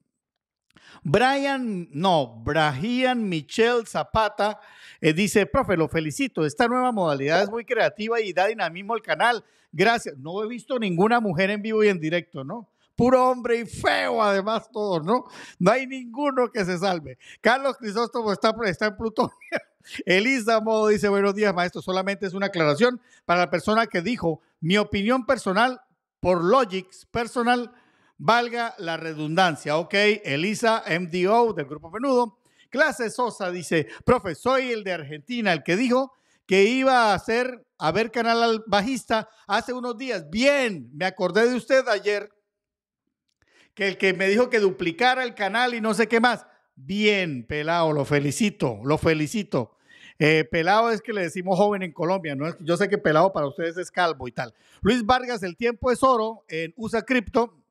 Brian, no, Brian Michelle Zapata eh, dice, profe, lo felicito, esta nueva modalidad es muy creativa y da dinamismo al canal. Gracias. No he visto ninguna mujer en vivo y en directo, ¿no? puro hombre y feo además todo ¿no? No hay ninguno que se salve. Carlos Crisóstomo está, está en Plutón. Elisa Modo dice, buenos días, maestro. Solamente es una aclaración para la persona que dijo, mi opinión personal por Logics personal, valga la redundancia. Ok, Elisa, MDO del Grupo Menudo. Clase Sosa dice, profe, soy el de Argentina, el que dijo que iba a hacer a ver Canal Bajista hace unos días. Bien, me acordé de usted ayer que el que me dijo que duplicara el canal y no sé qué más. Bien, pelado, lo felicito, lo felicito. Eh, pelado es que le decimos joven en Colombia, ¿no? yo sé que pelado para ustedes es calvo y tal. Luis Vargas, el tiempo es oro en USA Crypto.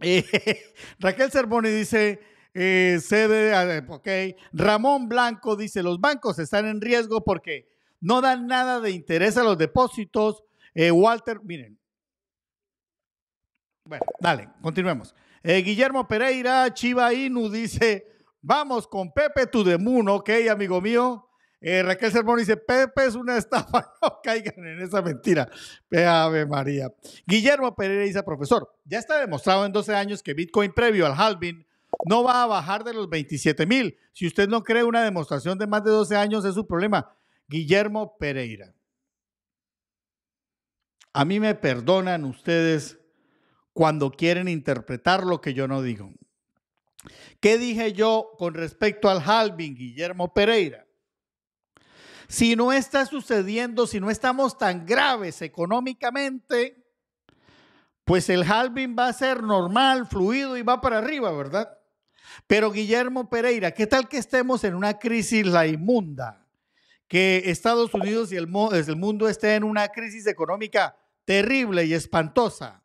Eh, Raquel Cermoni dice, eh, ok. Ramón Blanco dice, los bancos están en riesgo porque no dan nada de interés a los depósitos. Eh, Walter, miren. Bueno, dale, continuemos. Eh, Guillermo Pereira, Chiva Inu, dice, vamos con Pepe Tudemun, ok, amigo mío. Eh, Raquel Sermón dice, Pepe es una estafa, no caigan en esa mentira. Ave María. Guillermo Pereira dice, profesor, ya está demostrado en 12 años que Bitcoin previo al halving no va a bajar de los 27 mil. Si usted no cree una demostración de más de 12 años, es su problema. Guillermo Pereira. A mí me perdonan ustedes cuando quieren interpretar lo que yo no digo. ¿Qué dije yo con respecto al halving, Guillermo Pereira? Si no está sucediendo, si no estamos tan graves económicamente, pues el halving va a ser normal, fluido y va para arriba, ¿verdad? Pero Guillermo Pereira, ¿qué tal que estemos en una crisis la inmunda? Que Estados Unidos y el, el mundo estén en una crisis económica terrible y espantosa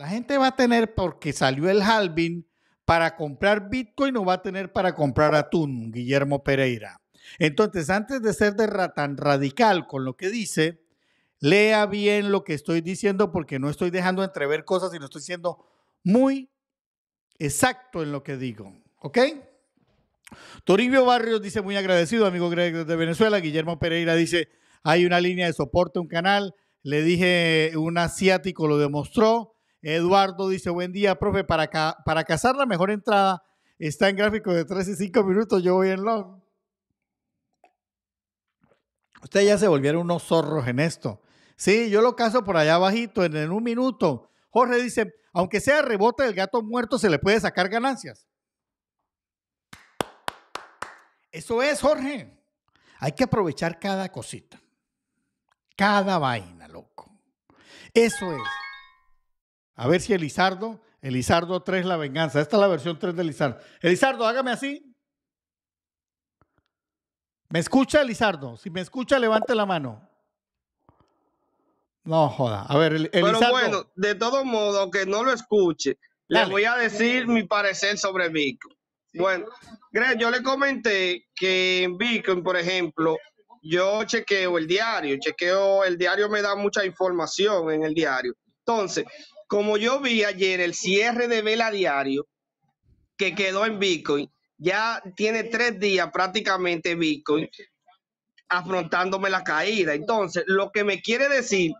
la gente va a tener, porque salió el halving, para comprar Bitcoin o va a tener para comprar atún, Guillermo Pereira. Entonces, antes de ser tan radical con lo que dice, lea bien lo que estoy diciendo porque no estoy dejando entrever cosas, y no estoy siendo muy exacto en lo que digo. ¿Ok? Toribio Barrios dice muy agradecido, amigo Greg de Venezuela. Guillermo Pereira dice, hay una línea de soporte, un canal. Le dije, un asiático lo demostró. Eduardo dice, buen día, profe, para, para cazar la mejor entrada está en gráfico de 3 y 5 minutos, yo voy en long. Ustedes ya se volvieron unos zorros en esto. Sí, yo lo caso por allá bajito en, en un minuto. Jorge dice, aunque sea rebote del gato muerto, se le puede sacar ganancias. Eso es, Jorge. Hay que aprovechar cada cosita. Cada vaina, loco. Eso es. A ver si Elizardo, Elizardo 3, la venganza. Esta es la versión 3 de Elizardo. Elizardo, hágame así. ¿Me escucha, Elizardo? Si me escucha, levante la mano. No joda. A ver, Elizardo. Pero bueno, de todo modo, que no lo escuche, Les le voy a decir mi parecer sobre Bitcoin. Bueno, Greg, yo le comenté que en Bitcoin, por ejemplo, yo chequeo el diario, chequeo el diario, me da mucha información en el diario. Entonces, como yo vi ayer el cierre de Vela Diario, que quedó en Bitcoin, ya tiene tres días prácticamente Bitcoin afrontándome la caída. Entonces, lo que me quiere decir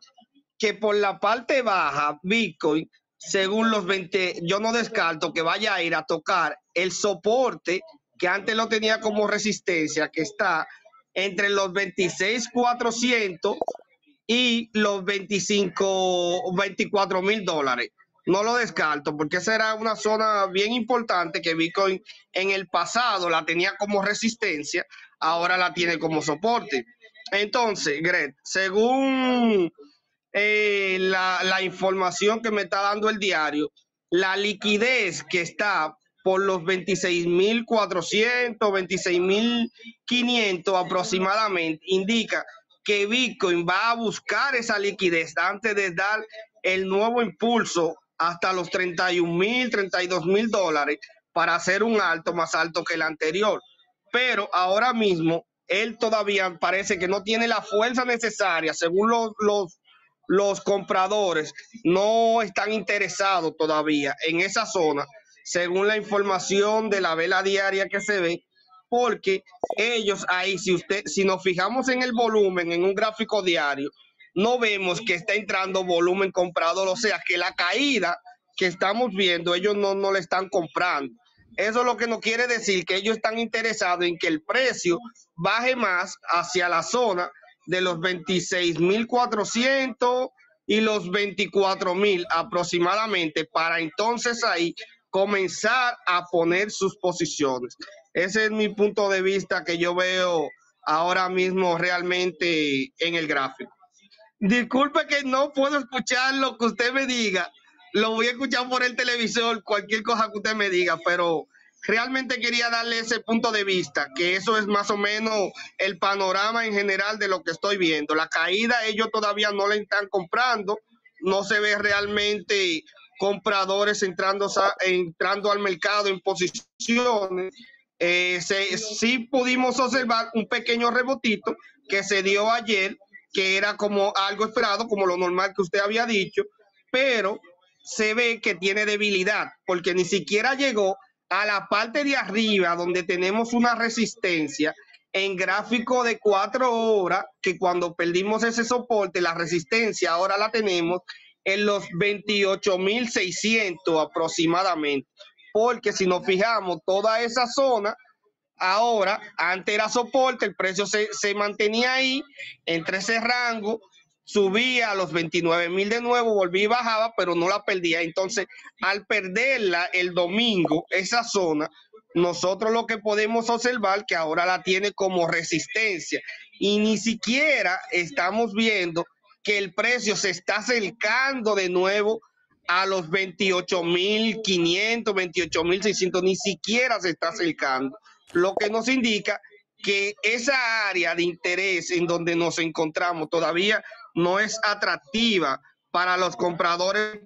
que por la parte baja, Bitcoin, según los 20, yo no descarto que vaya a ir a tocar el soporte que antes lo tenía como resistencia, que está entre los 26,400 y los 25, 24 mil dólares. No lo descarto porque esa era una zona bien importante que Bitcoin en el pasado la tenía como resistencia, ahora la tiene como soporte. Entonces, Greg, según eh, la, la información que me está dando el diario, la liquidez que está por los 26.400, 26.500 aproximadamente, indica que Bitcoin va a buscar esa liquidez antes de dar el nuevo impulso hasta los 31 mil, 32 mil dólares para hacer un alto más alto que el anterior. Pero ahora mismo él todavía parece que no tiene la fuerza necesaria, según los, los, los compradores, no están interesados todavía en esa zona, según la información de la vela diaria que se ve porque ellos ahí, si usted, si nos fijamos en el volumen, en un gráfico diario, no vemos que está entrando volumen comprador, o sea que la caída que estamos viendo, ellos no, no le están comprando. Eso es lo que no quiere decir que ellos están interesados en que el precio baje más hacia la zona de los 26.400 y los 24.000 aproximadamente para entonces ahí comenzar a poner sus posiciones. Ese es mi punto de vista que yo veo ahora mismo realmente en el gráfico. Disculpe que no puedo escuchar lo que usted me diga. Lo voy a escuchar por el televisor, cualquier cosa que usted me diga, pero realmente quería darle ese punto de vista, que eso es más o menos el panorama en general de lo que estoy viendo. La caída ellos todavía no la están comprando, no se ve realmente compradores entrando, entrando al mercado en posiciones eh, se, sí pudimos observar un pequeño rebotito que se dio ayer, que era como algo esperado, como lo normal que usted había dicho, pero se ve que tiene debilidad, porque ni siquiera llegó a la parte de arriba donde tenemos una resistencia en gráfico de cuatro horas, que cuando perdimos ese soporte, la resistencia ahora la tenemos en los 28.600 aproximadamente porque si nos fijamos, toda esa zona ahora, antes era soporte, el precio se, mantenía ahí, entre ese rango, subía a los 29 mil de nuevo, volvía y bajaba, pero no la perdía. Entonces, al perderla el domingo, esa zona, nosotros lo que podemos observar que ahora la tiene como resistencia y ni siquiera estamos viendo que el precio se está acercando de nuevo a los 28.500, 28.600, ni siquiera se está acercando, lo que nos indica que esa área de interés en donde nos encontramos todavía no es atractiva para los compradores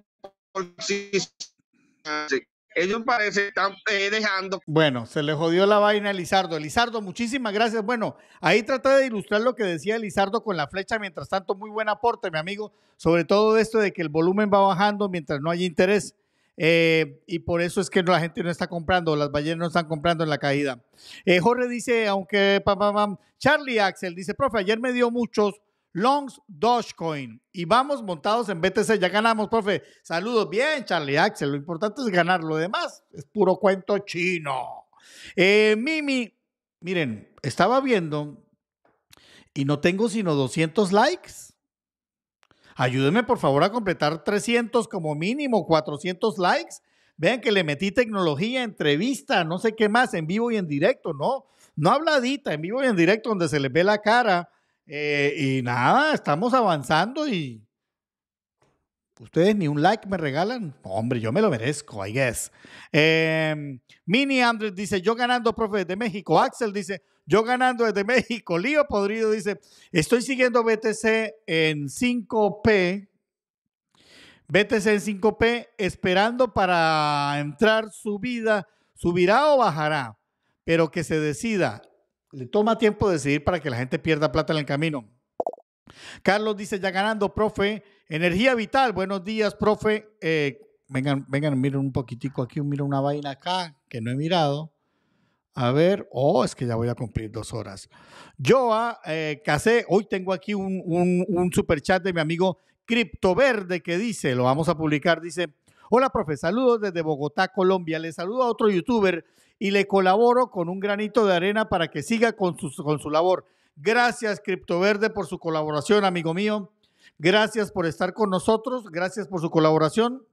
ellos parece están eh, dejando. Bueno, se le jodió la vaina a Lizardo. Lizardo, muchísimas gracias. Bueno, ahí traté de ilustrar lo que decía Lizardo con la flecha. Mientras tanto, muy buen aporte, mi amigo, sobre todo esto de que el volumen va bajando mientras no hay interés. Eh, y por eso es que la gente no está comprando, las ballenas no están comprando en la caída. Eh, Jorge dice, aunque, papá pa, Charlie Axel dice, profe, ayer me dio muchos longs Dogecoin y vamos montados en BTC. Ya ganamos, profe. Saludos. Bien, Charlie Axel. Lo importante es ganar. Lo demás es puro cuento chino. Eh, Mimi, miren, estaba viendo y no tengo sino 200 likes. Ayúdenme por favor a completar 300 como mínimo, 400 likes. Vean que le metí tecnología, entrevista, no sé qué más, en vivo y en directo, ¿no? No habladita, en vivo y en directo donde se les ve la cara eh, y nada, estamos avanzando y ustedes ni un like me regalan. Hombre, yo me lo merezco, I guess. Em, Mini Andrés dice, yo ganando, profe, desde México. Axel dice, yo ganando desde México. Lío Podrido dice, estoy siguiendo BTC en 5P. BTC en 5P, esperando para entrar subida. ¿Subirá o bajará? Pero que se decida. Le toma tiempo decidir para que la gente pierda plata en el camino. Carlos dice, ya ganando, profe. Energía vital, buenos días, profe. Eh, vengan, vengan, miren un poquitico aquí, miren una vaina acá que no he mirado. A ver, oh, es que ya voy a cumplir dos horas. Yo a ah, eh, casé, hoy tengo aquí un, super chat de mi amigo Verde que dice, lo vamos a publicar, dice, hola profe, saludos desde Bogotá, Colombia, le saludo a otro youtuber y le colaboro con un granito de arena para que siga con su, con su labor. Gracias, Verde, por su colaboración, amigo mío. Gracias por estar con nosotros. Gracias por su colaboración.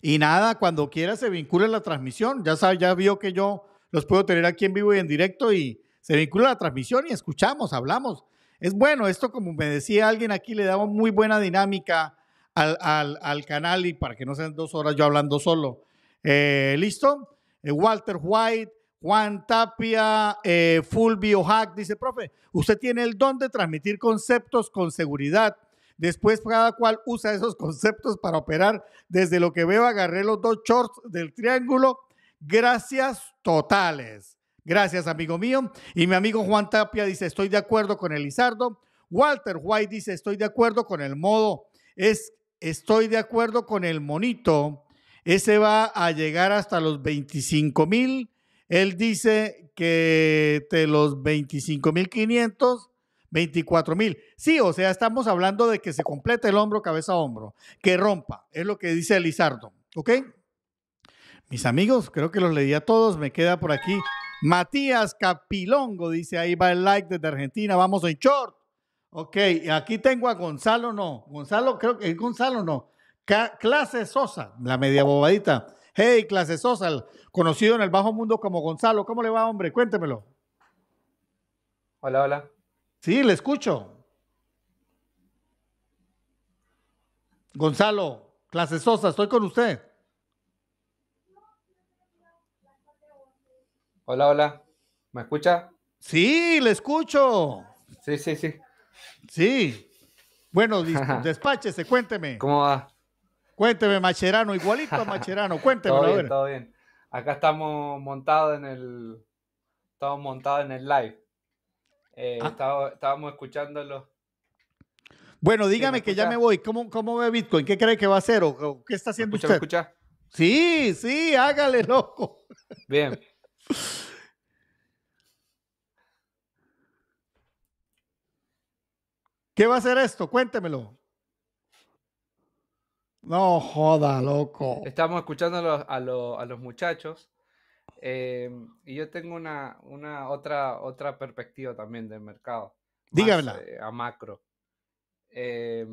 Y nada, cuando quiera se vincula la transmisión. Ya sabe, ya vio que yo los puedo tener aquí en vivo y en directo y se vincula la transmisión y escuchamos, hablamos. Es bueno, esto como me decía alguien aquí, le daba muy buena dinámica al, al, canal y para que no sean dos horas yo hablando solo. Eh, ¿Listo? Eh, Walter White, Juan Tapia, eh, Fulvio Hack, dice, profe, usted tiene el don de transmitir conceptos con seguridad. Después cada cual usa esos conceptos para operar. Desde lo que veo, agarré los dos shorts del triángulo. Gracias totales. Gracias, amigo mío. Y mi amigo Juan Tapia dice, estoy de acuerdo con Elizardo. Walter White dice, estoy de acuerdo con el modo. Es, estoy de acuerdo con el monito. Ese va a llegar hasta los 25 mil. Él dice que de los 25 mil 500, 24 mil. Sí, o sea, estamos hablando de que se complete el hombro, cabeza a hombro, que rompa. Es lo que dice Elizardo. ¿Ok? Mis amigos, creo que los leí a todos. Me queda por aquí Matías Capilongo. Dice, ahí va el like desde Argentina. Vamos en short. Ok, aquí tengo a Gonzalo, no. Gonzalo, creo que es Gonzalo, no. Clase Sosa, la media bobadita. Hey, Clase Sosa, conocido en el bajo mundo como Gonzalo. ¿Cómo le va, hombre? Cuéntemelo. Hola, hola. Sí, le escucho. Gonzalo, Clase Sosa, estoy con usted. Hola, hola. ¿Me escucha? Sí, le escucho. Sí, sí, sí. Sí. Bueno, despáchese, cuénteme. ¿Cómo va? Cuénteme, Macherano, igualito a Macherano, cuénteme. todo bien, todo bien. Acá estamos montados en el. Estamos montados en el live. Eh, ah. estábamos, escuchándolo. Bueno, dígame que ya me voy. ¿Cómo, ¿Cómo ve Bitcoin? ¿Qué cree que va a hacer? qué está haciendo escucha, usted? Escucha? Sí, sí, hágale, loco. Bien. ¿Qué va a hacer esto? Cuéntemelo. No joda, loco. Estamos escuchando a los, muchachos. Eh, y yo tengo una, una otra, otra perspectiva también del mercado. Dígamela. Eh, a macro. Eh,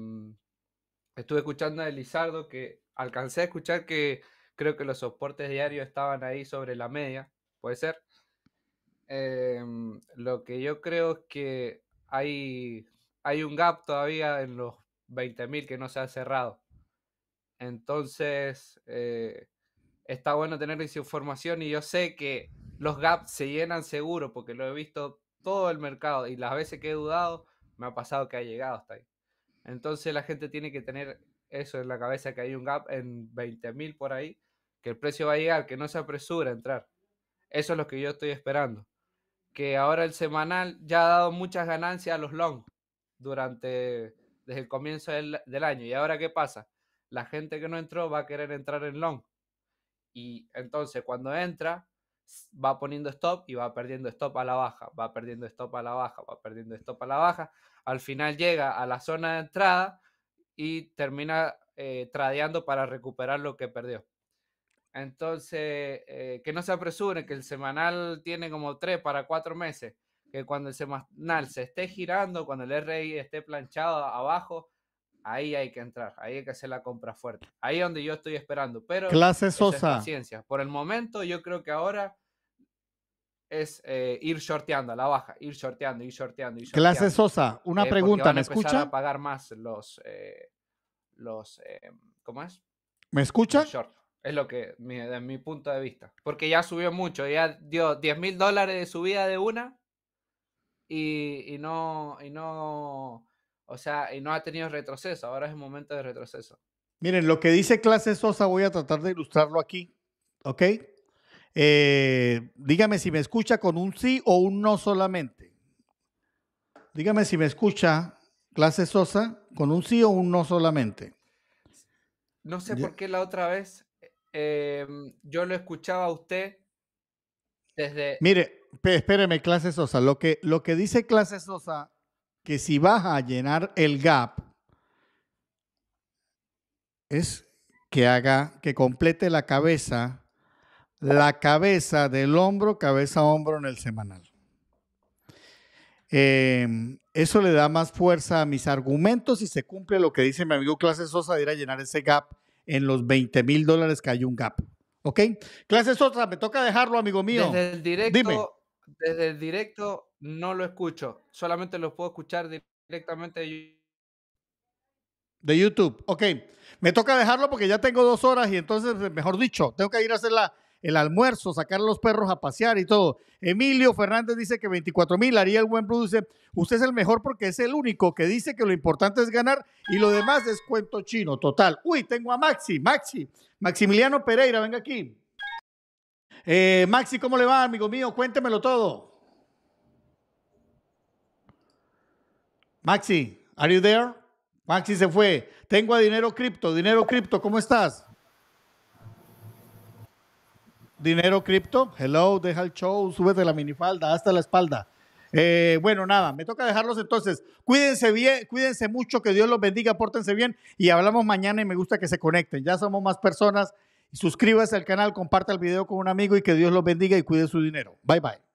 estuve escuchando a Elizardo que alcancé a escuchar que creo que los soportes diarios estaban ahí sobre la media. ¿Puede ser? lo que yo creo es que hay, hay un gap todavía en los 20.000 que no se ha cerrado. Entonces, eh, está bueno tener esa información y yo sé que los gaps se llenan seguro porque lo he visto todo el mercado y las veces que he dudado me ha pasado que ha llegado hasta ahí. Entonces la gente tiene que tener eso en la cabeza, que hay un gap en 20.000 mil por ahí, que el precio va a llegar, que no se apresura a entrar. Eso es lo que yo estoy esperando. Que ahora el semanal ya ha dado muchas ganancias a los long durante desde el comienzo del año. ¿Y ahora qué pasa? la gente que no entró va a querer entrar en long. Y entonces cuando entra, va poniendo stop y va perdiendo stop a la baja, va perdiendo stop a la baja, va perdiendo stop a la baja. Al final llega a la zona de entrada y termina eh, tradeando para recuperar lo que perdió. Entonces, eh, que no se apresuren, que el semanal tiene como 3 para 4 meses, que cuando el semanal se esté girando, cuando el RI esté planchado abajo, Ahí hay que entrar, ahí hay que hacer la compra fuerte. Ahí es donde yo estoy esperando. Pero clase Sosa. paciencia. Por el momento, yo creo que ahora es eh, ir sorteando a la baja, ir sorteando, ir sorteando. Clase Sosa, una eh, pregunta, van a ¿me escucha? A pagar más los, eh, los, ¿cómo es? ¿Me escucha? Es lo que, desde mi punto de vista. Porque ya subió mucho, ya dio 10 mil dólares de subida de una y no, y no o sea, y no ha tenido retroceso. Ahora es el momento de retroceso. Miren, lo que dice Clase Sosa, voy a tratar de ilustrarlo aquí. ¿Ok? Eh, dígame si me escucha con un sí o un no solamente. Dígame si me escucha, Clase Sosa, con un sí o un no solamente. No sé por qué la otra vez eh, em, yo lo escuchaba a usted desde. Mire, espéreme, Clase Sosa. Lo que, lo que dice Clase Sosa que si baja a llenar el gap, es que haga, que complete la cabeza, la cabeza del hombro, cabeza a hombro en el semanal. Em, eso le da más fuerza a mis argumentos y se cumple lo que dice mi amigo Clase Sosa de ir a llenar ese gap en los 20 mil dólares que hay un gap. ¿Ok? Clases Sosa, me toca dejarlo, amigo mío. Desde el directo, Dime. Desde el directo no lo escucho. Solamente lo puedo escuchar directamente de YouTube. ok. Me toca dejarlo porque ya tengo dos horas y entonces, eh, mejor dicho, tengo que ir a hacer el almuerzo, sacar a los perros a pasear y todo. Emilio Fernández dice que 24 mil. el buen produce usted es el mejor porque es el único que dice que lo importante es ganar y lo demás es cuento chino, total. Uy, tengo a Maxi, Maxi, Maximiliano Pereira, venga aquí. Eh, Maxi, ¿cómo le va, amigo mío? Cuéntemelo todo. Maxi, are you there? Maxi se fue. Tengo a Dinero Cripto. Dinero Cripto, ¿cómo estás? Dinero Cripto, hello, deja el show, súbete la minifalda, hasta la espalda. Eh, bueno, nada, me toca dejarlos entonces. Cuídense bien, cuídense mucho, que Dios los bendiga, pórtense bien y hablamos mañana y me gusta que se conecten. Ya somos más personas. Suscríbase al canal, Comparte el video con un amigo y que Dios los bendiga y cuide su dinero. Bye bye.